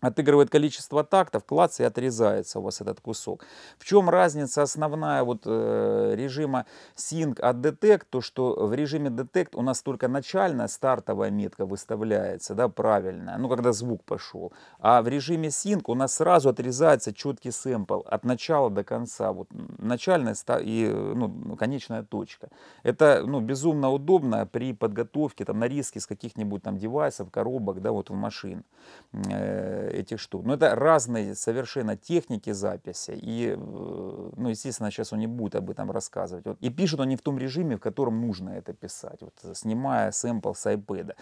отыгрывает количество тактов, клац и отрезается у вас этот кусок. В чем разница основная вот э, режима Sync от Detect, то что в режиме Detect у нас только начальная стартовая метка выставляется, да, правильная, ну когда звук пошел, а в режиме Sync у нас сразу отрезается четкий сэмпл от начала до конца, вот начальная и ну, конечная точка. Это ну, безумно удобно при подготовке там на риски с каких-нибудь там девайсов, коробок, да, вот в машин э, этих штук. Но это разные совершенно техники записи. И, э, ну, естественно, сейчас он не будет об этом рассказывать. Вот. И пишут они в том режиме, в котором нужно это писать, вот, э, снимая сэмпл с iPad.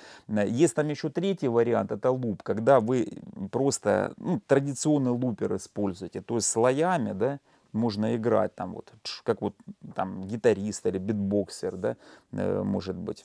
Есть там еще третий вариант, это луп, когда вы просто ну, традиционный лупер используете, то есть слоями, да, можно играть там вот, как вот там гитарист или битбоксер, да, э, может быть,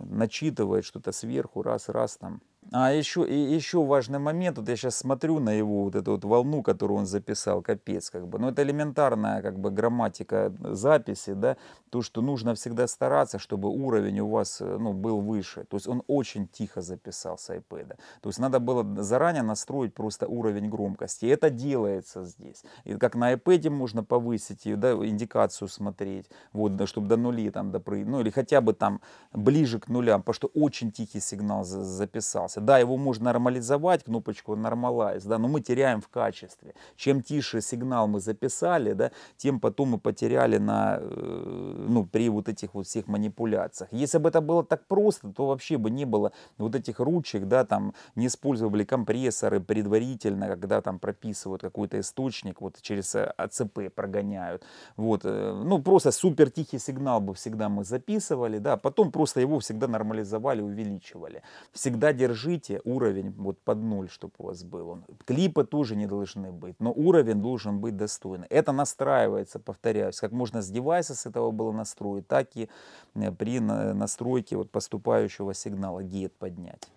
начитывает что-то сверху, раз-раз там а еще, и еще важный момент, вот я сейчас смотрю на его вот эту вот волну, которую он записал, капец, как бы, ну это элементарная как бы грамматика записи, да, то, что нужно всегда стараться, чтобы уровень у вас, э, ну, был выше, то есть он очень тихо записал с iPad, то есть надо было заранее настроить просто уровень громкости, и это делается здесь, и как на iPad можно повысить ее, да, индикацию смотреть, вот, да, чтобы до нули там, до, ну или хотя бы там ближе к нулям, потому что очень тихий сигнал записался, ситуация. Да, его можно нормализовать, кнопочку нормалайз, да, но мы теряем в качестве. Чем тише сигнал мы записали, да, тем потом мы потеряли на, э, ну, при вот этих вот всех манипуляциях. Если бы это было так просто, то вообще бы не было вот этих ручек, да, там не использовали компрессоры предварительно, когда там прописывают какой-то источник, вот через э, АЦП прогоняют. Вот, э, ну, просто супер тихий сигнал бы всегда мы записывали, да, потом просто его всегда нормализовали, увеличивали. Всегда держали держите уровень вот под ноль чтобы у вас был он. Клипы тоже не должны быть, но уровень должен быть достойный. Это настраивается, повторяюсь, как можно с девайса с этого было настроить, так и э, при настройке вот поступающего сигнала гейт поднять.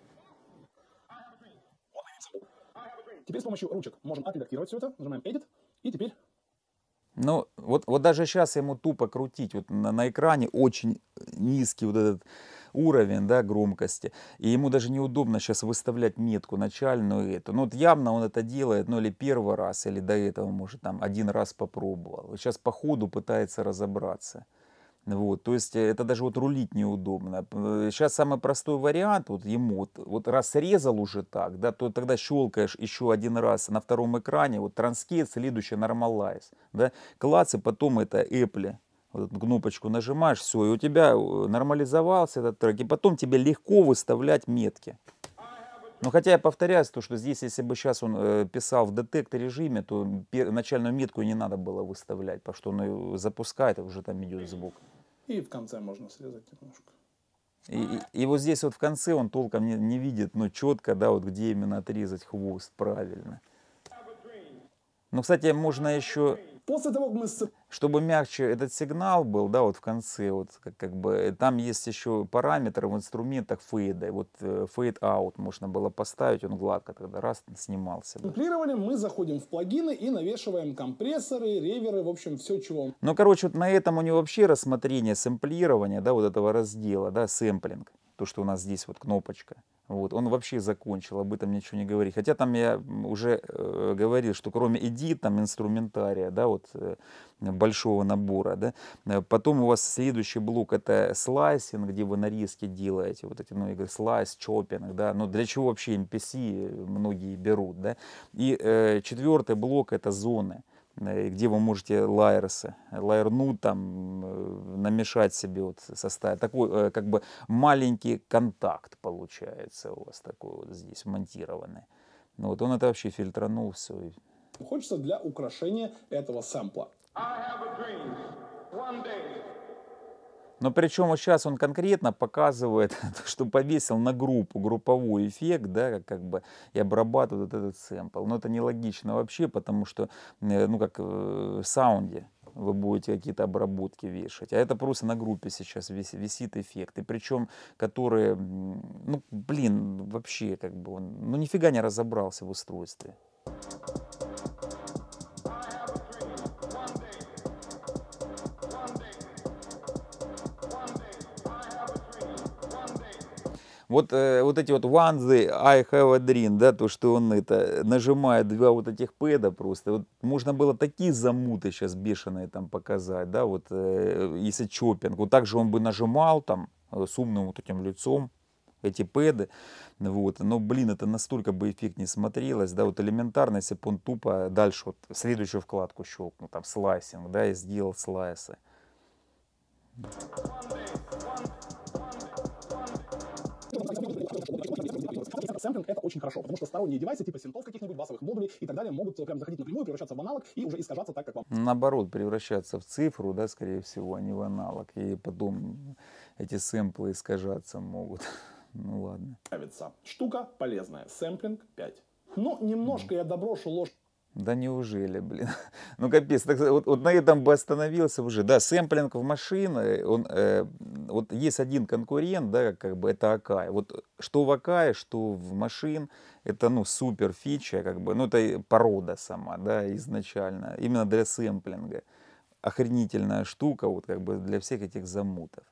Теперь с помощью ручек можем отредактировать все это. Нажимаем Edit. И теперь ну, вот, вот даже сейчас ему тупо крутить, вот на, на экране очень низкий вот этот уровень да, громкости. И ему даже неудобно сейчас выставлять метку начальную эту. Ну вот явно он это делает, ну или первый раз, или до этого, может, там один раз попробовал. Сейчас по ходу пытается разобраться. Вот, то есть э, это даже вот рулить неудобно. Сейчас э, самый простой вариант, вот ему, вот, вот раз срезал уже так, да, то тогда щелкаешь еще один раз на втором экране, вот транскейт, следующий нормалайз, да, клац, и потом это Apple, вот эту кнопочку нажимаешь, все, и у тебя э, нормализовался этот трек. И потом тебе легко выставлять метки. Но хотя я повторяюсь, то, что здесь, если бы сейчас он э, писал в детект режиме, то начальную метку не надо было выставлять, потому что он ее запускает, и уже там идет звук. И в конце можно срезать немножко. И, и, и вот здесь вот в конце он толком не, не видит, но ну, четко, да, вот где именно отрезать хвост правильно. Ну, кстати, можно еще После того, как мы... Чтобы мягче этот сигнал был, да, вот в конце, вот как, как бы, э, там есть еще параметры в инструментах фейда, вот э, фейд аут можно было поставить, он гладко тогда раз снимался. Компилировали, мы заходим в плагины и навешиваем компрессоры, реверы, в общем, все чего. Ну, короче, вот на этом у него вообще рассмотрение сэмплирования, да, вот этого раздела, да, сэмплинг то, что у нас здесь вот кнопочка. Вот, он вообще закончил, об этом ничего не говорит. Хотя там я уже э, говорил, что кроме иди там инструментария, да, вот э, большого набора, да, э, потом у вас следующий блок это слайсинг, где вы нарезки делаете, вот эти, ну, я говорю слайс, чопинг, да, ну, для чего вообще MPC э, многие берут, да, и э, четвертый блок это зоны. Э, где вы можете лайерсы, лайерну там э, намешать себе вот составить. Такой э, как бы маленький контакт получается у вас такой вот здесь монтированный. Ну вот он это вообще фильтранул все. Хочется для украшения этого сэмпла. I have a dream. One day. Но причем вот сейчас он конкретно показывает, (laughs) что повесил на группу групповой эффект, да, как бы и обрабатывает этот сэмпл. Но это нелогично вообще, потому что, э, ну, как э, в саунде вы будете какие-то обработки вешать. А это просто на группе сейчас висит, висит эффект. И причем, которые, ну, блин, вообще как бы он, ну, нифига не разобрался в устройстве. Вот, э, вот эти вот ванзы I have a dream, да, то, что он это э, нажимает два вот этих пэда просто. Вот можно было такие замуты сейчас бешеные там показать, да, вот э, если Чопинг. Вот так же он бы нажимал там э, с умным вот этим лицом эти пэды, вот, но, блин, это настолько бы эффект не смотрелось, да, вот элементарно, если бы он тупо дальше вот следующую вкладку щелкнул, там, слайсинг, да, и сделал слайсы. Сэмплинг это очень хорошо, потому что сторонние девайсы типа синтов каких-нибудь, басовых модулей и так далее могут э, прям заходить напрямую, превращаться в аналог и уже искажаться так, как вам. Наоборот, превращаться в цифру, да, скорее всего, а не в аналог. И потом эти сэмплы искажаться могут. (laughs) Ну ладно. Штука полезная. Сэмплинг 5. Ну, немножко mm. я доброшу ложь да неужели, блин? (laughs) Ну капец, так, вот, вот на этом бы остановился уже. Да, сэмплинг в машины, э, он, э, вот есть один конкурент, да, как бы это Акай. Вот что в Акае, что в машин, это ну супер фича, как бы, ну это порода сама, да, изначально, именно для сэмплинга. Охренительная штука, вот как бы для всех этих замутов.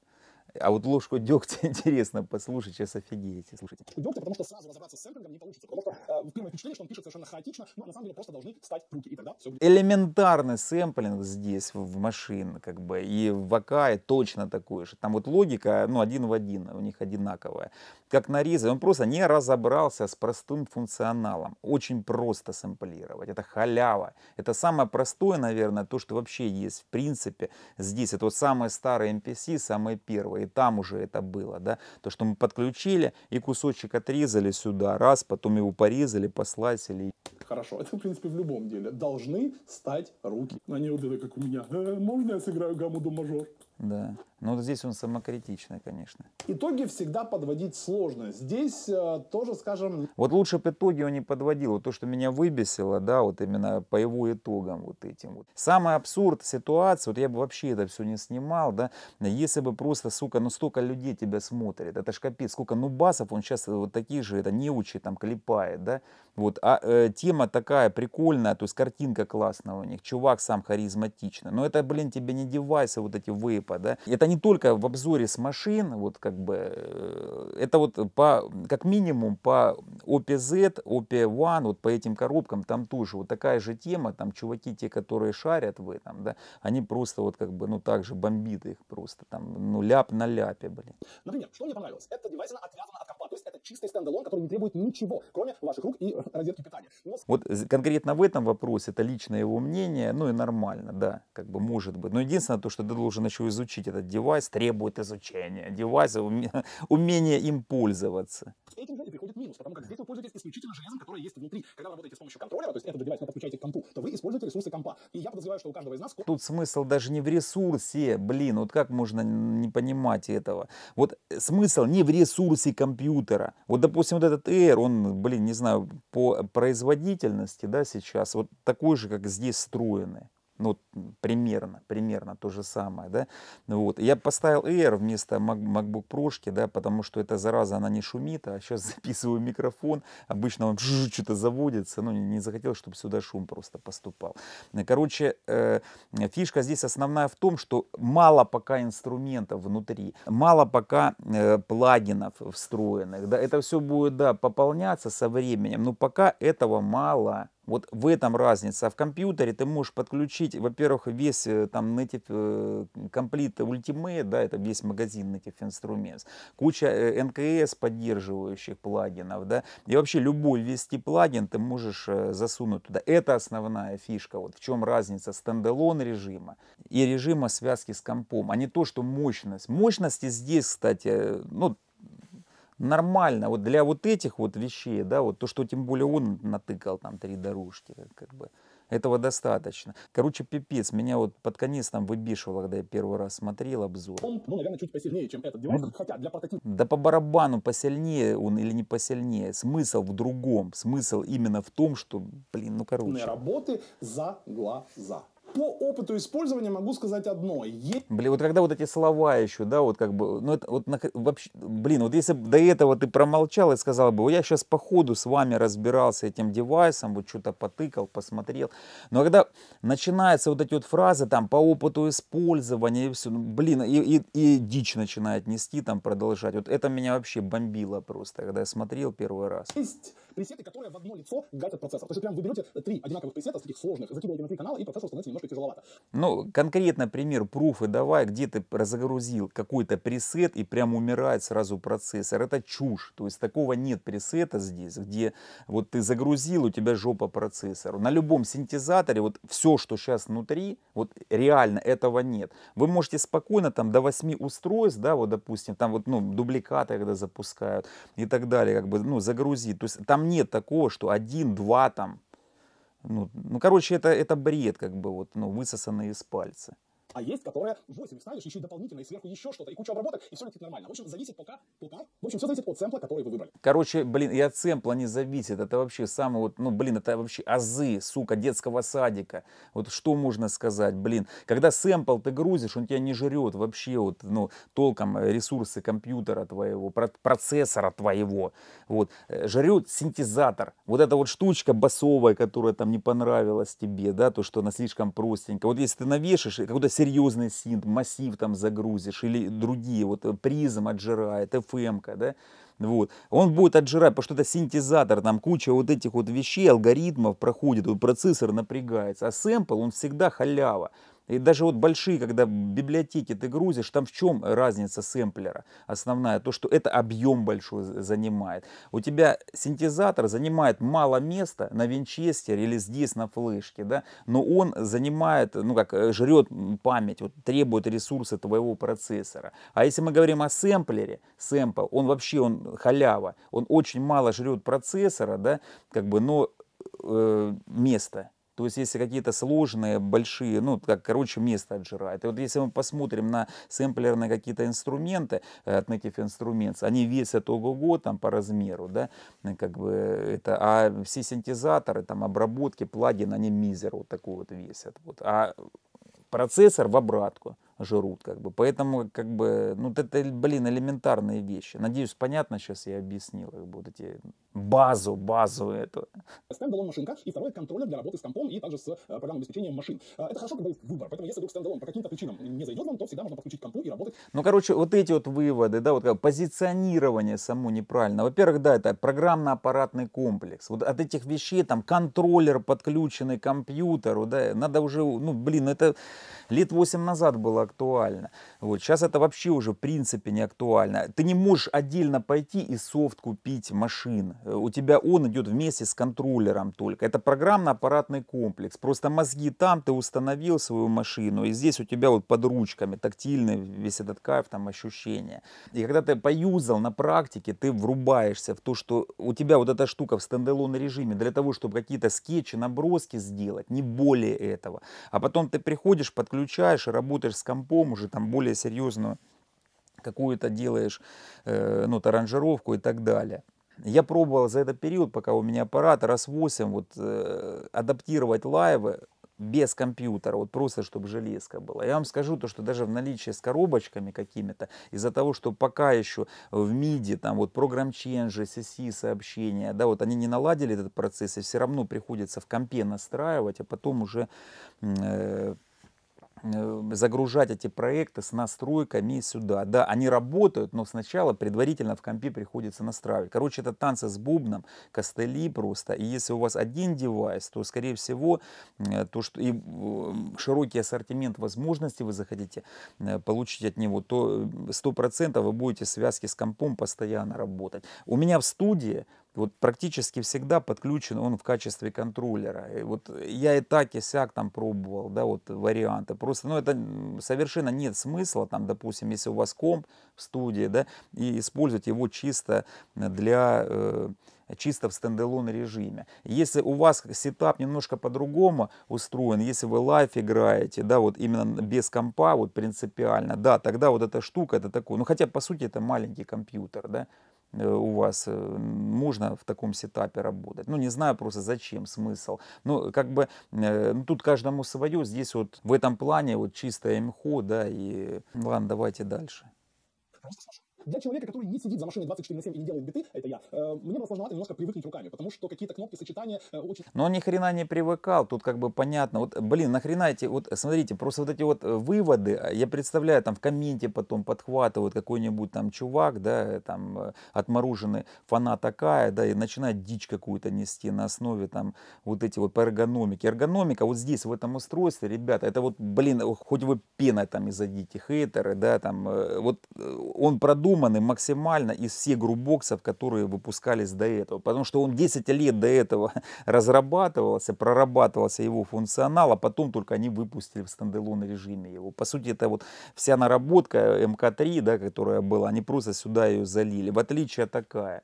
А вот ложку дегтя (laughs) интересно послушать, сейчас офигеете, слушайте. Дегтя, потому что сразу разобраться с сэмплингом не получится. Просто э, первое впечатление, что он пишет совершенно хаотично, но ну, а на самом деле просто должны встать руки, и тогда все будет. Элементарный сэмплинг здесь в машин, как бы, и в Акае точно такой же. Там вот логика, ну, один в один, у них одинаковая как нарезать. Он просто не разобрался с простым функционалом. Очень просто сэмплировать. Это халява. Это самое простое, наверное, то, что вообще есть в принципе здесь. Это вот самые старые MPC, самые первые. И там уже это было. Да? То, что мы подключили и кусочек отрезали сюда. Раз, потом его порезали, посласили. Хорошо, это в принципе в любом деле. Должны стать руки. Они вот это как у меня. «Э, можно я сыграю гамму до мажор? Да. Но ну, вот здесь он самокритичный, конечно. Итоги всегда подводить сложно. Здесь э, тоже, скажем... Вот лучше бы итоги он не подводил. Вот то, что меня выбесило, да, вот именно по его итогам вот этим вот. Самый абсурд ситуации, вот я бы вообще это все не снимал, да, если бы просто, сука, ну столько людей тебя смотрит. Это ж капец, сколько нубасов он сейчас вот такие же, это неучи там клепает, да. Вот, а э, тема такая прикольная, то есть картинка классная у них, чувак сам харизматичный. Но это, блин, тебе не девайсы вот эти вейп типа, да. Это не только в обзоре с машин, вот как бы, э, это вот по, как минимум по OPZ, OP1, вот по этим коробкам, там тоже вот такая же тема, там чуваки те, которые шарят в этом, да, они просто вот как бы, ну, так же бомбит их просто, там, ну, ляп на ляпе, блин. Ну, например, что мне понравилось? Это девайсина отвязана от компа, то есть это чистый стендалон, который не требует ничего, кроме ваших рук и (laughs) розетки питания. Но... Вот конкретно в этом вопросе, это личное его мнение, ну и нормально, да, как бы может быть. Но единственное то, что ты должен еще из изучить этот девайс, требует изучения девайса, (laughs) умения им пользоваться. Этим, знаете, приходит минус, потому как здесь вы пользуетесь исключительно железом, которое есть внутри. Когда вы работаете с помощью контроллера, то есть этот девайс вы подключаете к компу, то вы используете ресурсы компа. И я подозреваю, что у каждого из нас... Тут смысл даже не в ресурсе, блин, вот как можно не понимать этого? Вот э, смысл не в ресурсе компьютера. Вот, допустим, вот этот Air, он, блин, не знаю, по производительности, да, сейчас, вот такой же, как здесь встроенный. Ну, примерно, примерно то же самое, да. Ну вот. Я поставил Air вместо MacBook Pro, да, потому что эта зараза, она не шумит, а сейчас (laughs) записываю микрофон, обычно он (laughs) что-то заводится, ну, не захотел, чтобы сюда шум просто поступал. Короче, э, фишка здесь основная в том, что мало пока инструментов внутри, мало пока э, плагинов встроенных, да, это все будет, да, пополняться со временем, но пока этого мало. Вот в этом разница. А в компьютере ты можешь подключить, во-первых, весь э, там Native Complete э, Ultimate, да, это весь магазин Native Instruments, куча NKS э, поддерживающих плагинов, да, и вообще любой вести плагин ты можешь засунуть туда. Это основная фишка, вот в чем разница стендалон режима и режима связки с компом, а не то, что мощность. Мощности здесь, кстати, ну, нормально вот для вот этих вот вещей, да, вот то, что тем более он натыкал там три дорожки, э, как бы, этого достаточно. Короче, пипец, меня вот под конец там выбешивало, когда я первый раз смотрел обзор. Он, ну, наверное, чуть посильнее, чем этот девайс, он... Ну хотя для прототипа... Да по барабану посильнее он или не посильнее, смысл в другом, смысл именно в том, что, блин, ну короче. Работы за глаза по опыту использования могу сказать одно. Е... Блин, вот когда вот эти слова еще, да, вот как бы, ну это вот на, вообще, блин, вот если бы до этого ты промолчал и сказал бы, я сейчас по ходу с вами разбирался этим девайсом, вот что-то потыкал, посмотрел, но когда начинаются вот эти вот фразы там по опыту использования и все, ну, блин, и, и, и дичь начинает нести там продолжать, вот это меня вообще бомбило просто, когда я смотрел первый раз. Есть Пресеты, которые в одно лицо гасят процессор. То есть прям вы берете э, три одинаковых пресета, таких сложных, закидываете на три канала, и процессор становится немножко тяжеловато. Ну, конкретно пример пруфы давай, где ты разгрузил какой-то пресет и прям умирает сразу процессор. Это чушь. То есть такого нет пресета здесь, где вот ты загрузил, у тебя жопа процессору. На любом синтезаторе вот все, что сейчас внутри, вот реально этого нет. Вы можете спокойно там до 8 устройств, да, вот допустим, там вот ну, дубликаты когда запускают и так далее, как бы, ну, загрузить. То есть там нет такого, что один, два там. Ну, ну короче, это, это бред, как бы вот, ну, высосанный из пальца а есть, которая 8 знаешь еще и дополнительно, и сверху еще что-то, и куча обработок, и все летит нормально. В общем, зависит пока, пока, в общем, все зависит от сэмпла, который вы выбрали. Короче, блин, и от сэмпла не зависит, это вообще самый вот, ну, блин, это вообще азы, сука, детского садика. Вот что можно сказать, блин, когда сэмпл ты грузишь, он тебя не жрет вообще, вот, ну, толком э, ресурсы компьютера твоего, процессора твоего, вот, э, жрет синтезатор, вот эта вот штучка басовая, которая там не понравилась тебе, да, то, что она слишком простенькая. Вот если ты навешаешь, какой-то серьезный синт, массив там загрузишь или другие, вот э, призм отжирает, fm эм да, вот. Он будет отжирать, потому что это синтезатор, там куча вот этих вот вещей, алгоритмов проходит, вот процессор напрягается, а сэмпл, он всегда халява. И даже вот большие, когда библиотеки ты грузишь, там в чем разница сэмплера основная? То, что это объем большой занимает. У тебя синтезатор занимает мало места на винчестере или здесь на флешке, да, но он занимает, ну как, э, жрет память, вот, требует ресурсы твоего процессора. А если мы говорим о сэмплере, сэмпл, он вообще, он халява, он очень мало жрет процессора, да, как бы, но э, место то есть если какие-то сложные, большие, ну, как, короче, место отжирает. И вот если мы посмотрим на сэмплерные какие-то инструменты, э, от Native Instruments, они весят ого-го там по размеру, да, э, как бы это, а все синтезаторы, там, обработки, плагин, они мизер вот такой вот весят. Вот. А процессор в обратку жрут, как бы. Поэтому, как бы, ну, это, блин, элементарные вещи. Надеюсь, понятно сейчас я объяснил, как бы, вот эти базу, базу эту. Стендалон машинка и второй контроллер для работы с компом и также с э, программным обеспечением машин. А, это хорошо, когда есть выбор. Поэтому если вдруг стендалон по каким-то причинам не зайдет вам, то всегда можно подключить компу и работать. Ну, короче, вот эти вот выводы, да, вот как позиционирование само неправильно. Во-первых, да, это программно-аппаратный комплекс. Вот от этих вещей там контроллер подключенный к компьютеру, да, надо уже, ну, блин, это лет 8 назад было актуально. Вот сейчас это вообще уже в принципе не актуально. Ты не можешь отдельно пойти и софт купить машин у тебя он идет вместе с контроллером только. Это программно-аппаратный комплекс. Просто мозги там, ты установил свою машину, и здесь у тебя вот под ручками тактильный весь этот кайф, там ощущения. И когда ты поюзал на практике, ты врубаешься в то, что у тебя вот эта штука в стендалон режиме для того, чтобы какие-то скетчи, наброски сделать, не более этого. А потом ты приходишь, подключаешь и работаешь с компом уже там более серьезную какую-то делаешь, э, ну, аранжировку и так далее. Я пробовал за этот период, пока у меня аппарат, раз 8 вот, э, адаптировать лайвы без компьютера, вот просто чтобы железка была. Я вам скажу то, что даже в наличии с коробочками какими-то, из-за того, что пока еще в MIDI, там вот программ change, CC сообщения, да, вот они не наладили этот процесс, и все равно приходится в компе настраивать, а потом уже э, Э, загружать эти проекты с настройками сюда. Да, они работают, но сначала предварительно в компе приходится настраивать. Короче, это танцы с бубном, костыли просто. И если у вас один девайс, то, скорее всего, э, то, что и широкий ассортимент возможностей вы захотите э, получить от него, то 100% вы будете в связке с компом постоянно работать. У меня в студии вот практически всегда подключен он в качестве контроллера. И вот я и так, и сяк там пробовал, да, вот варианты. Просто, ну, это совершенно нет смысла, там, допустим, если у вас комп в студии, да, и использовать его чисто для... Э, чисто в стендалон режиме. Если у вас сетап немножко по-другому устроен, если вы лайф играете, да, вот именно без компа, вот принципиально, да, тогда вот эта штука, это такой, ну хотя по сути это маленький компьютер, да, Э, у вас э, можно в таком сетапе работать. Ну, не знаю просто зачем, смысл. Ну, как бы, э, ну, тут каждому свое. Здесь вот в этом плане вот чистое МХО, да, и ладно, давайте дальше. Можно для человека, который не сидит за машиной 24 на 7 и не делает биты, это я, э, мне было сложновато немножко привыкнуть руками, потому что какие-то кнопки, сочетания э, очень... Но он ни хрена не привыкал, тут как бы понятно. Вот, блин, нахрена эти, вот смотрите, просто вот эти вот э, выводы, я представляю, там в комменте потом подхватывают какой-нибудь там чувак, да, там отмороженный фанат такая, да, и начинает дичь какую-то нести на основе там вот эти вот по эргономике. Эргономика вот здесь, в этом устройстве, ребята, это вот, блин, хоть вы пена там и задите, хейтеры, да, там, вот он продумал продуманы максимально из всех грубоксов, которые выпускались до этого. Потому что он 10 лет до этого (laughs) разрабатывался, прорабатывался его функционал, а потом только они выпустили в стендалон режиме его. По сути, это вот вся наработка МК-3, да, которая была, они просто сюда ее залили. В отличие от такая.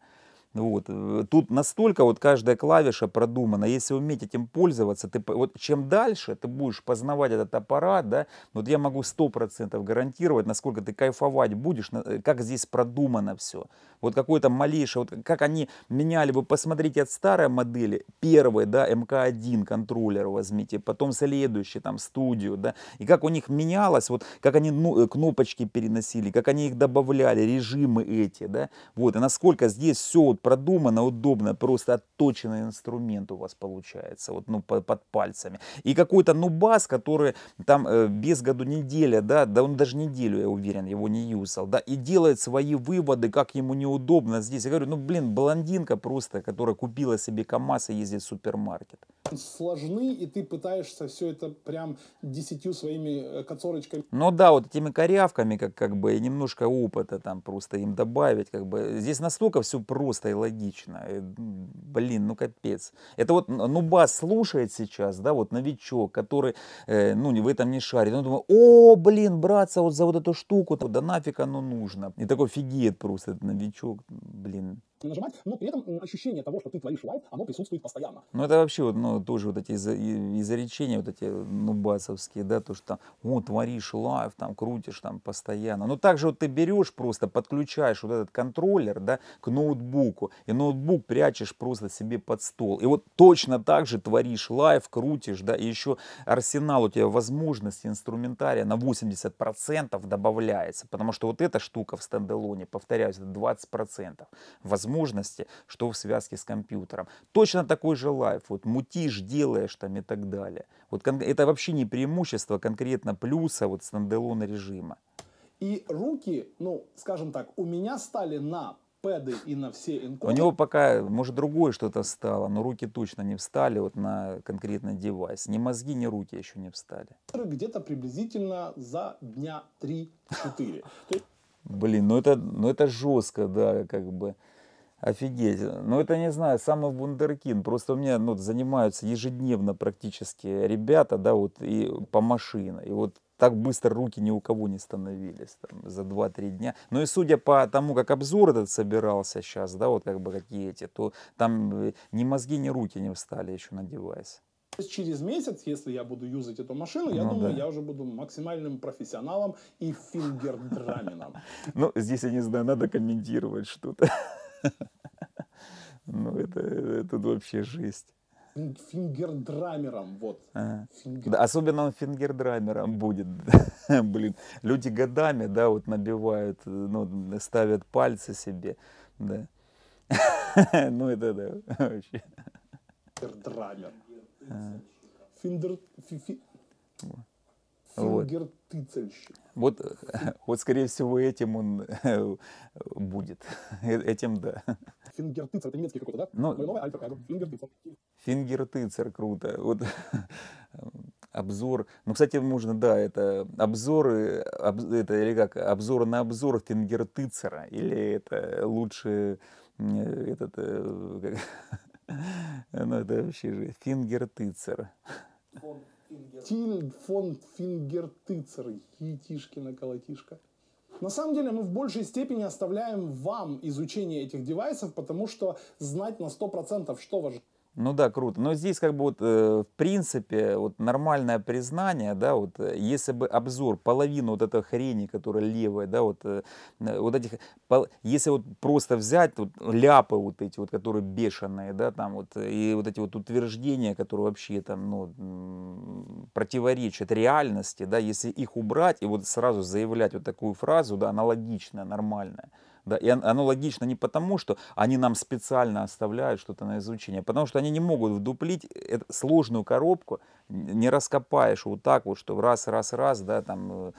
Ну вот. Э, тут настолько вот каждая клавиша продумана, если уметь этим пользоваться, ты, вот чем дальше ты будешь познавать этот аппарат, да, ну вот я могу 100% гарантировать, насколько ты кайфовать будешь, э, как здесь продумано все. Вот какое-то малейшее, вот как они меняли, вы посмотрите от старой модели, первый, да, МК-1 контроллер возьмите, потом следующий, там, студию, да, и как у них менялось, вот как они ну, э, кнопочки переносили, как они их добавляли, режимы эти, да, вот, и насколько здесь все продумано, удобно, просто отточенный инструмент у вас получается, вот, ну, под, под пальцами. И какой-то нубас, который там э, без году неделя, да, да он даже неделю, я уверен, его не юзал, да, и делает свои выводы, как ему неудобно здесь. Я говорю, ну, блин, блондинка просто, которая купила себе КАМАЗ и ездит в супермаркет. Сложны, и ты пытаешься все это прям десятью своими э, коцорочками. Ну да, вот этими корявками, как, как бы, и немножко опыта там просто им добавить, как бы. Здесь настолько все просто и логично. Блин, ну капец. Это вот Нуба слушает сейчас, да, вот новичок, который, э, ну, в этом не шарит. Он думает, о, блин, браться вот за вот эту штуку, да нафиг оно нужно. И такой фигеет просто этот новичок, блин нажимать, но при этом ощущение того, что ты творишь лайв, оно присутствует постоянно. Ну, это вообще вот, ну, тоже вот эти изречения вот эти нубасовские, да, то, что о, творишь лайв, там, крутишь там постоянно. Ну, также вот ты берешь просто, подключаешь вот этот контроллер, да, к ноутбуку, и ноутбук прячешь просто себе под стол. И вот точно так же творишь лайв, крутишь, да, и еще арсенал у тебя возможности инструментария на 80% добавляется, потому что вот эта штука в стендалоне, повторяюсь, это 20% возможностей возможности, что в связке с компьютером. Точно такой же лайф, вот мутишь, делаешь там и так далее. Вот это вообще не преимущество, конкретно плюса вот стендалона режима. И руки, ну, скажем так, у меня стали на пэды и на все энкодеры. У него пока, может, другое что-то стало, но руки точно не встали вот на конкретный девайс. Ни мозги, ни руки еще не встали. Где-то приблизительно за дня 3-4. Блин, ну это, ну это жестко, да, как бы. Офигеть. Ну, это, не знаю, самый вундеркин. Просто у меня ну, занимаются ежедневно практически ребята, да, вот, и по машине. И вот так быстро руки ни у кого не становились там, за 2-3 дня. Ну и судя по тому, как обзор этот собирался сейчас, да, вот как бы какие эти, то там э, ни мозги, ни руки не встали еще на девайс. Через месяц, если я буду юзать эту машину, я ну, думаю, да. я уже буду максимальным профессионалом и фингердрамином. (laughs) Ну, здесь, я не знаю, надо комментировать что-то. (laughs) Ну, это, это вообще жесть. Фингердрамером, вот. Ага. Фингер... Да, особенно он фингердрамером будет. (laughs) Блин, люди годами, да, вот набивают, ну, ставят пальцы себе, да. (laughs) Ну, это да, вообще. Фингердрамер. Финдер... Вот. вот, (laughs) вот, скорее всего, этим он э, будет. (laughs) Э, этим да. Фингертыцер, это немецкий какой-то, да? Ну, Но... новое альтер Фингертыцер. Фингертыцер, круто. Вот (laughs) обзор. Ну, кстати, можно, да, это обзоры, об, это или как, обзор на обзор Фингертыцера. Или это лучше этот, как, э, ну, это вообще же Фингертыцер. Фон. Тиль фон Фингертыцер, Етишкина колотишка. На самом деле мы в большей степени оставляем вам изучение этих девайсов, потому что знать на 100% что ваш ну да, круто. Но здесь как бы вот, э, в принципе, вот нормальное признание, да, вот, э, если бы обзор половину вот этой хрени, которая левая, да, вот, э, вот этих, пол, если вот просто взять вот ляпы вот эти вот, которые бешеные, да, там вот, и вот эти вот утверждения, которые вообще там, ну, противоречат реальности, да, если их убрать и вот сразу заявлять вот такую фразу, да, аналогичная, нормальная, да, и оно логично не потому, что они нам специально оставляют что-то на изучение, а потому что они не могут вдуплить э, сложную коробку, не раскопаешь вот так вот, что раз, раз, раз, да, там э,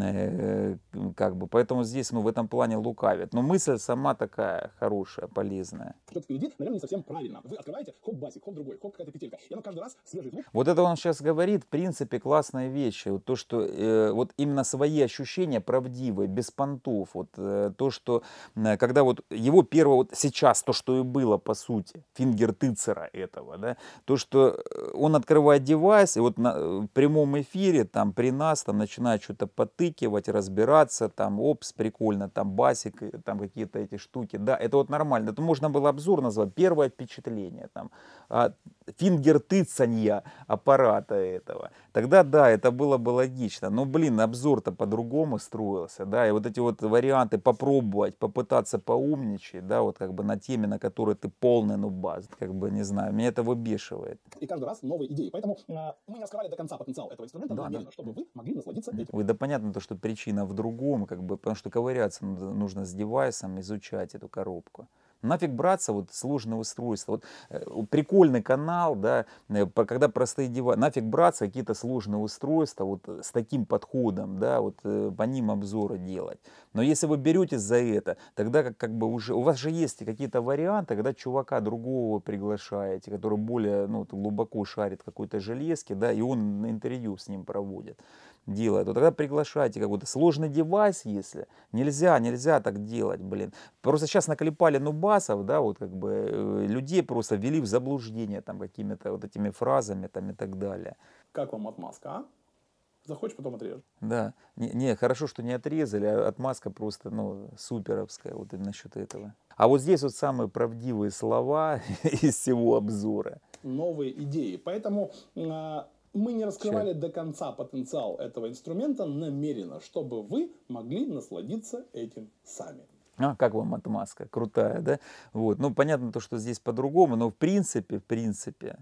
Э, как бы, поэтому здесь, ну, в этом плане лукавит. Но мысль сама такая хорошая, полезная. Что-то впереди, наверное, не совсем правильно. Вы открываете, хоп, басик, хоп, другой, хоп, какая-то петелька. И оно каждый раз свежий звук. Вот это он сейчас говорит, в принципе, классная вещь. Вот то, что э, вот именно свои ощущения правдивые, без понтов. Вот э, то, что, э, когда вот его первое, вот сейчас, то, что и было, по сути, фингер тыцера этого, да, то, что э, он открывает девайс, и вот на, э, в прямом эфире, там, при нас, там, начинает что-то потыкать, втыкивать, разбираться, там, опс, прикольно, там, басик, э, там, какие-то эти штуки, да, это вот нормально, это можно было обзор назвать, первое впечатление, там, а, фингертыцанья аппарата этого, Тогда да, это было бы логично. Но, блин, обзор-то по-другому строился, да, и вот эти вот варианты попробовать, попытаться поумничать, да, вот как бы на теме, на которой ты полный нубаз, как бы, не знаю, меня это выбешивает. И каждый раз новые идеи. Поэтому э, мы не раскрывали до конца потенциал этого инструмента, да, намеренно, да. чтобы вы могли насладиться этим. Вы, да понятно то, что причина в другом, как бы, потому что ковыряться нужно с девайсом, изучать эту коробку. Нафиг браться вот сложное устройство. Вот э, прикольный канал, да, э, когда простые дела, нафиг браться какие-то сложные устройства вот э, с таким подходом, да, вот по ним обзоры делать. Но если вы беретесь за это, тогда как, как бы уже, у вас же есть какие-то варианты, когда чувака другого приглашаете, который более ну, глубоко шарит какой-то железки, да, и он интервью с ним проводит делает, то тогда приглашайте какой-то сложный девайс, если. Нельзя, нельзя так делать, блин. Просто сейчас наклепали нубасов, да, вот как бы э, людей просто ввели в заблуждение там какими-то вот этими фразами там и так далее. Как вам отмазка, а? Захочешь, потом отрежешь. Да. Не, не, хорошо, что не отрезали, а отмазка просто, ну, суперовская вот именно насчет этого. А вот здесь вот самые правдивые слова (laughs) из всего обзора. Новые идеи. Поэтому а, мы не раскрывали Че? до конца потенциал этого инструмента намеренно, чтобы вы могли насладиться этим сами. А, как вам эта Крутая, да? Вот. Ну, понятно то, что здесь по-другому, но в принципе, в принципе,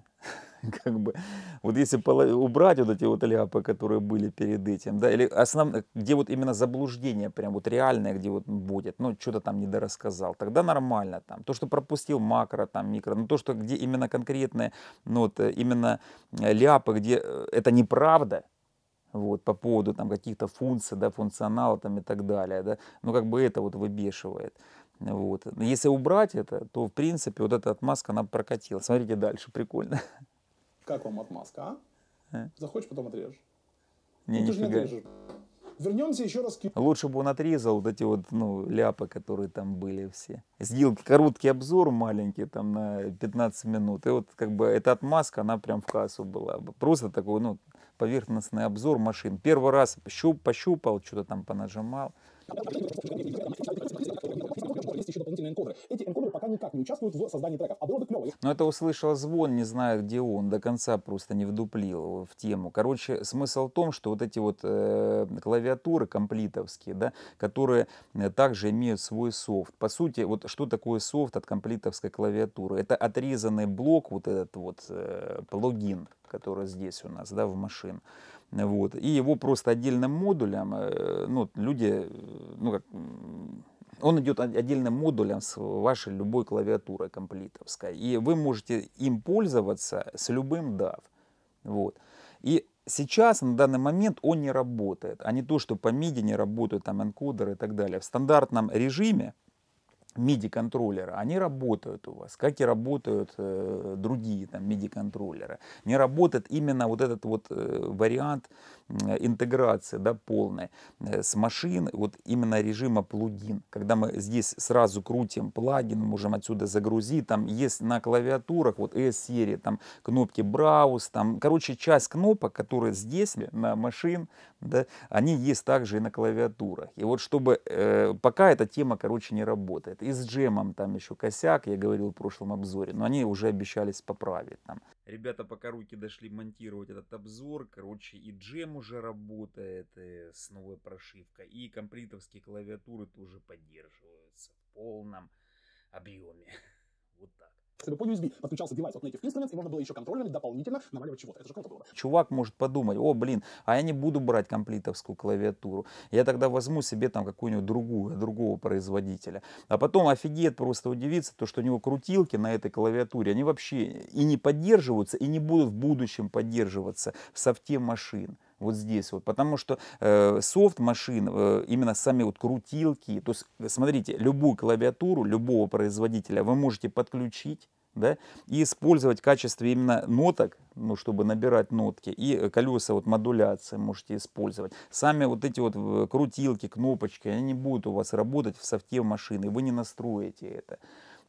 (laughs) как бы, вот если убрать вот эти вот ляпы, которые были перед этим, да, или основ... где вот именно заблуждение прям вот реальное, где вот будет, ну, что-то там недорассказал, тогда нормально там. То, что пропустил макро, там, микро, но то, что где именно конкретные, ну, вот э, именно э, ляпы, где э, это неправда, вот, по поводу там каких-то функций, да, функционала там и так далее, да, ну, как бы это вот выбешивает. Вот. Если убрать это, то, в принципе, вот эта отмазка, она прокатила. Смотрите дальше, прикольно. Как вам отмазка, а? а? Захочешь, потом отрежешь. Не, ну, ты же не отрежешь. Вернемся еще раз к... Лучше бы он отрезал вот эти вот, ну, ляпы, которые там были все. Сделал короткий обзор маленький, там, на 15 минут. И вот, как бы, эта отмазка, она прям в кассу была. Просто такой, ну, поверхностный обзор машин. Первый раз пощупал, что-то там понажимал есть еще дополнительные энкодеры. Эти энкодеры пока никак не участвуют в создании треков, а было бы клево. Но это услышал звон, не знаю, где он, до конца просто не вдуплил в тему. Короче, смысл в том, что вот эти вот э, клавиатуры комплитовские, да, которые э, также имеют свой софт. По сути, вот что такое софт от комплитовской клавиатуры? Это отрезанный блок, вот этот вот э, плагин, который здесь у нас, да, в машин. Вот. И его просто отдельным модулем, э, ну, люди, э, ну, как, он идет отдельным модулем с вашей любой клавиатурой комплитовской. И вы можете им пользоваться с любым DAV. Вот. И сейчас, на данный момент, он не работает. А не то, что по MIDI не работают там энкодеры и так далее. В стандартном режиме MIDI-контроллеры, они работают у вас, как и работают э, другие там MIDI-контроллеры. Не работает именно вот этот вот э, вариант э, интеграции, да, полной э, с машин, вот именно режима плагин. Когда мы здесь сразу крутим плагин, можем отсюда загрузить, там есть на клавиатурах, вот S-серии, там кнопки Browse, там, короче, часть кнопок, которые здесь на машин, да, они есть также и на клавиатурах. И вот чтобы, э, пока эта тема, короче, не работает. И и с джемом там еще косяк, я говорил в прошлом обзоре, но они уже обещались поправить там. Ребята пока руки дошли монтировать этот обзор, короче, и джем уже работает и с новой прошивкой, и комплитовские клавиатуры тоже поддерживаются в полном объеме. (laughs) Вот так чтобы по USB подключался девайс вот на Native Instruments, и можно было еще контроллерами дополнительно наваливать чего-то. Это же круто было. Чувак может подумать, о, блин, а я не буду брать комплитовскую клавиатуру. Я тогда возьму себе там какую-нибудь другую, другого производителя. А потом офигеет просто удивиться, то, что у него крутилки на этой клавиатуре, они вообще и не поддерживаются, и не будут в будущем поддерживаться в софте машин вот здесь вот, потому что э, софт машин, э, именно сами вот крутилки, то есть э, смотрите, любую клавиатуру любого производителя вы можете подключить, да, и использовать в качестве именно ноток, ну, чтобы набирать нотки, и э, колеса вот модуляции можете использовать. Сами вот эти вот э, крутилки, кнопочки, они не будут у вас работать в софте машины, вы не настроите это.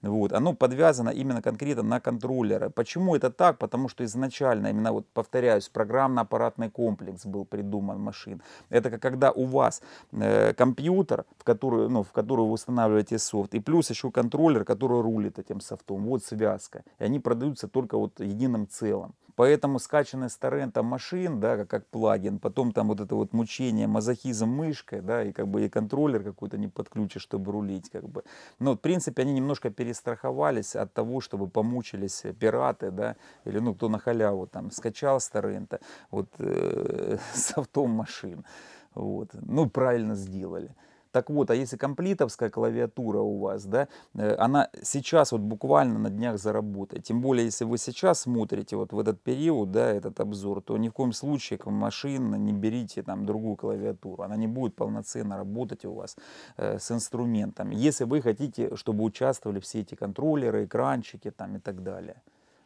Вот, оно подвязано именно конкретно на контроллеры. Почему это так? Потому что изначально, именно вот повторяюсь, программно-аппаратный комплекс был придуман машин. Это как когда у вас э, компьютер, в который, ну, в который вы устанавливаете софт, и плюс еще контроллер, который рулит этим софтом. Вот связка. И они продаются только вот единым целым. Поэтому скачанный с торрента машин, да, как плагин, потом там вот это вот мучение, мазохизм мышкой, да, и как бы и контроллер какой-то не подключишь, чтобы рулить, как бы. Но, в принципе, они немножко перестраховались от того, чтобы помучились пираты, да, или, ну, кто на халяву там скачал с торрента, вот, э, (laughs) с автом машин, вот. Ну, правильно сделали. Так вот, а если комплитовская клавиатура у вас, да, э, она сейчас вот буквально на днях заработает. Тем более, если вы сейчас смотрите вот в этот период, да, этот обзор, то ни в коем случае к машин не берите там другую клавиатуру. Она не будет полноценно работать у вас э, с инструментом. Если вы хотите, чтобы участвовали все эти контроллеры, экранчики там и так далее.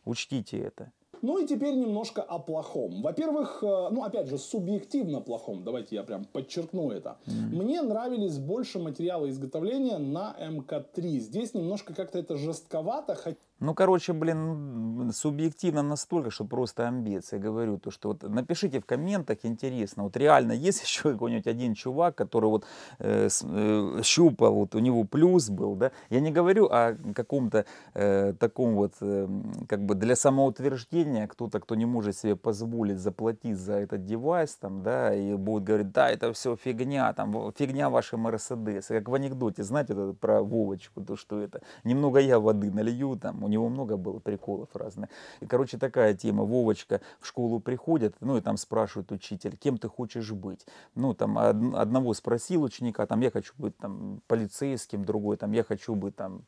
Учтите это. Ну и теперь немножко о плохом. Во-первых, э, ну опять же, субъективно плохом, давайте я прям подчеркну это. Mm-hmm. Мне нравились больше материалы изготовления на МК-3. Здесь немножко как-то это жестковато, хотя ну, короче, блин, субъективно настолько, что просто амбиции. Говорю то, что вот напишите в комментах, интересно, вот реально есть (laughs) еще какой-нибудь один чувак, который вот э, э, щупал, вот у него плюс был, да? Я не говорю о каком-то э, таком вот, э, как бы для самоутверждения, кто-то, кто не может себе позволить заплатить за этот девайс, там, да, и будет говорить, да, это все фигня, там, фигня ваши Мерседесы. Как в анекдоте, знаете, про Вовочку, то, что это, немного я воды налью, там, у него много было приколов разных. И, короче, такая тема. Вовочка в школу приходит, ну и там спрашивает учитель, кем ты хочешь быть? Ну, там од- одного спросил ученика, там, я хочу быть там полицейским, другой, там, я хочу быть там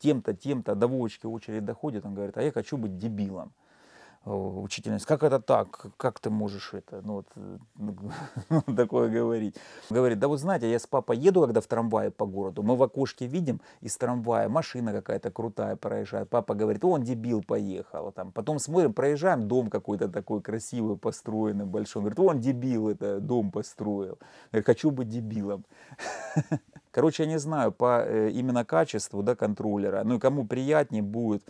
тем-то, тем-то, до Вовочки очередь доходит, он говорит, а я хочу быть дебилом учительница, как это так, как ты можешь это, ну вот (laughs) ну, такое говорить. Говорит, да вот знаете, я с папой еду, когда в трамвае по городу, мы в окошке видим из трамвая машина какая-то крутая проезжает, папа говорит, он дебил поехал, там, потом смотрим, проезжаем дом какой-то такой красивый построенный большой, он говорит, он дебил это дом построил, я хочу быть дебилом. (laughs) Короче, я не знаю по э, именно качеству да, контроллера, ну и кому приятнее будет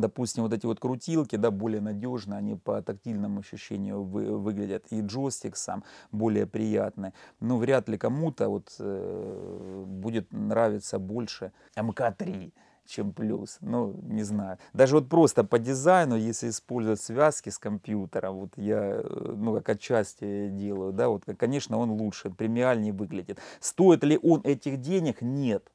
допустим, вот эти вот крутилки, да, более надежно, они по тактильному ощущению вы, выглядят, и джойстик сам более приятный. Но вряд ли кому-то вот э, будет нравиться больше МК-3 чем плюс. Ну, не знаю. Даже вот просто по дизайну, если использовать связки с компьютером, вот я, э, ну, как отчасти делаю, да, вот, конечно, он лучше, премиальнее выглядит. Стоит ли он этих денег? Нет.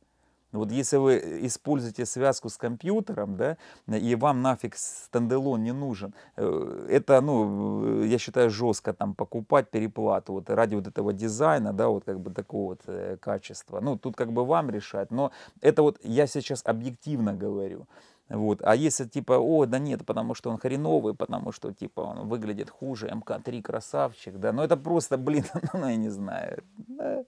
Вот если вы э, используете связку с компьютером, да, и вам нафиг стендалон не нужен, э, это, ну, э, я считаю, жестко там покупать переплату вот ради вот этого дизайна, да, вот как бы такого вот качества. Ну, тут как бы вам решать, но это вот я сейчас объективно говорю. Вот. А если типа, о, да нет, потому что он хреновый, потому что типа он выглядит хуже, МК-3 эм красавчик, да, но ну, это просто, блин, (laughs) ну я не знаю.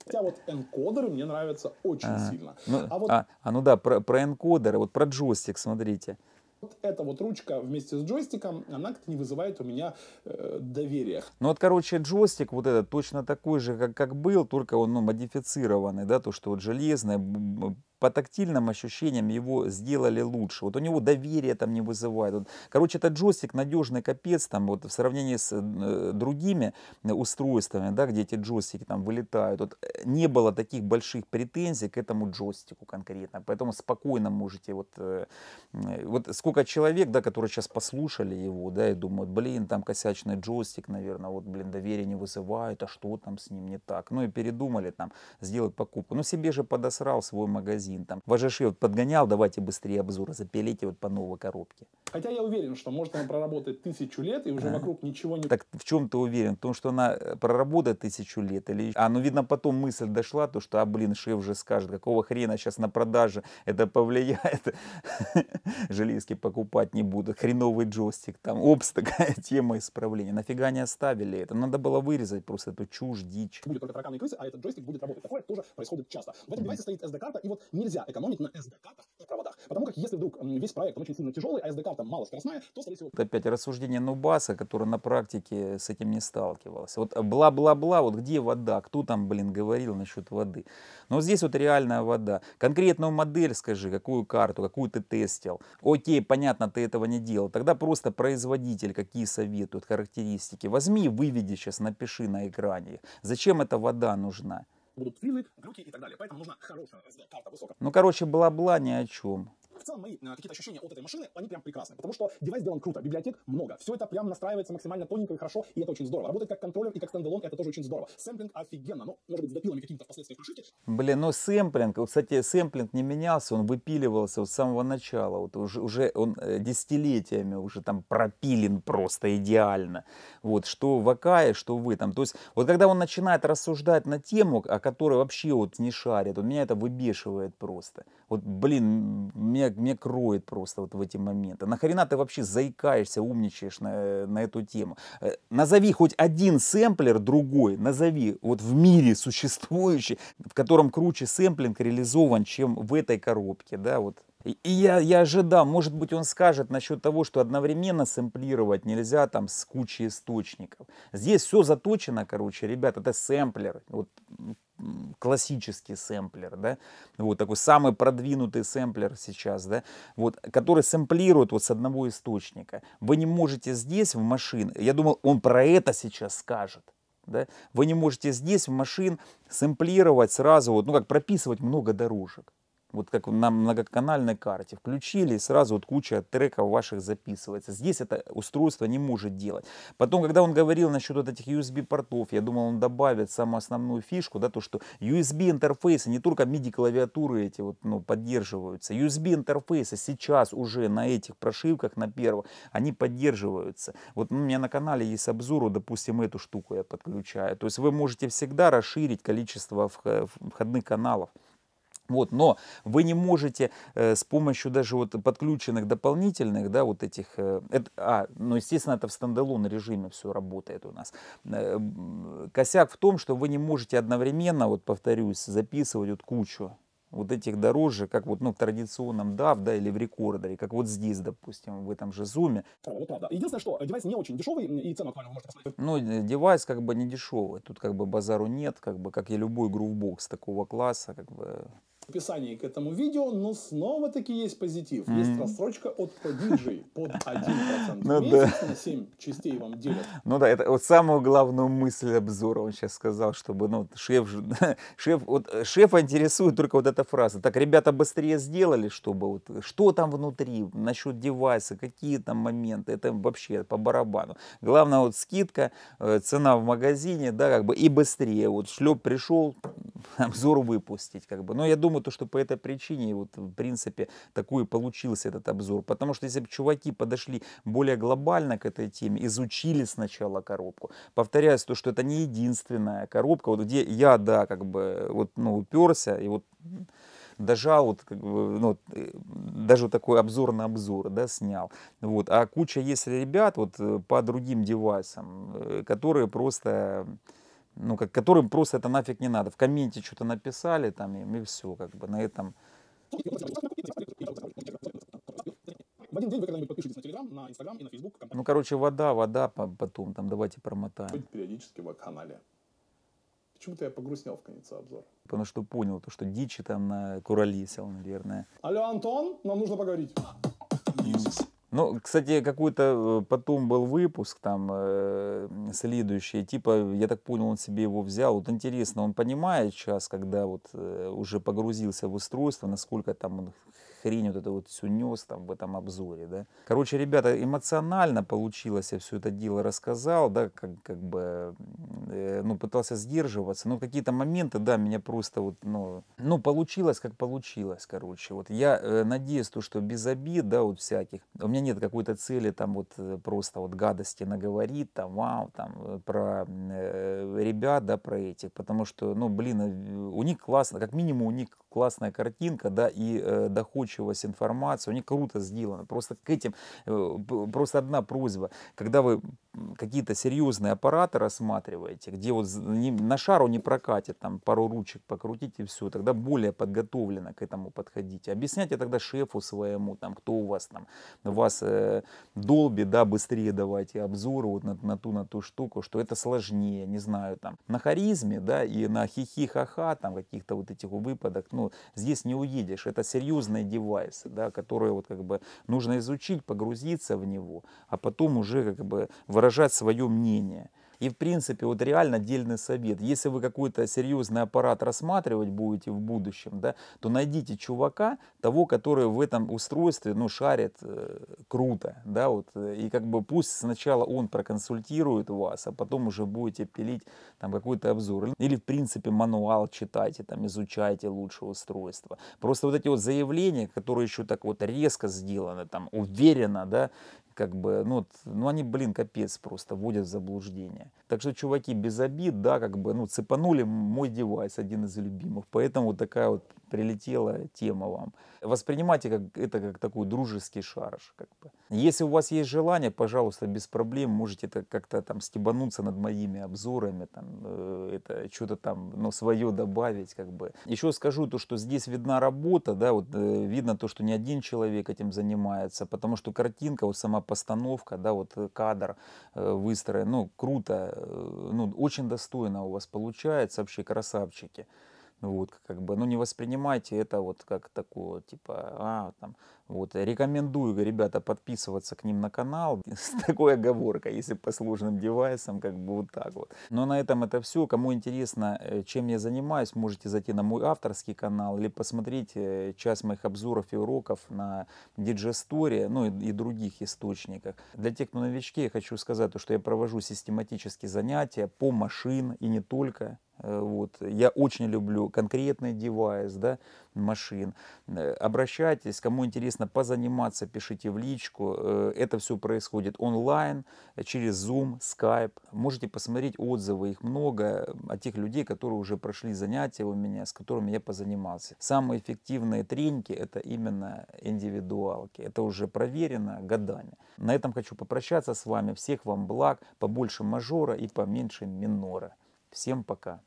Хотя вот энкодеры мне нравятся очень а, сильно. Ну, а, вот... а, а ну да, про, про энкодеры, вот про джойстик смотрите. Вот эта вот ручка вместе с джойстиком, она как-то не вызывает у меня э, доверия. Ну вот, короче, джойстик вот этот точно такой же, как, как был, только он ну, модифицированный, да, то, что вот железное, по тактильным ощущениям его сделали лучше. Вот у него доверие там не вызывает. Вот. Короче, этот джойстик надежный капец там вот в сравнении с э, другими устройствами, да, где эти джойстики там вылетают. Вот э, не было таких больших претензий к этому джойстику конкретно. Поэтому спокойно можете вот... Э, э, вот сколько человек, да, которые сейчас послушали его, да, и думают, блин, там косячный джойстик, наверное, вот, блин, доверие не вызывает, а что там с ним не так? Ну и передумали там сделать покупку. Ну себе же подосрал свой магазин магазин, там, Важаши вот подгонял, давайте быстрее обзоры, запилите вот по новой коробке. Хотя я уверен, что может она проработает тысячу лет, и уже а. вокруг ничего не... Так в чем ты уверен? В том, что она э, проработает тысячу лет? Или... А, ну, видно, потом мысль дошла, то, что, а, блин, шеф же скажет, какого хрена сейчас на продаже это повлияет, (laughs) железки покупать не буду, хреновый джойстик, там, опс, такая (laughs) тема исправления. Нафига не оставили это? Надо было вырезать просто эту чушь, дичь. Будет только тараканы и крысы, а этот джойстик будет работать. Такое тоже происходит часто. В этом девайсе стоит SD-карта, и вот не нельзя экономить на SD-картах и проводах. Потому как если вдруг весь проект очень сильно тяжелый, а SD-карта малоскоростная, то, скорее всего... опять рассуждение Нубаса, который на практике с этим не сталкивался. Вот бла-бла-бла, вот где вода, кто там, блин, говорил насчет воды. Но здесь вот реальная вода. Конкретную модель скажи, какую карту, какую ты тестил. Окей, понятно, ты этого не делал. Тогда просто производитель какие советуют, характеристики. Возьми, выведи сейчас, напиши на экране. Зачем эта вода нужна? будут вилы, глюки и так далее. Поэтому нужна хорошая карта высокая. Ну, короче, была-была ни о чем в целом мои какие-то ощущения от этой машины, они прям прекрасны, потому что девайс сделан круто, библиотек много, все это прям настраивается максимально тоненько и хорошо, и это очень здорово. Работает как контроллер и как стендалон, это тоже очень здорово. Сэмплинг офигенно, но, может быть, с допилами какими-то впоследствии пришите. Блин, ну сэмплинг, кстати, сэмплинг не менялся, он выпиливался с самого начала, вот уже, уже он э, десятилетиями уже там пропилен просто идеально, вот, что в Акае, что вы там, то есть, вот когда он начинает рассуждать на тему, о которой вообще вот не шарит, у меня это выбешивает просто, вот, блин, меня меня, меня кроет просто вот в эти моменты. Нахрена ты вообще заикаешься, умничаешь на, э, на эту тему? Э, назови хоть один сэмплер другой, назови вот в мире существующий, в котором круче сэмплинг реализован, чем в этой коробке, да, вот и я, я ожидал, может быть, он скажет насчет того, что одновременно сэмплировать нельзя там с кучей источников. Здесь все заточено, короче, ребят, это сэмплер. Вот классический сэмплер, да, вот такой самый продвинутый сэмплер сейчас, да, вот, который сэмплирует вот с одного источника. Вы не можете здесь в машин, я думал, он про это сейчас скажет, да, вы не можете здесь в машин сэмплировать сразу, вот, ну как прописывать много дорожек, вот как на многоканальной карте, включили, и сразу вот куча треков ваших записывается. Здесь это устройство не может делать. Потом, когда он говорил насчет вот этих USB-портов, я думал, он добавит самую основную фишку, да, то, что USB-интерфейсы, не только MIDI-клавиатуры эти вот, ну, поддерживаются, USB-интерфейсы сейчас уже на этих прошивках, на первых, они поддерживаются. Вот ну, у меня на канале есть обзору, допустим, эту штуку я подключаю. То есть вы можете всегда расширить количество входных каналов. Вот, но вы не можете э, с помощью даже вот подключенных дополнительных, да, вот этих, э, это, а, ну, естественно, это в стендалон режиме все работает у нас. Э, косяк в том, что вы не можете одновременно, вот повторюсь, записывать вот кучу вот этих дороже, как вот, ну, в традиционном DAV, да, или в рекордере, как вот здесь, допустим, в этом же зуме. Вот правда. Единственное, что э, девайс не очень дешевый, и цену актуально вы можете посмотреть. Ну, э, девайс как бы не дешевый, тут как бы базару нет, как бы, как и любой грувбокс такого класса, как бы, описании к этому видео, но снова-таки есть позитив. Mm-hmm. Есть рассрочка от Prodigy под 1% (laughs) ну, в месяц на 7 частей вам делят. Ну да, это вот самую главную мысль обзора он сейчас сказал, чтобы, ну, шеф, (laughs) шеф, вот, э, шеф интересует только вот эта фраза. Так, ребята быстрее сделали, чтобы вот, что там внутри, насчет девайса, какие там моменты, это вообще по барабану. Главное, вот скидка, э, цена в магазине, да, как бы, и быстрее. Вот шлеп пришел, (laughs) обзор выпустить, как бы. Но я думаю, думаю, то, что по этой причине, вот, в принципе, такой получился этот обзор. Потому что если бы чуваки подошли более глобально к этой теме, изучили сначала коробку, повторяюсь, то, что это не единственная коробка, вот где я, да, как бы, вот, ну, уперся, и вот дожал, вот, как бы, ну, э, даже вот такой обзор на обзор да, снял. Вот. А куча есть ребят вот, э, по другим девайсам, э, которые просто ну, как, которым просто это нафиг не надо. В комменте что-то написали там и и все, как бы на этом. В один день вы когда-нибудь подпишитесь на Телеграм, на Инстаграм и на Фейсбук. Ну, короче, вода, вода потом, там, давайте промотаем. Периодически в канале. Почему-то я погрустнел в конце обзора. Потому что понял, то, что дичи там на курали сел наверное. Алло, Антон, нам нужно поговорить. Music. Ну, кстати, какой-то э, потом был выпуск там э, следующий, типа, я так понял, он себе его взял. Вот интересно, он понимает сейчас, когда вот э, уже погрузился в устройство, насколько там он хрень вот это вот все нес там в этом обзоре, да. Короче, ребята, эмоционально получилось, я все это дело рассказал, да, как, как бы, э, ну, пытался сдерживаться, но какие-то моменты, да, меня просто вот, ну, ну, получилось, как получилось, короче. Вот я э, надеюсь, то, что без обид, да, вот всяких, у меня нет какой-то цели там вот э, просто вот гадости наговорить, там, вау, там, э, про э, ребят, да, про этих, потому что, ну, блин, э, у них классно, как минимум у них классная картинка, да, и э, доходчивость информации, у них круто сделано. Просто к этим, э, просто одна просьба, когда вы какие-то серьезные аппараты рассматриваете, где вот на шару не прокатит, там пару ручек покрутить и все, тогда более подготовленно к этому подходите. Объясняйте тогда шефу своему, там, кто у вас там, вас э, долби, да, быстрее давайте обзоры вот на, на ту, на ту штуку, что это сложнее, не знаю, там, на харизме, да, и на хихи-ха-ха, там, каких-то вот этих выпадок, ну, здесь не уедешь, это серьезные девайсы, да, которые вот как бы нужно изучить, погрузиться в него, а потом уже как бы в выражать свое мнение. И в принципе, вот реально дельный совет. Если вы какой-то серьезный аппарат рассматривать будете в будущем, да, то найдите чувака, того, который в этом устройстве, ну, шарит э, круто, да, вот. И как бы пусть сначала он проконсультирует вас, а потом уже будете пилить там какой-то обзор. Или, в принципе, мануал читайте, там, изучайте лучшее устройство. Просто вот эти вот заявления, которые еще так вот резко сделаны, там, уверенно, да, как бы, ну, ну они, блин, капец просто вводят в заблуждение. Так что, чуваки, без обид, да, как бы, ну, цепанули мой девайс, один из любимых, поэтому вот такая вот прилетела тема вам. Воспринимайте как, это как такой дружеский шарж, как бы. Если у вас есть желание, пожалуйста, без проблем можете это как-то там стебануться над моими обзорами, там, э, это что-то там, ну, свое добавить, как бы. Еще скажу то, что здесь видна работа, да, вот э, видно то, что не один человек этим занимается, потому что картинка вот сама постановка, да, вот э, кадр э, выстроен, ну, круто, э, ну, очень достойно у вас получается, вообще красавчики. Вот, как бы, ну, не воспринимайте это вот как такое, типа, а, там, вот, рекомендую, ребята, подписываться к ним на канал (laughs) с такой оговоркой, если по сложным девайсам, как бы вот так вот. Но на этом это все. Кому интересно, э, чем я занимаюсь, можете зайти на мой авторский канал или посмотреть э, часть моих обзоров и уроков на Digistory, ну, и, и других источниках. Для тех, кто новички, я хочу сказать, что я провожу систематические занятия по машин и не только. Э, вот. Я очень люблю конкретный девайс да, машин. Э, обращайтесь, кому интересно позаниматься, пишите в личку. Э, это все происходит онлайн, через Zoom, Skype. Можете посмотреть отзывы, их много, от тех людей, которые уже прошли занятия у меня, с которыми я позанимался. Самые эффективные тренинги это именно индивидуалки. Это уже проверено годами. На этом хочу попрощаться с вами. Всех вам благ, побольше мажора и поменьше минора. Всем пока!